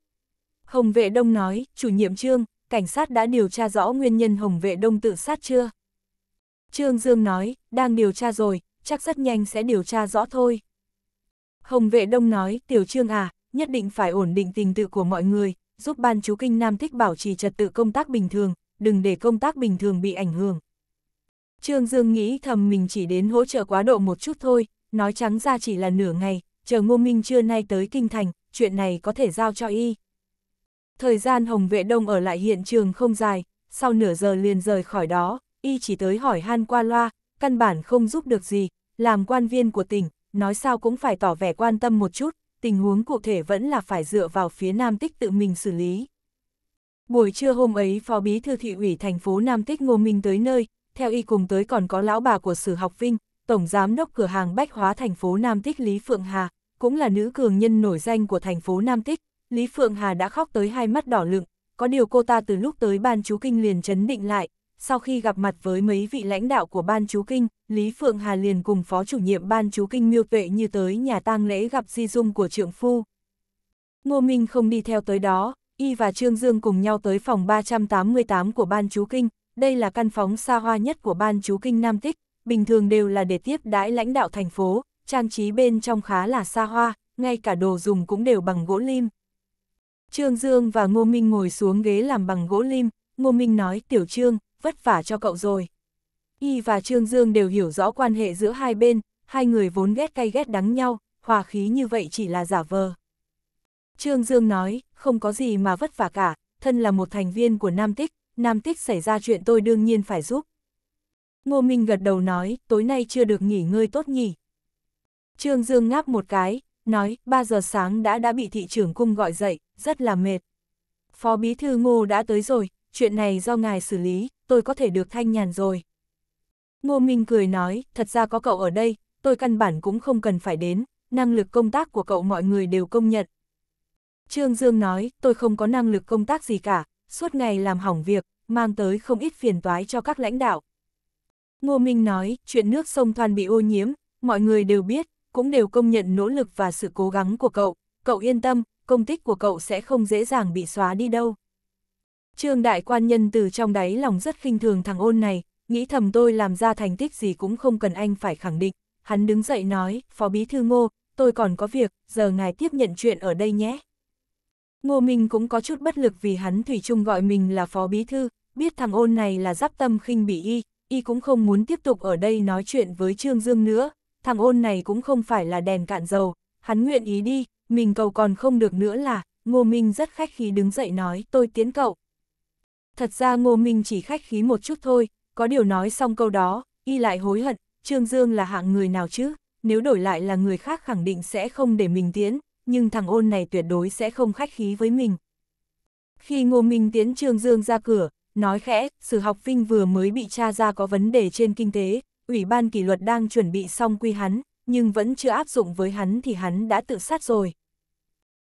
Hồng vệ đông nói, chủ nhiệm trương, cảnh sát đã điều tra rõ nguyên nhân Hồng vệ đông tự sát chưa? Trương Dương nói, đang điều tra rồi, chắc rất nhanh sẽ điều tra rõ thôi. Hồng vệ đông nói, tiểu trương à, nhất định phải ổn định tình tự của mọi người, giúp ban chú kinh Nam Thích bảo trì trật tự công tác bình thường, đừng để công tác bình thường bị ảnh hưởng, Trương Dương nghĩ thầm mình chỉ đến hỗ trợ quá độ một chút thôi, nói trắng ra chỉ là nửa ngày, chờ Ngô Minh trưa nay tới Kinh Thành, chuyện này có thể giao cho y. Thời gian Hồng Vệ Đông ở lại hiện trường không dài, sau nửa giờ liền rời khỏi đó, y chỉ tới hỏi han qua loa, căn bản không giúp được gì, làm quan viên của tỉnh, nói sao cũng phải tỏ vẻ quan tâm một chút, tình huống cụ thể vẫn là phải dựa vào phía Nam Tích tự mình xử lý. Buổi trưa hôm ấy Phó Bí Thư Thị ủy thành phố Nam Tích Ngô Minh tới nơi, theo y cùng tới còn có lão bà của Sử Học Vinh, tổng giám đốc cửa hàng bách hóa thành phố Nam Tích Lý Phượng Hà, cũng là nữ cường nhân nổi danh của thành phố Nam Tích, Lý Phượng Hà đã khóc tới hai mắt đỏ lựng, có điều cô ta từ lúc tới ban chú kinh liền chấn định lại, sau khi gặp mặt với mấy vị lãnh đạo của ban chú kinh, Lý Phượng Hà liền cùng phó chủ nhiệm ban chú kinh miêu tuệ như tới nhà tang lễ gặp di dung của trượng phu. Ngô Minh không đi theo tới đó, y và Trương Dương cùng nhau tới phòng 388 của ban chú kinh, đây là căn phóng xa hoa nhất của ban chú kinh Nam Tích, bình thường đều là để tiếp đãi lãnh đạo thành phố, trang trí bên trong khá là xa hoa, ngay cả đồ dùng cũng đều bằng gỗ lim. Trương Dương và Ngô Minh ngồi xuống ghế làm bằng gỗ lim, Ngô Minh nói tiểu Trương, vất vả cho cậu rồi. Y và Trương Dương đều hiểu rõ quan hệ giữa hai bên, hai người vốn ghét cay ghét đắng nhau, hòa khí như vậy chỉ là giả vờ. Trương Dương nói, không có gì mà vất vả cả, thân là một thành viên của Nam Tích, Nam Tích xảy ra chuyện tôi đương nhiên phải giúp. Ngô Minh gật đầu nói, tối nay chưa được nghỉ ngơi tốt nhỉ. Trương Dương ngáp một cái, nói, 3 giờ sáng đã đã bị thị trưởng cung gọi dậy, rất là mệt. Phó Bí Thư Ngô đã tới rồi, chuyện này do ngài xử lý, tôi có thể được thanh nhàn rồi. Ngô Minh cười nói, thật ra có cậu ở đây, tôi căn bản cũng không cần phải đến, năng lực công tác của cậu mọi người đều công nhận. Trương Dương nói, tôi không có năng lực công tác gì cả, suốt ngày làm hỏng việc, mang tới không ít phiền toái cho các lãnh đạo. Ngô Minh nói, chuyện nước sông Thoàn bị ô nhiễm, mọi người đều biết, cũng đều công nhận nỗ lực và sự cố gắng của cậu, cậu yên tâm, công tích của cậu sẽ không dễ dàng bị xóa đi đâu. Trương đại quan nhân từ trong đáy lòng rất khinh thường thằng ôn này, nghĩ thầm tôi làm ra thành tích gì cũng không cần anh phải khẳng định. Hắn đứng dậy nói, Phó Bí Thư Ngô, tôi còn có việc, giờ ngài tiếp nhận chuyện ở đây nhé. Ngô Minh cũng có chút bất lực vì hắn Thủy chung gọi mình là phó bí thư, biết thằng ôn này là giáp tâm khinh bị y, y cũng không muốn tiếp tục ở đây nói chuyện với Trương Dương nữa, thằng ôn này cũng không phải là đèn cạn dầu, hắn nguyện ý đi, mình cầu còn không được nữa là, Ngô Minh rất khách khí đứng dậy nói tôi tiến cậu. Thật ra Ngô Minh chỉ khách khí một chút thôi, có điều nói xong câu đó, y lại hối hận, Trương Dương là hạng người nào chứ, nếu đổi lại là người khác khẳng định sẽ không để mình tiến, nhưng thằng ôn này tuyệt đối sẽ không khách khí với mình. Khi Ngô Minh Tiến Trương Dương ra cửa, nói khẽ, Sử Học Vinh vừa mới bị cha ra có vấn đề trên kinh tế, Ủy ban kỷ luật đang chuẩn bị xong quy hắn, nhưng vẫn chưa áp dụng với hắn thì hắn đã tự sát rồi.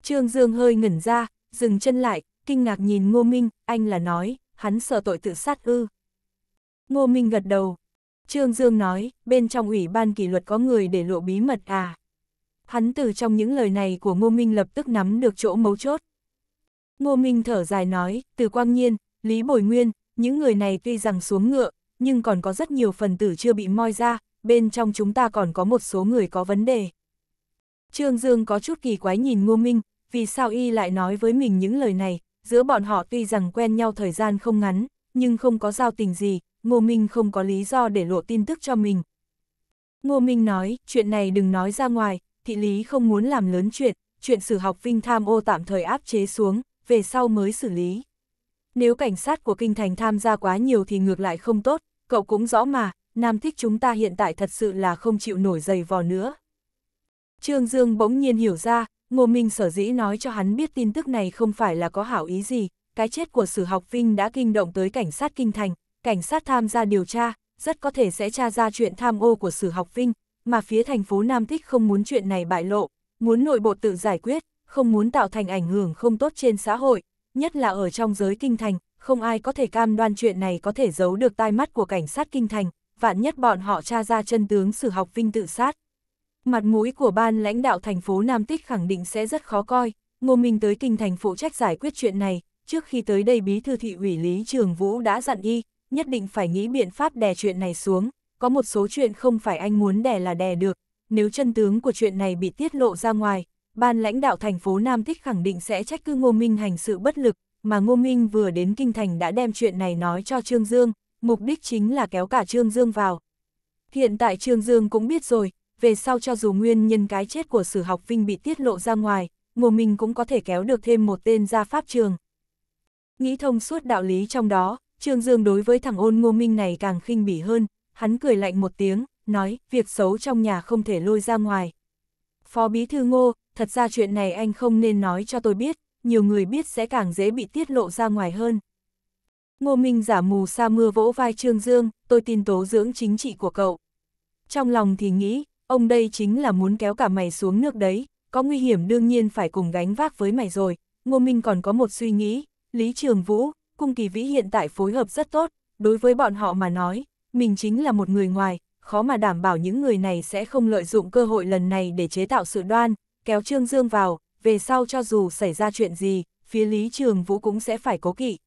Trương Dương hơi ngẩn ra, dừng chân lại, kinh ngạc nhìn Ngô Minh, anh là nói, hắn sợ tội tự sát ư. Ngô Minh gật đầu. Trương Dương nói, bên trong ủy ban kỷ luật có người để lộ bí mật à. Hắn từ trong những lời này của Ngô Minh lập tức nắm được chỗ mấu chốt. Ngô Minh thở dài nói, từ Quang Nhiên, Lý Bồi Nguyên, những người này tuy rằng xuống ngựa, nhưng còn có rất nhiều phần tử chưa bị moi ra, bên trong chúng ta còn có một số người có vấn đề. Trương Dương có chút kỳ quái nhìn Ngô Minh, vì sao y lại nói với mình những lời này, giữa bọn họ tuy rằng quen nhau thời gian không ngắn, nhưng không có giao tình gì, Ngô Minh không có lý do để lộ tin tức cho mình. Ngô Minh nói, chuyện này đừng nói ra ngoài, thị lý không muốn làm lớn chuyện, chuyện xử học Vinh tham ô tạm thời áp chế xuống, về sau mới xử lý. Nếu cảnh sát của kinh thành tham gia quá nhiều thì ngược lại không tốt, cậu cũng rõ mà, nam thích chúng ta hiện tại thật sự là không chịu nổi giày vò nữa. Trương Dương bỗng nhiên hiểu ra, Ngô Minh sở dĩ nói cho hắn biết tin tức này không phải là có hảo ý gì, cái chết của sử học Vinh đã kinh động tới cảnh sát kinh thành, cảnh sát tham gia điều tra, rất có thể sẽ tra ra chuyện tham ô của sử học Vinh, mà phía thành phố Nam Thích không muốn chuyện này bại lộ, muốn nội bộ tự giải quyết, không muốn tạo thành ảnh hưởng không tốt trên xã hội, nhất là ở trong giới kinh thành, không ai có thể cam đoan chuyện này có thể giấu được tai mắt của cảnh sát kinh thành, vạn nhất bọn họ tra ra chân tướng sử học vinh tự sát. Mặt mũi của ban lãnh đạo thành phố Nam Tích khẳng định sẽ rất khó coi, Ngô Minh tới kinh thành phụ trách giải quyết chuyện này, trước khi tới đây bí thư thị ủy Lý Trường Vũ đã dặn y, nhất định phải nghĩ biện pháp đè chuyện này xuống, có một số chuyện không phải anh muốn đè là đè được, nếu chân tướng của chuyện này bị tiết lộ ra ngoài, ban lãnh đạo thành phố Nam Thích khẳng định sẽ trách cứ Ngô Minh hành sự bất lực, mà Ngô Minh vừa đến Kinh Thành đã đem chuyện này nói cho Trương Dương, mục đích chính là kéo cả Trương Dương vào. Hiện tại Trương Dương cũng biết rồi, về sau cho dù nguyên nhân cái chết của sử học vinh bị tiết lộ ra ngoài, Ngô Minh cũng có thể kéo được thêm một tên ra pháp trường. Nghĩ thông suốt đạo lý trong đó, Trương Dương đối với thằng ôn Ngô Minh này càng khinh bỉ hơn, hắn cười lạnh một tiếng, nói, việc xấu trong nhà không thể lôi ra ngoài. Phó Bí Thư Ngô, thật ra chuyện này anh không nên nói cho tôi biết, nhiều người biết sẽ càng dễ bị tiết lộ ra ngoài hơn. Ngô Minh giả mù sa mưa vỗ vai Trương Dương, tôi tin tố dưỡng chính trị của cậu. Trong lòng thì nghĩ, ông đây chính là muốn kéo cả mày xuống nước đấy, có nguy hiểm đương nhiên phải cùng gánh vác với mày rồi. Ngô Minh còn có một suy nghĩ, Lý Trường Vũ, Cung Kỳ Vĩ hiện tại phối hợp rất tốt, đối với bọn họ mà nói, mình chính là một người ngoài, khó mà đảm bảo những người này sẽ không lợi dụng cơ hội lần này để chế tạo sự đoan, kéo Trương Dương vào, về sau cho dù xảy ra chuyện gì, phía Lý Trường Vũ cũng sẽ phải cố kỵ.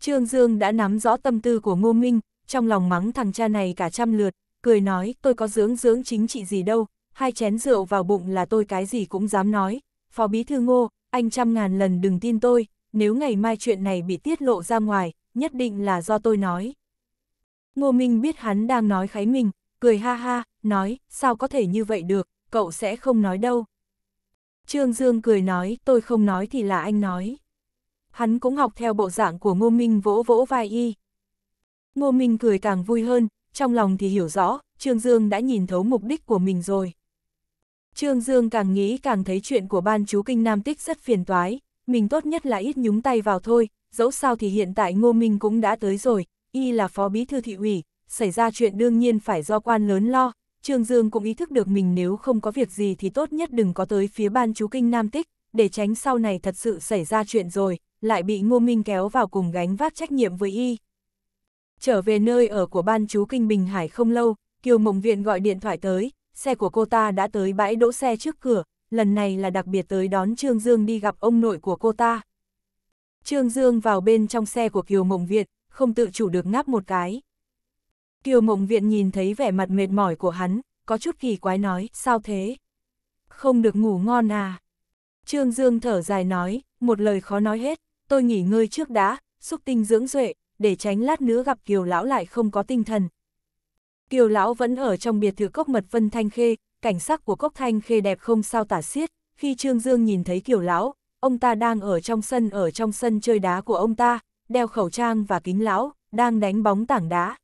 Trương Dương đã nắm rõ tâm tư của Ngô Minh, trong lòng mắng thằng cha này cả trăm lượt, cười nói tôi có dưỡng dưỡng chính trị gì đâu, hai chén rượu vào bụng là tôi cái gì cũng dám nói. Phó Bí Thư Ngô, anh trăm ngàn lần đừng tin tôi, nếu ngày mai chuyện này bị tiết lộ ra ngoài, nhất định là do tôi nói. Ngô Minh biết hắn đang nói kháy mình, cười ha ha, nói, sao có thể như vậy được, cậu sẽ không nói đâu. Trương Dương cười nói, tôi không nói thì là anh nói. Hắn cũng học theo bộ dạng của Ngô Minh vỗ vỗ vai y. Ngô Minh cười càng vui hơn, trong lòng thì hiểu rõ, Trương Dương đã nhìn thấu mục đích của mình rồi. Trương Dương càng nghĩ càng thấy chuyện của ban chú kinh Nam Tích rất phiền toái, mình tốt nhất là ít nhúng tay vào thôi, dẫu sao thì hiện tại Ngô Minh cũng đã tới rồi, y là phó bí thư thị ủy, xảy ra chuyện đương nhiên phải do quan lớn lo, Trương Dương cũng ý thức được mình nếu không có việc gì thì tốt nhất đừng có tới phía ban chú kinh Nam Tích, để tránh sau này thật sự xảy ra chuyện rồi, lại bị Ngô Minh kéo vào cùng gánh vác trách nhiệm với y. Trở về nơi ở của ban chú kinh Bình Hải không lâu, Kiều Mộng Viện gọi điện thoại tới, xe của cô ta đã tới bãi đỗ xe trước cửa, lần này là đặc biệt tới đón Trương Dương đi gặp ông nội của cô ta. Trương Dương vào bên trong xe của Kiều Mộng Viện, không tự chủ được ngáp một cái. Kiều mộng viện nhìn thấy vẻ mặt mệt mỏi của hắn, có chút kỳ quái nói, sao thế? Không được ngủ ngon à? Trương Dương thở dài nói, một lời khó nói hết, tôi nghỉ ngơi trước đã, xúc tinh dưỡng duệ, để tránh lát nữa gặp Kiều Lão lại không có tinh thần. Kiều Lão vẫn ở trong biệt thự cốc mật Vân Thanh Khê, cảnh sắc của cốc Thanh Khê đẹp không sao tả xiết, khi Trương Dương nhìn thấy Kiều Lão, ông ta đang ở trong sân ở trong sân chơi đá của ông ta, đeo khẩu trang và kính lão, đang đánh bóng tảng đá.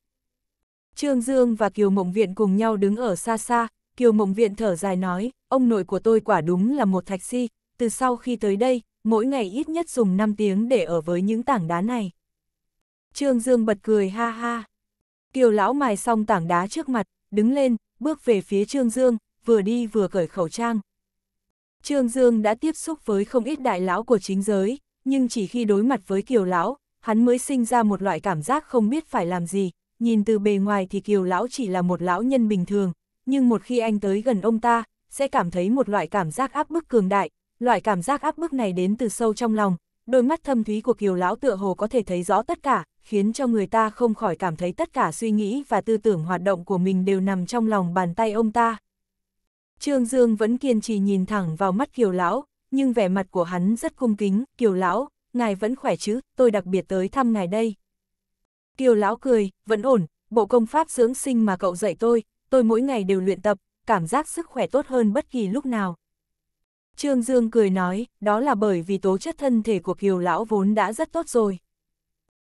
Trương Dương và Kiều Mộng Viện cùng nhau đứng ở xa xa, Kiều Mộng Viện thở dài nói, ông nội của tôi quả đúng là một thạch si, từ sau khi tới đây, mỗi ngày ít nhất dùng 5 tiếng để ở với những tảng đá này. Trương Dương bật cười ha ha. Kiều lão mài xong tảng đá trước mặt, đứng lên, bước về phía Trương Dương, vừa đi vừa cởi khẩu trang. Trương Dương đã tiếp xúc với không ít đại lão của chính giới, nhưng chỉ khi đối mặt với Kiều lão, hắn mới sinh ra một loại cảm giác không biết phải làm gì, nhìn từ bề ngoài thì kiều lão chỉ là một lão nhân bình thường, nhưng một khi anh tới gần ông ta, sẽ cảm thấy một loại cảm giác áp bức cường đại, loại cảm giác áp bức này đến từ sâu trong lòng, đôi mắt thâm thúy của kiều lão tựa hồ có thể thấy rõ tất cả, khiến cho người ta không khỏi cảm thấy tất cả suy nghĩ và tư tưởng hoạt động của mình đều nằm trong lòng bàn tay ông ta. Trương Dương vẫn kiên trì nhìn thẳng vào mắt kiều lão, nhưng vẻ mặt của hắn rất cung kính, kiều lão, ngài vẫn khỏe chứ, tôi đặc biệt tới thăm ngài đây. Kiều lão cười, vẫn ổn, bộ công pháp dưỡng sinh mà cậu dạy tôi, tôi mỗi ngày đều luyện tập, cảm giác sức khỏe tốt hơn bất kỳ lúc nào. Trương Dương cười nói, đó là bởi vì tố chất thân thể của Kiều lão vốn đã rất tốt rồi.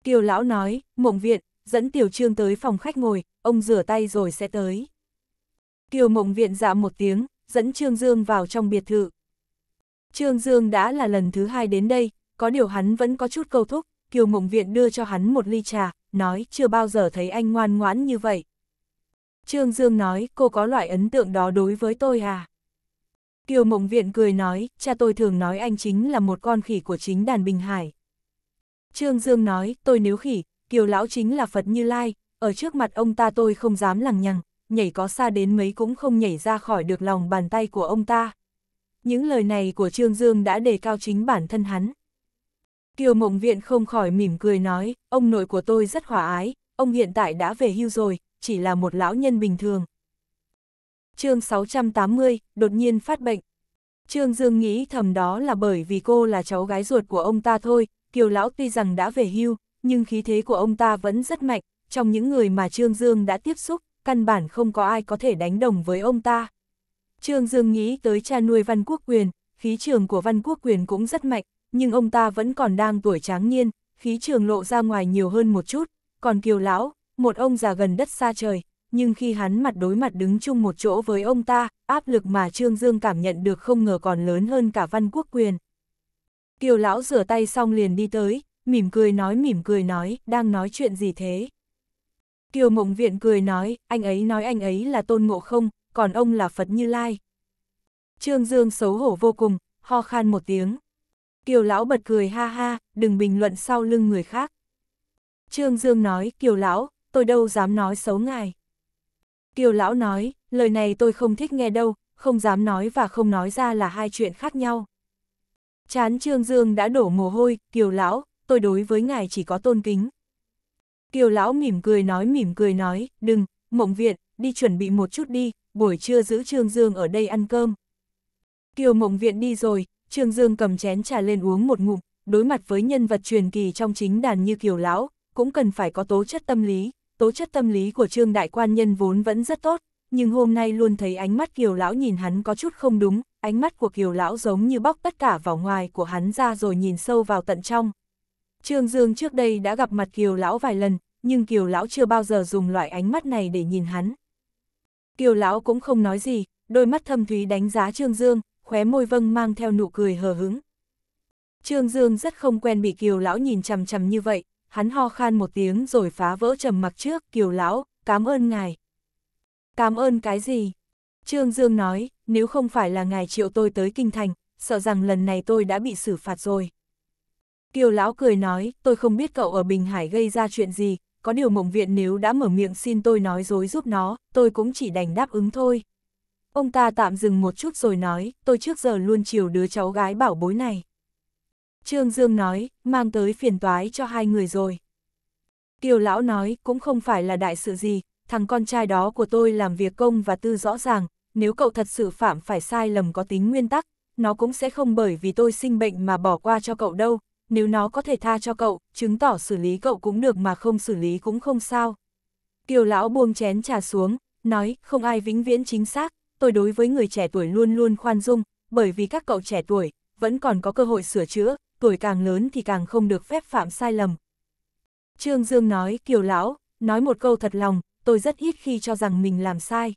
Kiều lão nói, mộng viện, dẫn Tiểu Trương tới phòng khách ngồi, ông rửa tay rồi sẽ tới. Kiều mộng viện dạ một tiếng, dẫn Trương Dương vào trong biệt thự. Trương Dương đã là lần thứ hai đến đây, có điều hắn vẫn có chút câu thúc, Kiều Mộng Viện đưa cho hắn một ly trà, nói chưa bao giờ thấy anh ngoan ngoãn như vậy. Trương Dương nói cô có loại ấn tượng đó đối với tôi à? Kiều Mộng Viện cười nói, cha tôi thường nói anh chính là một con khỉ của chính đàn Bình Hải. Trương Dương nói, tôi nếu khỉ, Kiều Lão chính là Phật Như Lai, ở trước mặt ông ta tôi không dám lằng nhằng, nhảy có xa đến mấy cũng không nhảy ra khỏi được lòng bàn tay của ông ta. Những lời này của Trương Dương đã đề cao chính bản thân hắn. Kiều Mộng Viện không khỏi mỉm cười nói, ông nội của tôi rất hòa ái, ông hiện tại đã về hưu rồi, chỉ là một lão nhân bình thường. chương 680, đột nhiên phát bệnh. Trương Dương nghĩ thầm đó là bởi vì cô là cháu gái ruột của ông ta thôi, Kiều Lão tuy rằng đã về hưu, nhưng khí thế của ông ta vẫn rất mạnh, trong những người mà Trương Dương đã tiếp xúc, căn bản không có ai có thể đánh đồng với ông ta. Trương Dương nghĩ tới cha nuôi Văn Quốc Quyền, khí trường của Văn Quốc Quyền cũng rất mạnh, nhưng ông ta vẫn còn đang tuổi tráng niên, khí trường lộ ra ngoài nhiều hơn một chút, còn kiều lão, một ông già gần đất xa trời, nhưng khi hắn mặt đối mặt đứng chung một chỗ với ông ta, áp lực mà Trương Dương cảm nhận được không ngờ còn lớn hơn cả văn quốc quyền. Kiều lão rửa tay xong liền đi tới, mỉm cười nói mỉm cười nói, đang nói chuyện gì thế? Kiều mộng viện cười nói, anh ấy nói anh ấy là tôn ngộ không, còn ông là Phật Như Lai. Trương Dương xấu hổ vô cùng, ho khan một tiếng. Kiều lão bật cười ha ha, đừng bình luận sau lưng người khác. Trương Dương nói, Kiều lão, tôi đâu dám nói xấu ngài. Kiều lão nói, lời này tôi không thích nghe đâu, không dám nói và không nói ra là hai chuyện khác nhau. Chán Trương Dương đã đổ mồ hôi, Kiều lão, tôi đối với ngài chỉ có tôn kính. Kiều lão mỉm cười nói mỉm cười nói, đừng, mộng viện, đi chuẩn bị một chút đi, buổi trưa giữ Trương Dương ở đây ăn cơm. Kiều mộng viện đi rồi, Trương Dương cầm chén trà lên uống một ngụm, đối mặt với nhân vật truyền kỳ trong chính đàn như Kiều Lão, cũng cần phải có tố chất tâm lý, tố chất tâm lý của Trương Đại Quan Nhân vốn vẫn rất tốt, nhưng hôm nay luôn thấy ánh mắt Kiều Lão nhìn hắn có chút không đúng, ánh mắt của Kiều Lão giống như bóc tất cả vào ngoài của hắn ra rồi nhìn sâu vào tận trong. Trương Dương trước đây đã gặp mặt Kiều Lão vài lần, nhưng Kiều Lão chưa bao giờ dùng loại ánh mắt này để nhìn hắn. Kiều Lão cũng không nói gì, đôi mắt thâm thúy đánh giá Trương Dương, khóe môi vâng mang theo nụ cười hờ hứng. Trương Dương rất không quen bị Kiều Lão nhìn chằm chằm như vậy, hắn ho khan một tiếng rồi phá vỡ trầm mặc trước, Kiều Lão, cảm ơn ngài. Cảm ơn cái gì? Trương Dương nói, nếu không phải là ngài triệu tôi tới Kinh Thành, sợ rằng lần này tôi đã bị xử phạt rồi. Kiều Lão cười nói, tôi không biết cậu ở Bình Hải gây ra chuyện gì, có điều mộng viện nếu đã mở miệng xin tôi nói dối giúp nó, tôi cũng chỉ đành đáp ứng thôi. Ông ta tạm dừng một chút rồi nói, tôi trước giờ luôn chiều đứa cháu gái bảo bối này. Trương Dương nói, mang tới phiền toái cho hai người rồi. Kiều Lão nói, cũng không phải là đại sự gì, thằng con trai đó của tôi làm việc công và tư rõ ràng, nếu cậu thật sự phạm phải sai lầm có tính nguyên tắc, nó cũng sẽ không bởi vì tôi sinh bệnh mà bỏ qua cho cậu đâu, nếu nó có thể tha cho cậu, chứng tỏ xử lý cậu cũng được mà không xử lý cũng không sao. Kiều Lão buông chén trà xuống, nói, không ai vĩnh viễn chính xác, tôi đối với người trẻ tuổi luôn luôn khoan dung, bởi vì các cậu trẻ tuổi, vẫn còn có cơ hội sửa chữa, tuổi càng lớn thì càng không được phép phạm sai lầm. Trương Dương nói, Kiều Lão, nói một câu thật lòng, tôi rất ít khi cho rằng mình làm sai.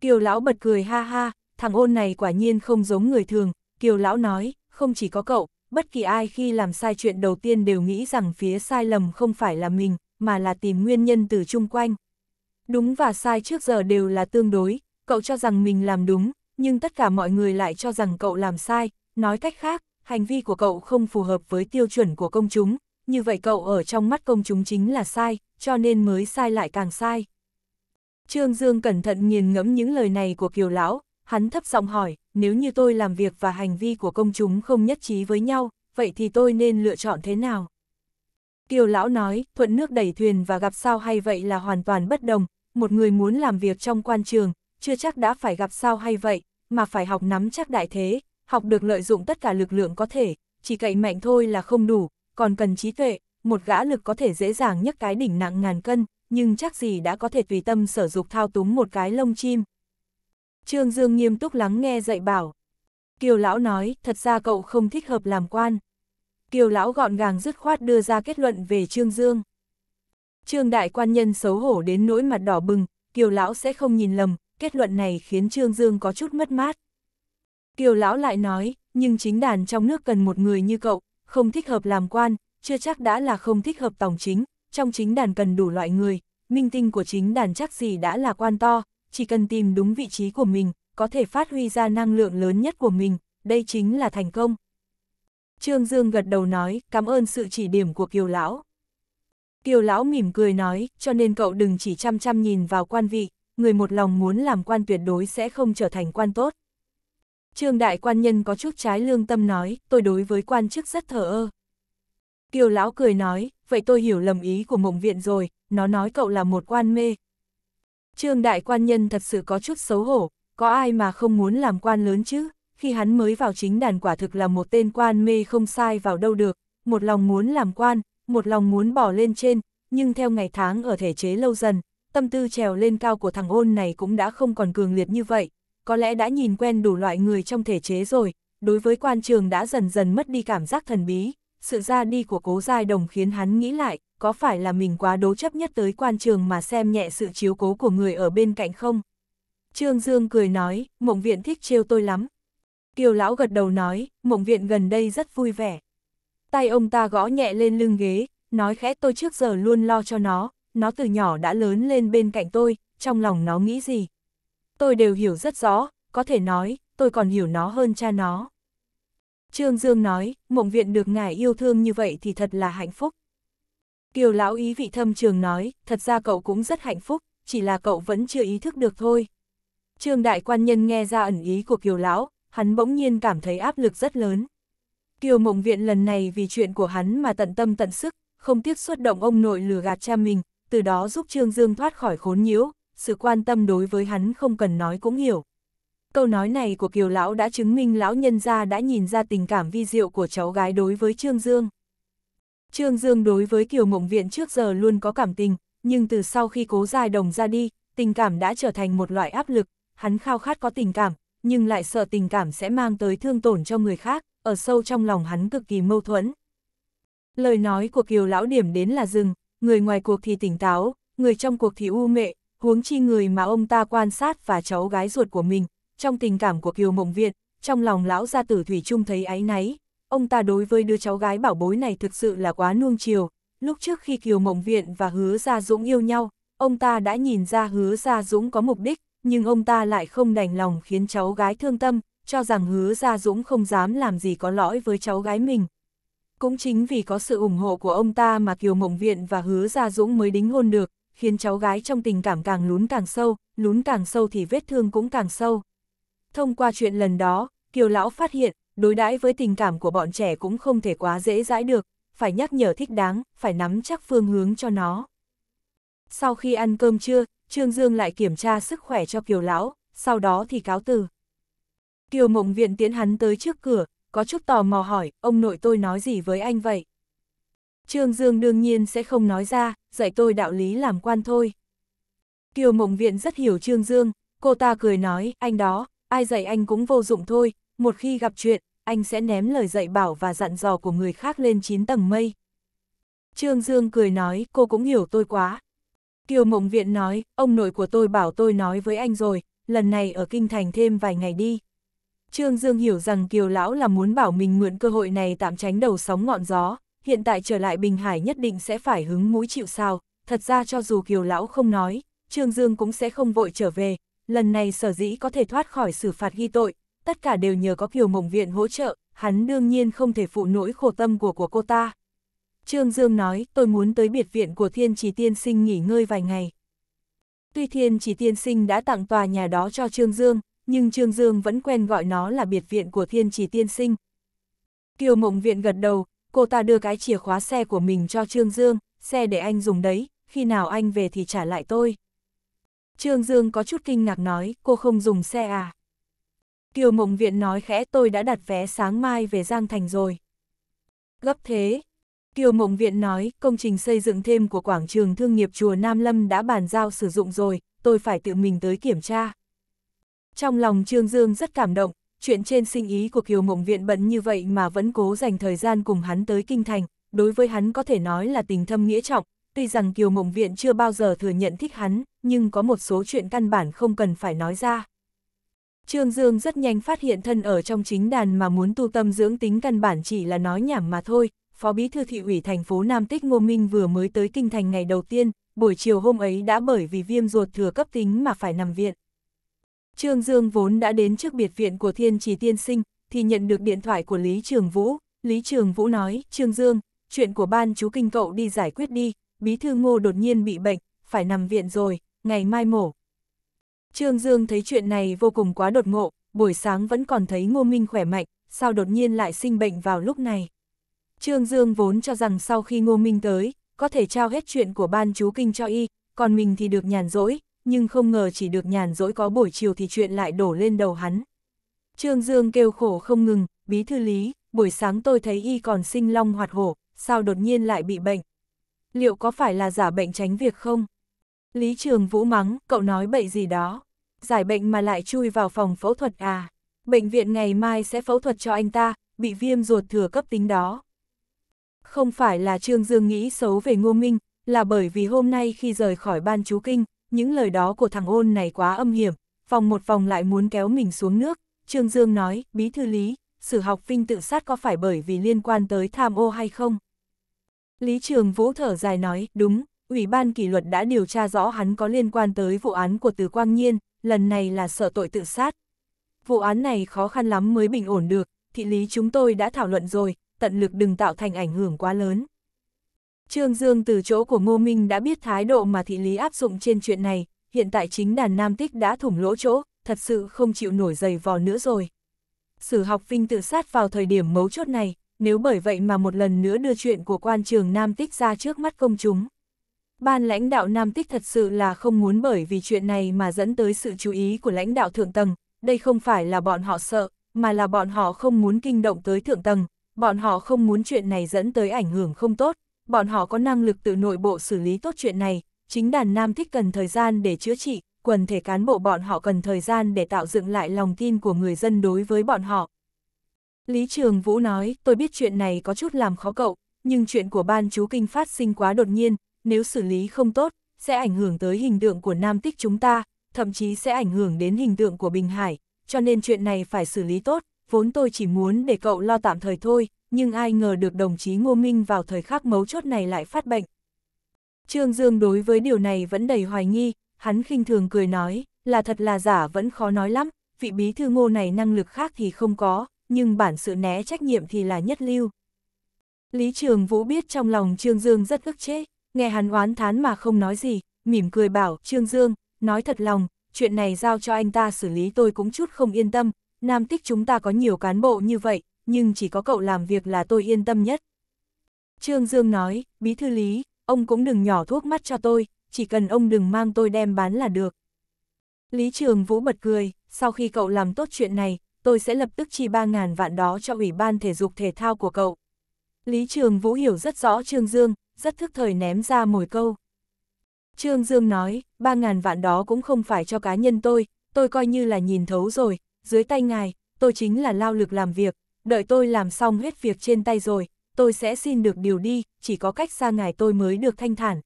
Kiều Lão bật cười ha ha, thằng ôn này quả nhiên không giống người thường, Kiều Lão nói, không chỉ có cậu, bất kỳ ai khi làm sai chuyện đầu tiên đều nghĩ rằng phía sai lầm không phải là mình, mà là tìm nguyên nhân từ chung quanh. Đúng và sai trước giờ đều là tương đối, cậu cho rằng mình làm đúng, nhưng tất cả mọi người lại cho rằng cậu làm sai, nói cách khác, hành vi của cậu không phù hợp với tiêu chuẩn của công chúng, như vậy cậu ở trong mắt công chúng chính là sai, cho nên mới sai lại càng sai. Trương Dương cẩn thận nghiền ngẫm những lời này của Kiều Lão, hắn thấp giọng hỏi, nếu như tôi làm việc và hành vi của công chúng không nhất trí với nhau, vậy thì tôi nên lựa chọn thế nào? Kiều Lão nói, thuận nước đẩy thuyền và gặp sao hay vậy là hoàn toàn bất đồng, một người muốn làm việc trong quan trường, chưa chắc đã phải gặp sao hay vậy, mà phải học nắm chắc đại thế, học được lợi dụng tất cả lực lượng có thể, chỉ cậy mạnh thôi là không đủ, còn cần trí tuệ, một gã lực có thể dễ dàng nhấc cái đỉnh nặng ngàn cân, nhưng chắc gì đã có thể tùy tâm sở dục thao túng một cái lông chim. Trương Dương nghiêm túc lắng nghe dạy bảo. Kiều Lão nói, thật ra cậu không thích hợp làm quan. Kiều Lão gọn gàng dứt khoát đưa ra kết luận về Trương Dương. Trương Đại quan nhân xấu hổ đến nỗi mặt đỏ bừng, Kiều Lão sẽ không nhìn lầm, kết luận này khiến Trương Dương có chút mất mát. Kiều lão lại nói, nhưng chính đàn trong nước cần một người như cậu, không thích hợp làm quan, chưa chắc đã là không thích hợp tổng chính, trong chính đàn cần đủ loại người, minh tinh của chính đàn chắc gì đã là quan to, chỉ cần tìm đúng vị trí của mình, có thể phát huy ra năng lượng lớn nhất của mình, đây chính là thành công. Trương Dương gật đầu nói, cảm ơn sự chỉ điểm của Kiều Lão. Kiều Lão mỉm cười nói, cho nên cậu đừng chỉ chăm chăm nhìn vào quan vị, người một lòng muốn làm quan tuyệt đối sẽ không trở thành quan tốt. Trương đại quan nhân có chút trái lương tâm nói, tôi đối với quan chức rất thờ ơ. Kiều lão cười nói, vậy tôi hiểu lầm ý của mộng viện rồi, nó nói cậu là một quan mê. Trương đại quan nhân thật sự có chút xấu hổ, có ai mà không muốn làm quan lớn chứ, khi hắn mới vào chính đàn quả thực là một tên quan mê không sai vào đâu được, một lòng muốn làm quan, một lòng muốn bỏ lên trên, nhưng theo ngày tháng ở thể chế lâu dần, tâm tư trèo lên cao của thằng ôn này cũng đã không còn cường liệt như vậy, có lẽ đã nhìn quen đủ loại người trong thể chế rồi, đối với quan trường đã dần dần mất đi cảm giác thần bí, sự ra đi của cố giai đồng khiến hắn nghĩ lại, có phải là mình quá đố chấp nhất tới quan trường mà xem nhẹ sự chiếu cố của người ở bên cạnh không? Trương Dương cười nói, mộng viện thích trêu tôi lắm. Kiều lão gật đầu nói, mộng viện gần đây rất vui vẻ. Tay ông ta gõ nhẹ lên lưng ghế, nói khẽ tôi trước giờ luôn lo cho nó, nó từ nhỏ đã lớn lên bên cạnh tôi, trong lòng nó nghĩ gì. Tôi đều hiểu rất rõ, có thể nói, tôi còn hiểu nó hơn cha nó. Trương Dương nói, mộng viện được ngài yêu thương như vậy thì thật là hạnh phúc. Kiều lão ý vị thâm trường nói, thật ra cậu cũng rất hạnh phúc, chỉ là cậu vẫn chưa ý thức được thôi. Trương đại quan nhân nghe ra ẩn ý của Kiều lão, hắn bỗng nhiên cảm thấy áp lực rất lớn. Kiều mộng viện lần này vì chuyện của hắn mà tận tâm tận sức, không tiếc xuất động ông nội lừa gạt cha mình, từ đó giúp Trương Dương thoát khỏi khốn nhiễu, sự quan tâm đối với hắn không cần nói cũng hiểu. Câu nói này của Kiều Lão đã chứng minh Lão nhân gia đã nhìn ra tình cảm vi diệu của cháu gái đối với Trương Dương. Trương Dương đối với Kiều Mộng Viện trước giờ luôn có cảm tình, nhưng từ sau khi cố dài đồng ra đi, tình cảm đã trở thành một loại áp lực, hắn khao khát có tình cảm, nhưng lại sợ tình cảm sẽ mang tới thương tổn cho người khác, ở sâu trong lòng hắn cực kỳ mâu thuẫn. Lời nói của Kiều Lão điểm đến là dừng, người ngoài cuộc thì tỉnh táo, người trong cuộc thì u mệ, huống chi người mà ông ta quan sát và cháu gái ruột của mình, trong tình cảm của Kiều Mộng Viện, trong lòng lão gia tử Thủy Trung thấy áy náy, ông ta đối với đứa cháu gái bảo bối này thực sự là quá nuông chiều, lúc trước khi Kiều Mộng Viện và Hứa Gia Dũng yêu nhau, ông ta đã nhìn ra Hứa Gia Dũng có mục đích, nhưng ông ta lại không đành lòng khiến cháu gái thương tâm, cho rằng Hứa Gia Dũng không dám làm gì có lõi với cháu gái mình. Cũng chính vì có sự ủng hộ của ông ta mà Kiều Mộng Viện và Hứa Gia Dũng mới đính hôn được, khiến cháu gái trong tình cảm càng lún càng sâu, lún càng sâu thì vết thương cũng càng sâu. Thông qua chuyện lần đó, Kiều Lão phát hiện, đối đãi với tình cảm của bọn trẻ cũng không thể quá dễ dãi được, phải nhắc nhở thích đáng, phải nắm chắc phương hướng cho nó. Sau khi ăn cơm trưa, Trương Dương lại kiểm tra sức khỏe cho Kiều Lão, sau đó thì cáo từ. Kiều Mộng Viện tiến hắn tới trước cửa, có chút tò mò hỏi, ông nội tôi nói gì với anh vậy? Trương Dương đương nhiên sẽ không nói ra, dạy tôi đạo lý làm quan thôi. Kiều Mộng Viện rất hiểu Trương Dương, cô ta cười nói, anh đó, ai dạy anh cũng vô dụng thôi, một khi gặp chuyện, anh sẽ ném lời dạy bảo và dặn dò của người khác lên chín tầng mây. Trương Dương cười nói, cô cũng hiểu tôi quá. Kiều Mộng Viện nói, ông nội của tôi bảo tôi nói với anh rồi, lần này ở Kinh Thành thêm vài ngày đi. Trương Dương hiểu rằng Kiều Lão là muốn bảo mình mượn cơ hội này tạm tránh đầu sóng ngọn gió, hiện tại trở lại Bình Hải nhất định sẽ phải hứng mũi chịu sao, thật ra cho dù Kiều Lão không nói, Trương Dương cũng sẽ không vội trở về, lần này sở dĩ có thể thoát khỏi xử phạt ghi tội, tất cả đều nhờ có Kiều Mộng Viện hỗ trợ, hắn đương nhiên không thể phụ nỗi khổ tâm của của cô ta. Trương Dương nói, tôi muốn tới biệt viện của Thiên Chỉ Tiên Sinh nghỉ ngơi vài ngày. Tuy Thiên Chỉ Tiên Sinh đã tặng tòa nhà đó cho Trương Dương, nhưng Trương Dương vẫn quen gọi nó là biệt viện của thiên trì tiên sinh. Kiều Mộng Viện gật đầu, cô ta đưa cái chìa khóa xe của mình cho Trương Dương, xe để anh dùng đấy, khi nào anh về thì trả lại tôi. Trương Dương có chút kinh ngạc nói, cô không dùng xe à? Kiều Mộng Viện nói khẽ tôi đã đặt vé sáng mai về Giang Thành rồi. Gấp thế. Kiều Mộng Viện nói, công trình xây dựng thêm của quảng trường thương nghiệp chùa Nam Lâm đã bàn giao sử dụng rồi, tôi phải tự mình tới kiểm tra. Trong lòng Trương Dương rất cảm động, chuyện trên sinh ý của Kiều Mộng Viện bận như vậy mà vẫn cố dành thời gian cùng hắn tới Kinh Thành, đối với hắn có thể nói là tình thâm nghĩa trọng, tuy rằng Kiều Mộng Viện chưa bao giờ thừa nhận thích hắn, nhưng có một số chuyện căn bản không cần phải nói ra. Trương Dương rất nhanh phát hiện thân ở trong chính đàn mà muốn tu tâm dưỡng tính căn bản chỉ là nói nhảm mà thôi. Phó Bí Thư Thị ủy thành phố Nam Tích Ngô Minh vừa mới tới Kinh Thành ngày đầu tiên, buổi chiều hôm ấy đã bởi vì viêm ruột thừa cấp tính mà phải nằm viện. Trương Dương vốn đã đến trước biệt viện của Thiên Chỉ Tiên Sinh, thì nhận được điện thoại của Lý Trường Vũ. Lý Trường Vũ nói, Trương Dương, chuyện của ban chú kinh cậu đi giải quyết đi, bí thư ngô đột nhiên bị bệnh, phải nằm viện rồi, ngày mai mổ. Trương Dương thấy chuyện này vô cùng quá đột ngộ, buổi sáng vẫn còn thấy ngô minh khỏe mạnh, sao đột nhiên lại sinh bệnh vào lúc này. Trương Dương vốn cho rằng sau khi ngô minh tới, có thể trao hết chuyện của ban chú kinh cho y, còn mình thì được nhàn rỗi, nhưng không ngờ chỉ được nhàn rỗi có buổi chiều thì chuyện lại đổ lên đầu hắn. Trương Dương kêu khổ không ngừng, bí thư lý, buổi sáng tôi thấy y còn sinh long hoạt hổ, sao đột nhiên lại bị bệnh? Liệu có phải là giả bệnh tránh việc không? Lý Trường Vũ mắng, cậu nói bậy gì đó. Giải bệnh mà lại chui vào phòng phẫu thuật à? Bệnh viện ngày mai sẽ phẫu thuật cho anh ta, bị viêm ruột thừa cấp tính đó. Không phải là Trương Dương nghĩ xấu về Ngô Minh, là bởi vì hôm nay khi rời khỏi ban chú kinh, những lời đó của thằng ôn này quá âm hiểm, vòng một vòng lại muốn kéo mình xuống nước. Trương Dương nói, bí thư lý, sử học vinh tự sát có phải bởi vì liên quan tới tham ô hay không? Lý Trường Vũ thở dài nói, đúng, Ủy ban kỷ luật đã điều tra rõ hắn có liên quan tới vụ án của Từ Quang Nhiên, lần này là sở tội tự sát. Vụ án này khó khăn lắm mới bình ổn được, thị lý chúng tôi đã thảo luận rồi, tận lực đừng tạo thành ảnh hưởng quá lớn. Trương Dương từ chỗ của Ngô Minh đã biết thái độ mà thị lý áp dụng trên chuyện này, hiện tại chính đàn Nam Tích đã thủng lỗ chỗ, thật sự không chịu nổi giày vò nữa rồi. Sử học vinh tự sát vào thời điểm mấu chốt này, nếu bởi vậy mà một lần nữa đưa chuyện của quan trường Nam Tích ra trước mắt công chúng. Ban lãnh đạo Nam Tích thật sự là không muốn bởi vì chuyện này mà dẫn tới sự chú ý của lãnh đạo thượng tầng, đây không phải là bọn họ sợ, mà là bọn họ không muốn kinh động tới thượng tầng, bọn họ không muốn chuyện này dẫn tới ảnh hưởng không tốt, bọn họ có năng lực từ nội bộ xử lý tốt chuyện này, chính đàn nam thích cần thời gian để chữa trị, quần thể cán bộ bọn họ cần thời gian để tạo dựng lại lòng tin của người dân đối với bọn họ. Lý Trường Vũ nói, tôi biết chuyện này có chút làm khó cậu, nhưng chuyện của ban chú kinh phát sinh quá đột nhiên, nếu xử lý không tốt, sẽ ảnh hưởng tới hình tượng của nam tích chúng ta, thậm chí sẽ ảnh hưởng đến hình tượng của Bình Hải, cho nên chuyện này phải xử lý tốt, vốn tôi chỉ muốn để cậu lo tạm thời thôi, nhưng ai ngờ được đồng chí Ngô Minh vào thời khắc mấu chốt này lại phát bệnh. Trương Dương đối với điều này vẫn đầy hoài nghi, hắn khinh thường cười nói, là thật là giả vẫn khó nói lắm, vị bí thư ngô này năng lực khác thì không có, nhưng bản sự né trách nhiệm thì là nhất lưu. Lý Trường Vũ biết trong lòng Trương Dương rất ức chế, nghe hắn oán thán mà không nói gì, mỉm cười bảo Trương Dương, nói thật lòng, chuyện này giao cho anh ta xử lý tôi cũng chút không yên tâm, Nam Tích chúng ta có nhiều cán bộ như vậy, nhưng chỉ có cậu làm việc là tôi yên tâm nhất. Trương Dương nói, bí thư lý, ông cũng đừng nhỏ thuốc mắt cho tôi, chỉ cần ông đừng mang tôi đem bán là được. Lý Trường Vũ bật cười, sau khi cậu làm tốt chuyện này, tôi sẽ lập tức chi 3.000 vạn đó cho Ủy ban Thể dục Thể thao của cậu. Lý Trường Vũ hiểu rất rõ Trương Dương, rất thức thời ném ra mồi câu. Trương Dương nói, 3.000 vạn đó cũng không phải cho cá nhân tôi, tôi coi như là nhìn thấu rồi, dưới tay ngài, tôi chính là lao lực làm việc, đợi tôi làm xong hết việc trên tay rồi, tôi sẽ xin được điều đi, chỉ có cách xa ngài tôi mới được thanh thản.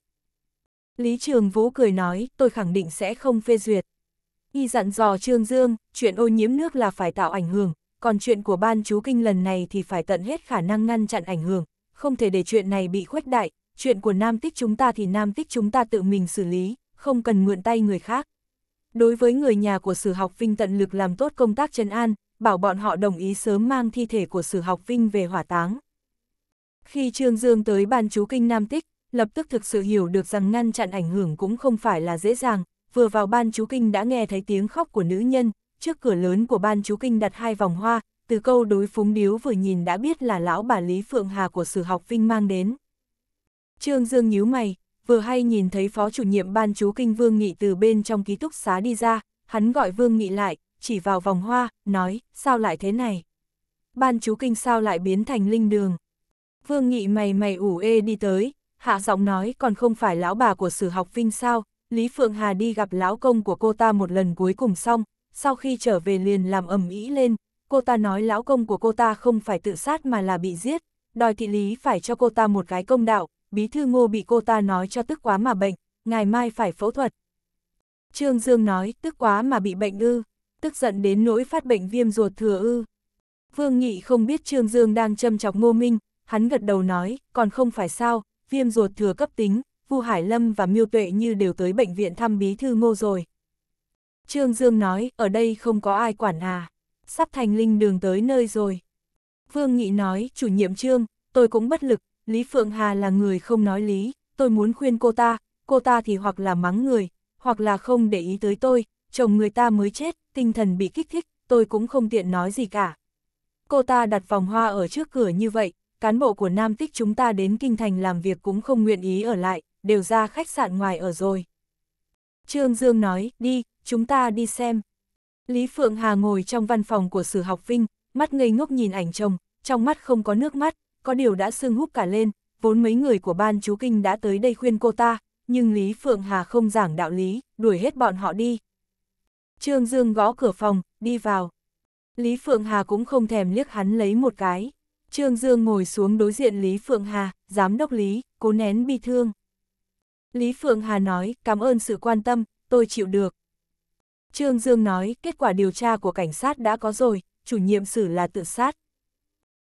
Lý Trường Vũ cười nói, tôi khẳng định sẽ không phê duyệt. Y dặn dò Trương Dương, chuyện ô nhiễm nước là phải tạo ảnh hưởng, còn chuyện của ban chú kinh lần này thì phải tận hết khả năng ngăn chặn ảnh hưởng, không thể để chuyện này bị khuếch đại, chuyện của nam tích chúng ta thì nam tích chúng ta tự mình xử lý, không cần mượn tay người khác. Đối với người nhà của sử học Vinh tận lực làm tốt công tác chân an, bảo bọn họ đồng ý sớm mang thi thể của sử học vinh về hỏa táng. Khi Trương Dương tới ban chú kinh Nam Tích, lập tức thực sự hiểu được rằng ngăn chặn ảnh hưởng cũng không phải là dễ dàng, vừa vào ban chú kinh đã nghe thấy tiếng khóc của nữ nhân, trước cửa lớn của ban chú kinh đặt hai vòng hoa, từ câu đối phúng điếu vừa nhìn đã biết là lão bà Lý Phượng Hà của sử học vinh mang đến. Trương Dương nhíu mày, vừa hay nhìn thấy phó chủ nhiệm ban chú kinh Vương Nghị từ bên trong ký túc xá đi ra, hắn gọi Vương Nghị lại, chỉ vào vòng hoa, nói, sao lại thế này? Ban chú kinh sao lại biến thành linh đường? Vương Nghị mày mày ủ ê đi tới, hạ giọng nói còn không phải lão bà của sử học vinh sao, Lý Phượng Hà đi gặp lão công của cô ta một lần cuối cùng xong, sau khi trở về liền làm ầm ĩ lên, cô ta nói lão công của cô ta không phải tự sát mà là bị giết, đòi thị lý phải cho cô ta một cái công đạo, bí thư ngô bị cô ta nói cho tức quá mà bệnh, ngày mai phải phẫu thuật. Trương Dương nói, tức quá mà bị bệnh ư tức giận đến nỗi phát bệnh viêm ruột thừa ư. Vương Nghị không biết Trương Dương đang châm chọc ngô minh, hắn gật đầu nói, còn không phải sao, viêm ruột thừa cấp tính, Vu Hải Lâm và Miêu Tuệ như đều tới bệnh viện thăm bí thư ngô rồi. Trương Dương nói, ở đây không có ai quản à, sắp thành linh đường tới nơi rồi. Vương Nghị nói, chủ nhiệm Trương, tôi cũng bất lực, Lý Phượng Hà là người không nói lý, tôi muốn khuyên cô ta, cô ta thì hoặc là mắng người, hoặc là không để ý tới tôi, chồng người ta mới chết, tinh thần bị kích thích, tôi cũng không tiện nói gì cả. Cô ta đặt vòng hoa ở trước cửa như vậy, cán bộ của Nam Tích chúng ta đến Kinh Thành làm việc cũng không nguyện ý ở lại, đều ra khách sạn ngoài ở rồi. Trương Dương nói, đi, chúng ta đi xem. Lý Phượng Hà ngồi trong văn phòng của Sử Học Vinh, mắt ngây ngốc nhìn ảnh chồng, trong mắt không có nước mắt, có điều đã sưng húp cả lên, vốn mấy người của ban chú kinh đã tới đây khuyên cô ta, nhưng Lý Phượng Hà không giảng đạo lý, đuổi hết bọn họ đi, Trương Dương gõ cửa phòng, đi vào. Lý Phượng Hà cũng không thèm liếc hắn lấy một cái. Trương Dương ngồi xuống đối diện Lý Phượng Hà, giám đốc Lý, cố nén bi thương. Lý Phượng Hà nói, cảm ơn sự quan tâm, tôi chịu được. Trương Dương nói, kết quả điều tra của cảnh sát đã có rồi, chủ nhiệm xử là tự sát.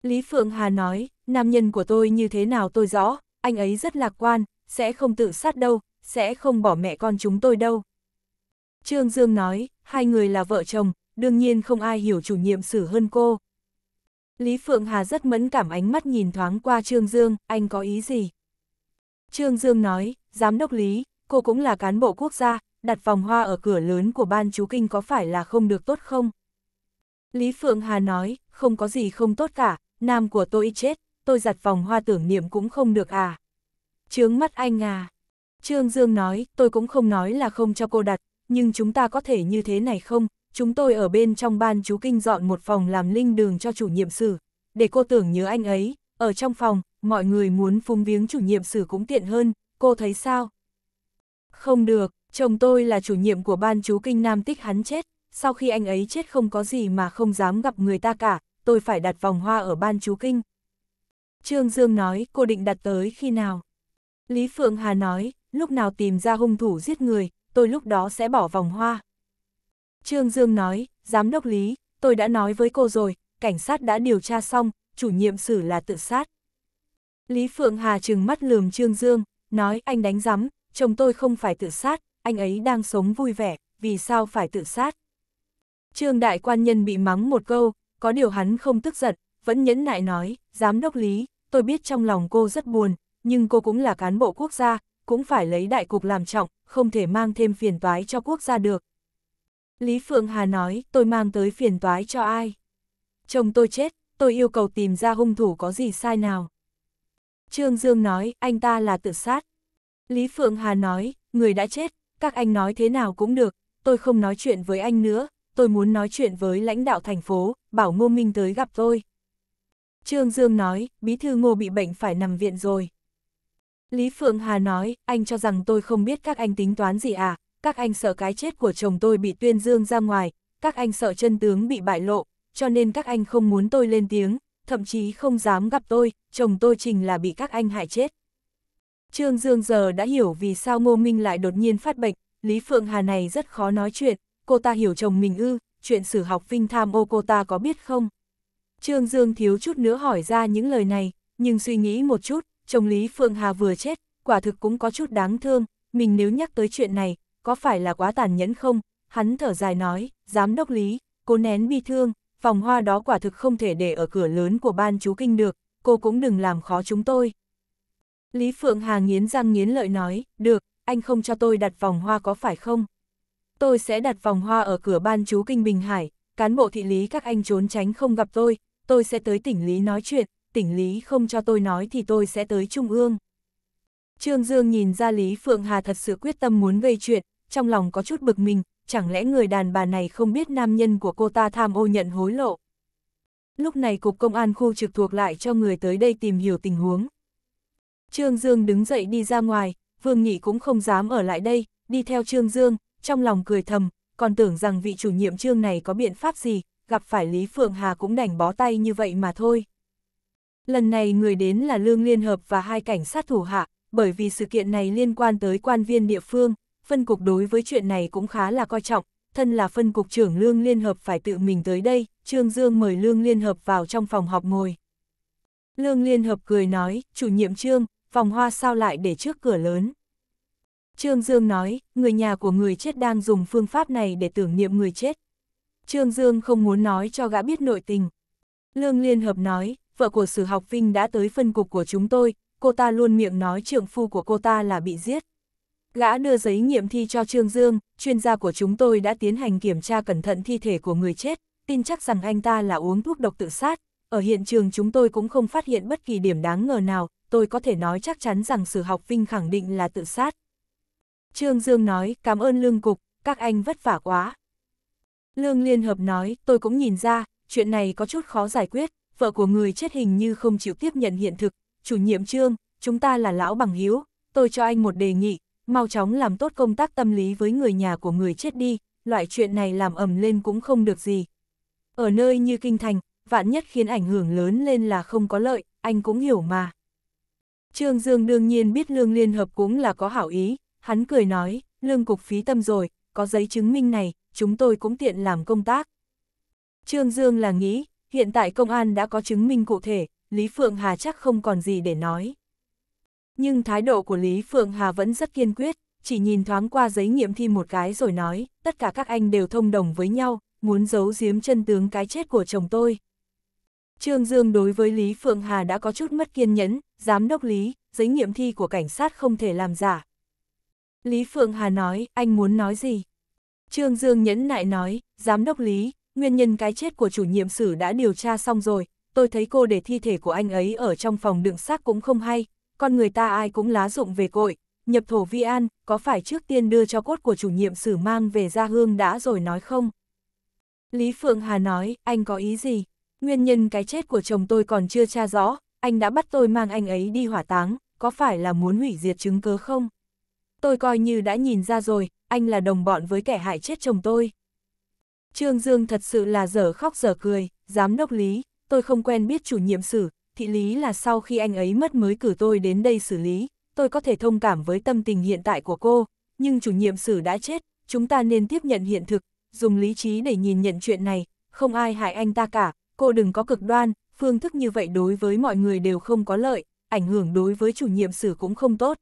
Lý Phượng Hà nói, nam nhân của tôi như thế nào tôi rõ, anh ấy rất lạc quan, sẽ không tự sát đâu, sẽ không bỏ mẹ con chúng tôi đâu. Trương Dương nói, hai người là vợ chồng, đương nhiên không ai hiểu chủ nhiệm sử hơn cô. Lý Phượng Hà rất mẫn cảm ánh mắt nhìn thoáng qua Trương Dương, anh có ý gì? Trương Dương nói, giám đốc Lý, cô cũng là cán bộ quốc gia, đặt vòng hoa ở cửa lớn của ban chú kinh có phải là không được tốt không? Lý Phượng Hà nói, không có gì không tốt cả, nam của tôi chết, tôi giặt vòng hoa tưởng niệm cũng không được à. Trướng mắt anh à. Trương Dương nói, tôi cũng không nói là không cho cô đặt, nhưng chúng ta có thể như thế này không? Chúng tôi ở bên trong ban chú kinh dọn một phòng làm linh đường cho chủ nhiệm sử, để cô tưởng nhớ anh ấy, ở trong phòng, mọi người muốn phung viếng chủ nhiệm sử cũng tiện hơn, cô thấy sao? Không được, chồng tôi là chủ nhiệm của ban chú kinh Nam Tích hắn chết, sau khi anh ấy chết không có gì mà không dám gặp người ta cả, tôi phải đặt vòng hoa ở ban chú kinh. Trương Dương nói cô định đặt tới khi nào? Lý Phượng Hà nói, lúc nào tìm ra hung thủ giết người, tôi lúc đó sẽ bỏ vòng hoa. Trương Dương nói, Giám đốc Lý, tôi đã nói với cô rồi, cảnh sát đã điều tra xong, chủ nhiệm xử là tự sát. Lý Phượng Hà trừng mắt lườm Trương Dương, nói anh đánh rắm, chồng tôi không phải tự sát, anh ấy đang sống vui vẻ, vì sao phải tự sát. Trương đại quan nhân bị mắng một câu, có điều hắn không tức giận, vẫn nhẫn nại nói, giám đốc Lý, tôi biết trong lòng cô rất buồn, nhưng cô cũng là cán bộ quốc gia, cũng phải lấy đại cục làm trọng, không thể mang thêm phiền toái cho quốc gia được. Lý Phượng Hà nói, tôi mang tới phiền toái cho ai? Chồng tôi chết, tôi yêu cầu tìm ra hung thủ có gì sai nào? Trương Dương nói, anh ta là tự sát. Lý Phượng Hà nói, người đã chết, các anh nói thế nào cũng được, tôi không nói chuyện với anh nữa, tôi muốn nói chuyện với lãnh đạo thành phố, bảo Ngô Minh tới gặp tôi. Trương Dương nói, bí thư Ngô bị bệnh phải nằm viện rồi. Lý Phượng Hà nói, anh cho rằng tôi không biết các anh tính toán gì à, các anh sợ cái chết của chồng tôi bị tuyên dương ra ngoài, các anh sợ chân tướng bị bại lộ, cho nên các anh không muốn tôi lên tiếng, thậm chí không dám gặp tôi, chồng tôi trình là bị các anh hại chết. Trương Dương giờ đã hiểu vì sao Ngô Minh lại đột nhiên phát bệnh, Lý Phượng Hà này rất khó nói chuyện, cô ta hiểu chồng mình ư, chuyện sử học vinh tham ô cô ta có biết không? Trương Dương thiếu chút nữa hỏi ra những lời này, nhưng suy nghĩ một chút, chồng Lý Phương Hà vừa chết, quả thực cũng có chút đáng thương, mình nếu nhắc tới chuyện này, có phải là quá tàn nhẫn không? Hắn thở dài nói, giám đốc Lý, cô nén bi thương, Phòng hoa đó quả thực không thể để ở cửa lớn của ban chú kinh được, cô cũng đừng làm khó chúng tôi. Lý Phượng Hà nghiến răng nghiến lợi nói, được, anh không cho tôi đặt vòng hoa có phải không? Tôi sẽ đặt vòng hoa ở cửa ban chú kinh Bình Hải, cán bộ thị lý các anh trốn tránh không gặp tôi, tôi sẽ tới tỉnh Lý nói chuyện, tỉnh Lý không cho tôi nói thì tôi sẽ tới Trung ương. Trương Dương nhìn ra Lý Phượng Hà thật sự quyết tâm muốn gây chuyện, trong lòng có chút bực mình, chẳng lẽ người đàn bà này không biết nam nhân của cô ta tham ô nhận hối lộ. Lúc này Cục Công an khu trực thuộc lại cho người tới đây tìm hiểu tình huống. Trương Dương đứng dậy đi ra ngoài, Vương Nghị cũng không dám ở lại đây, đi theo Trương Dương, trong lòng cười thầm, còn tưởng rằng vị chủ nhiệm Trương này có biện pháp gì, gặp phải Lý Phượng Hà cũng đành bó tay như vậy mà thôi. Lần này người đến là Lương Liên Hợp và hai cảnh sát thủ hạ, bởi vì sự kiện này liên quan tới quan viên địa phương, phân cục đối với chuyện này cũng khá là coi trọng, thân là phân cục trưởng Lương Liên Hợp phải tự mình tới đây, Trương Dương mời Lương Liên Hợp vào trong phòng họp ngồi. Lương Liên Hợp cười nói, chủ nhiệm Trương, vòng hoa sao lại để trước cửa lớn. Trương Dương nói, người nhà của người chết đang dùng phương pháp này để tưởng niệm người chết. Trương Dương không muốn nói cho gã biết nội tình. Lương Liên Hợp nói, vợ của Sử Học Vinh đã tới phân cục của chúng tôi, cô ta luôn miệng nói trượng phu của cô ta là bị giết. Gã đưa giấy nghiệm thi cho Trương Dương, chuyên gia của chúng tôi đã tiến hành kiểm tra cẩn thận thi thể của người chết, tin chắc rằng anh ta là uống thuốc độc tự sát. Ở hiện trường chúng tôi cũng không phát hiện bất kỳ điểm đáng ngờ nào, tôi có thể nói chắc chắn rằng Sử Học Vinh khẳng định là tự sát. Trương Dương nói, cảm ơn Lương Cục, các anh vất vả quá. Lương Liên Hợp nói, tôi cũng nhìn ra, chuyện này có chút khó giải quyết, vợ của người chết hình như không chịu tiếp nhận hiện thực, chủ nhiệm trương, chúng ta là lão bằng hiếu, tôi cho anh một đề nghị, mau chóng làm tốt công tác tâm lý với người nhà của người chết đi, loại chuyện này làm ầm lên cũng không được gì. Ở nơi như kinh thành, vạn nhất khiến ảnh hưởng lớn lên là không có lợi, anh cũng hiểu mà. Trương Dương đương nhiên biết Lương Liên Hợp cũng là có hảo ý, hắn cười nói, Lương Cục phí tâm rồi, có giấy chứng minh này, chúng tôi cũng tiện làm công tác. Trương Dương là nghĩ, hiện tại công an đã có chứng minh cụ thể, Lý Phượng Hà chắc không còn gì để nói. Nhưng thái độ của Lý Phượng Hà vẫn rất kiên quyết, chỉ nhìn thoáng qua giấy nghiệm thi một cái rồi nói, tất cả các anh đều thông đồng với nhau, muốn giấu giếm chân tướng cái chết của chồng tôi. Trương Dương đối với Lý Phượng Hà đã có chút mất kiên nhẫn, giám đốc Lý, giấy nghiệm thi của cảnh sát không thể làm giả. Lý Phượng Hà nói, anh muốn nói gì? Trương Dương nhẫn nại nói, giám đốc Lý, nguyên nhân cái chết của chủ nhiệm sử đã điều tra xong rồi, tôi thấy cô để thi thể của anh ấy ở trong phòng đựng xác cũng không hay, con người ta ai cũng lá dụng về cội, nhập thổ vi an, có phải trước tiên đưa cho cốt của chủ nhiệm sử mang về gia hương đã rồi nói không? Lý Phượng Hà nói, anh có ý gì? Nguyên nhân cái chết của chồng tôi còn chưa tra rõ, anh đã bắt tôi mang anh ấy đi hỏa táng, có phải là muốn hủy diệt chứng cứ không? Tôi coi như đã nhìn ra rồi, anh là đồng bọn với kẻ hại chết chồng tôi. Trương Dương thật sự là dở khóc dở cười, giám đốc lý, tôi không quen biết chủ nhiệm xử, thị lý là sau khi anh ấy mất mới cử tôi đến đây xử lý, tôi có thể thông cảm với tâm tình hiện tại của cô, nhưng chủ nhiệm xử đã chết, chúng ta nên tiếp nhận hiện thực, dùng lý trí để nhìn nhận chuyện này, không ai hại anh ta cả, cô đừng có cực đoan, phương thức như vậy đối với mọi người đều không có lợi, ảnh hưởng đối với chủ nhiệm xử cũng không tốt.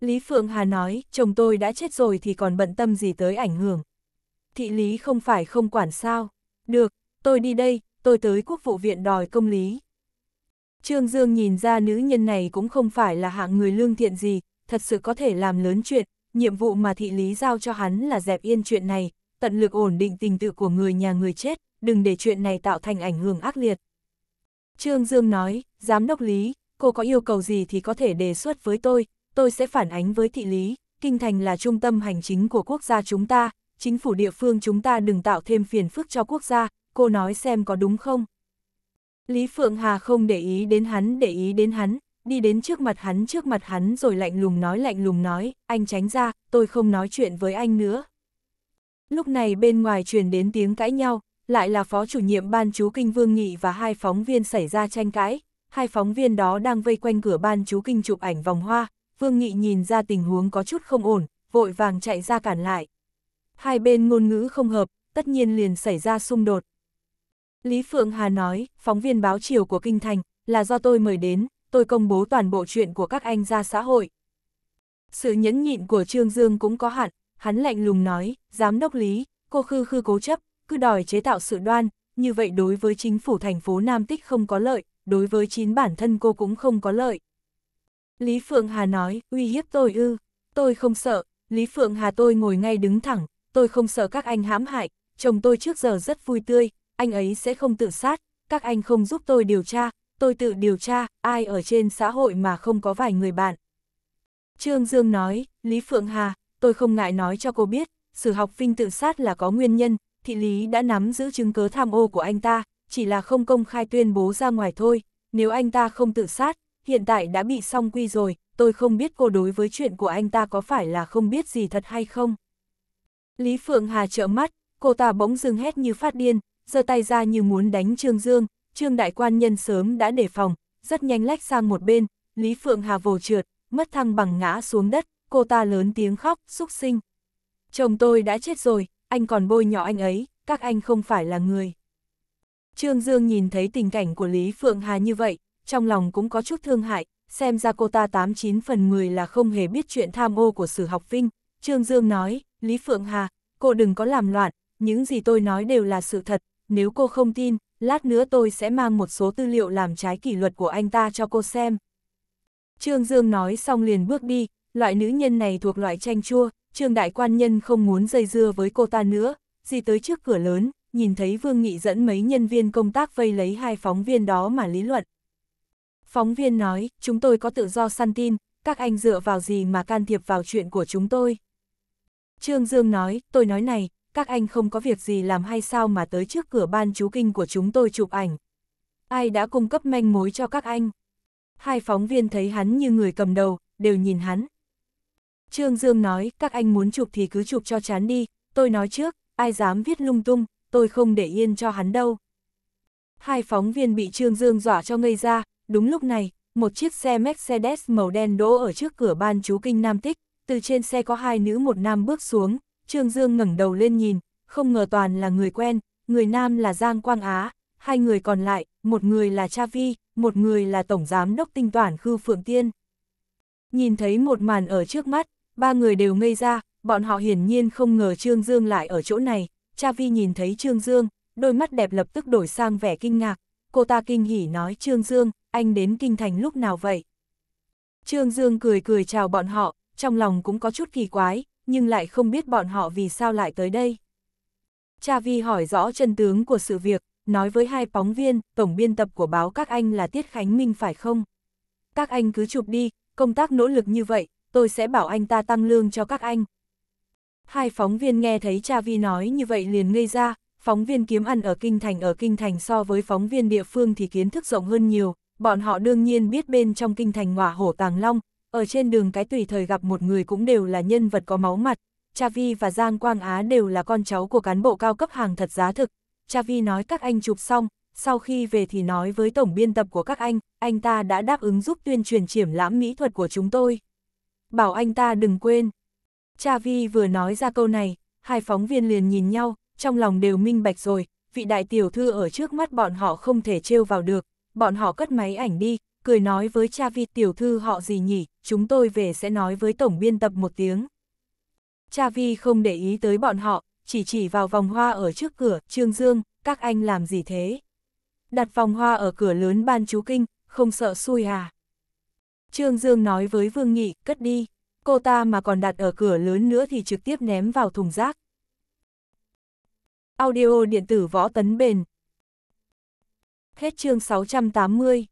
Lý Phượng Hà nói, chồng tôi đã chết rồi thì còn bận tâm gì tới ảnh hưởng thị lý không phải không quản sao. Được, tôi đi đây, tôi tới quốc vụ viện đòi công lý. Trương Dương nhìn ra nữ nhân này cũng không phải là hạng người lương thiện gì, thật sự có thể làm lớn chuyện, nhiệm vụ mà thị lý giao cho hắn là dẹp yên chuyện này, tận lực ổn định tình tự của người nhà người chết, đừng để chuyện này tạo thành ảnh hưởng ác liệt. Trương Dương nói, Giám đốc Lý, cô có yêu cầu gì thì có thể đề xuất với tôi, tôi sẽ phản ánh với thị lý, Kinh Thành là trung tâm hành chính của quốc gia chúng ta, chính phủ địa phương chúng ta đừng tạo thêm phiền phức cho quốc gia, cô nói xem có đúng không? Lý Phượng Hà không để ý đến hắn, để ý đến hắn, đi đến trước mặt hắn, trước mặt hắn rồi lạnh lùng nói lạnh lùng nói, anh tránh ra, tôi không nói chuyện với anh nữa. Lúc này bên ngoài truyền đến tiếng cãi nhau, lại là phó chủ nhiệm ban chú kinh Vương Nghị và hai phóng viên xảy ra tranh cãi, hai phóng viên đó đang vây quanh cửa ban chú kinh chụp ảnh vòng hoa, Vương Nghị nhìn ra tình huống có chút không ổn, vội vàng chạy ra cản lại. Hai bên ngôn ngữ không hợp, tất nhiên liền xảy ra xung đột. Lý Phượng Hà nói, phóng viên báo chiều của Kinh Thành, là do tôi mời đến, tôi công bố toàn bộ chuyện của các anh ra xã hội. Sự nhẫn nhịn của Trương Dương cũng có hạn, hắn lạnh lùng nói, giám đốc Lý, cô khư khư cố chấp, cứ đòi chế tạo sự đoan, như vậy đối với chính phủ thành phố Nam Tích không có lợi, đối với chính bản thân cô cũng không có lợi. Lý Phượng Hà nói, uy hiếp tôi ư, tôi không sợ, Lý Phượng Hà tôi ngồi ngay đứng thẳng, tôi không sợ các anh hãm hại, chồng tôi trước giờ rất vui tươi, anh ấy sẽ không tự sát, các anh không giúp tôi điều tra, tôi tự điều tra, ai ở trên xã hội mà không có vài người bạn. Trương Dương nói, Lý Phượng Hà, tôi không ngại nói cho cô biết, sử học Vinh tự sát là có nguyên nhân, thị Lý đã nắm giữ chứng cớ tham ô của anh ta, chỉ là không công khai tuyên bố ra ngoài thôi, nếu anh ta không tự sát, hiện tại đã bị song quy rồi, tôi không biết cô đối với chuyện của anh ta có phải là không biết gì thật hay không. Lý Phượng Hà trợn mắt, cô ta bỗng dưng hét như phát điên, giơ tay ra như muốn đánh Trương Dương, Trương Đại Quan Nhân sớm đã đề phòng, rất nhanh lách sang một bên, Lý Phượng Hà vồ trượt, mất thăng bằng ngã xuống đất, cô ta lớn tiếng khóc, xúc sinh. Chồng tôi đã chết rồi, anh còn bôi nhỏ anh ấy, các anh không phải là người. Trương Dương nhìn thấy tình cảnh của Lý Phượng Hà như vậy, trong lòng cũng có chút thương hại, xem ra cô ta 89 phần 10 là không hề biết chuyện tham ô của sử học vinh. Trương Dương nói, Lý Phượng Hà, cô đừng có làm loạn, những gì tôi nói đều là sự thật, nếu cô không tin, lát nữa tôi sẽ mang một số tư liệu làm trái kỷ luật của anh ta cho cô xem. Trương Dương nói xong liền bước đi, loại nữ nhân này thuộc loại tranh chua, Trương Đại Quan Nhân không muốn dây dưa với cô ta nữa, gì tới trước cửa lớn, nhìn thấy Vương Nghị dẫn mấy nhân viên công tác vây lấy hai phóng viên đó mà lý luận. Phóng viên nói, chúng tôi có tự do săn tin, các anh dựa vào gì mà can thiệp vào chuyện của chúng tôi. Trương Dương nói, tôi nói này, các anh không có việc gì làm hay sao mà tới trước cửa ban chú kinh của chúng tôi chụp ảnh. Ai đã cung cấp manh mối cho các anh? Hai phóng viên thấy hắn như người cầm đầu, đều nhìn hắn. Trương Dương nói, các anh muốn chụp thì cứ chụp cho chán đi, tôi nói trước, ai dám viết lung tung, tôi không để yên cho hắn đâu. Hai phóng viên bị Trương Dương dọa cho ngây ra, đúng lúc này, một chiếc xe Mercedes màu đen đỗ ở trước cửa ban chú kinh Nam Tích, từ trên xe có hai nữ một nam bước xuống, Trương Dương ngẩng đầu lên nhìn, không ngờ toàn là người quen, người nam là Giang Quang Á, hai người còn lại, một người là Cha Vi, một người là Tổng Giám Đốc Tinh Toản Khư Phượng Tiên. Nhìn thấy một màn ở trước mắt, ba người đều ngây ra, bọn họ hiển nhiên không ngờ Trương Dương lại ở chỗ này, Cha Vi nhìn thấy Trương Dương, đôi mắt đẹp lập tức đổi sang vẻ kinh ngạc, cô ta kinh hỉ nói Trương Dương, anh đến Kinh Thành lúc nào vậy? Trương Dương cười cười chào bọn họ, trong lòng cũng có chút kỳ quái, nhưng lại không biết bọn họ vì sao lại tới đây. Cha Vi hỏi rõ chân tướng của sự việc, nói với hai phóng viên, tổng biên tập của báo các anh là Tiết Khánh Minh phải không? Các anh cứ chụp đi, công tác nỗ lực như vậy, tôi sẽ bảo anh ta tăng lương cho các anh. Hai phóng viên nghe thấy cha Vi nói như vậy liền ngây ra, phóng viên kiếm ăn ở Kinh Thành ở Kinh Thành so với phóng viên địa phương thì kiến thức rộng hơn nhiều, bọn họ đương nhiên biết bên trong Kinh Thành ngọa hổ tàng long, ở trên đường cái tùy thời gặp một người cũng đều là nhân vật có máu mặt, Chavi và Giang Quang Á đều là con cháu của cán bộ cao cấp hàng thật giá thực. Chavi nói các anh chụp xong, sau khi về thì nói với tổng biên tập của các anh, anh ta đã đáp ứng giúp tuyên truyền triển lãm mỹ thuật của chúng tôi. Bảo anh ta đừng quên. Chavi vừa nói ra câu này, hai phóng viên liền nhìn nhau, trong lòng đều minh bạch rồi, vị đại tiểu thư ở trước mắt bọn họ không thể trêu vào được, bọn họ cất máy ảnh đi, cười nói với cha vi tiểu thư họ gì nhỉ, chúng tôi về sẽ nói với tổng biên tập một tiếng. Cha vi không để ý tới bọn họ, chỉ chỉ vào vòng hoa ở trước cửa, Trương Dương, các anh làm gì thế? Đặt vòng hoa ở cửa lớn ban chú kinh, không sợ xui à? Trương Dương nói với Vương Nghị, cất đi, cô ta mà còn đặt ở cửa lớn nữa thì trực tiếp ném vào thùng rác. Audio điện tử võ tấn bền. Hết chương 680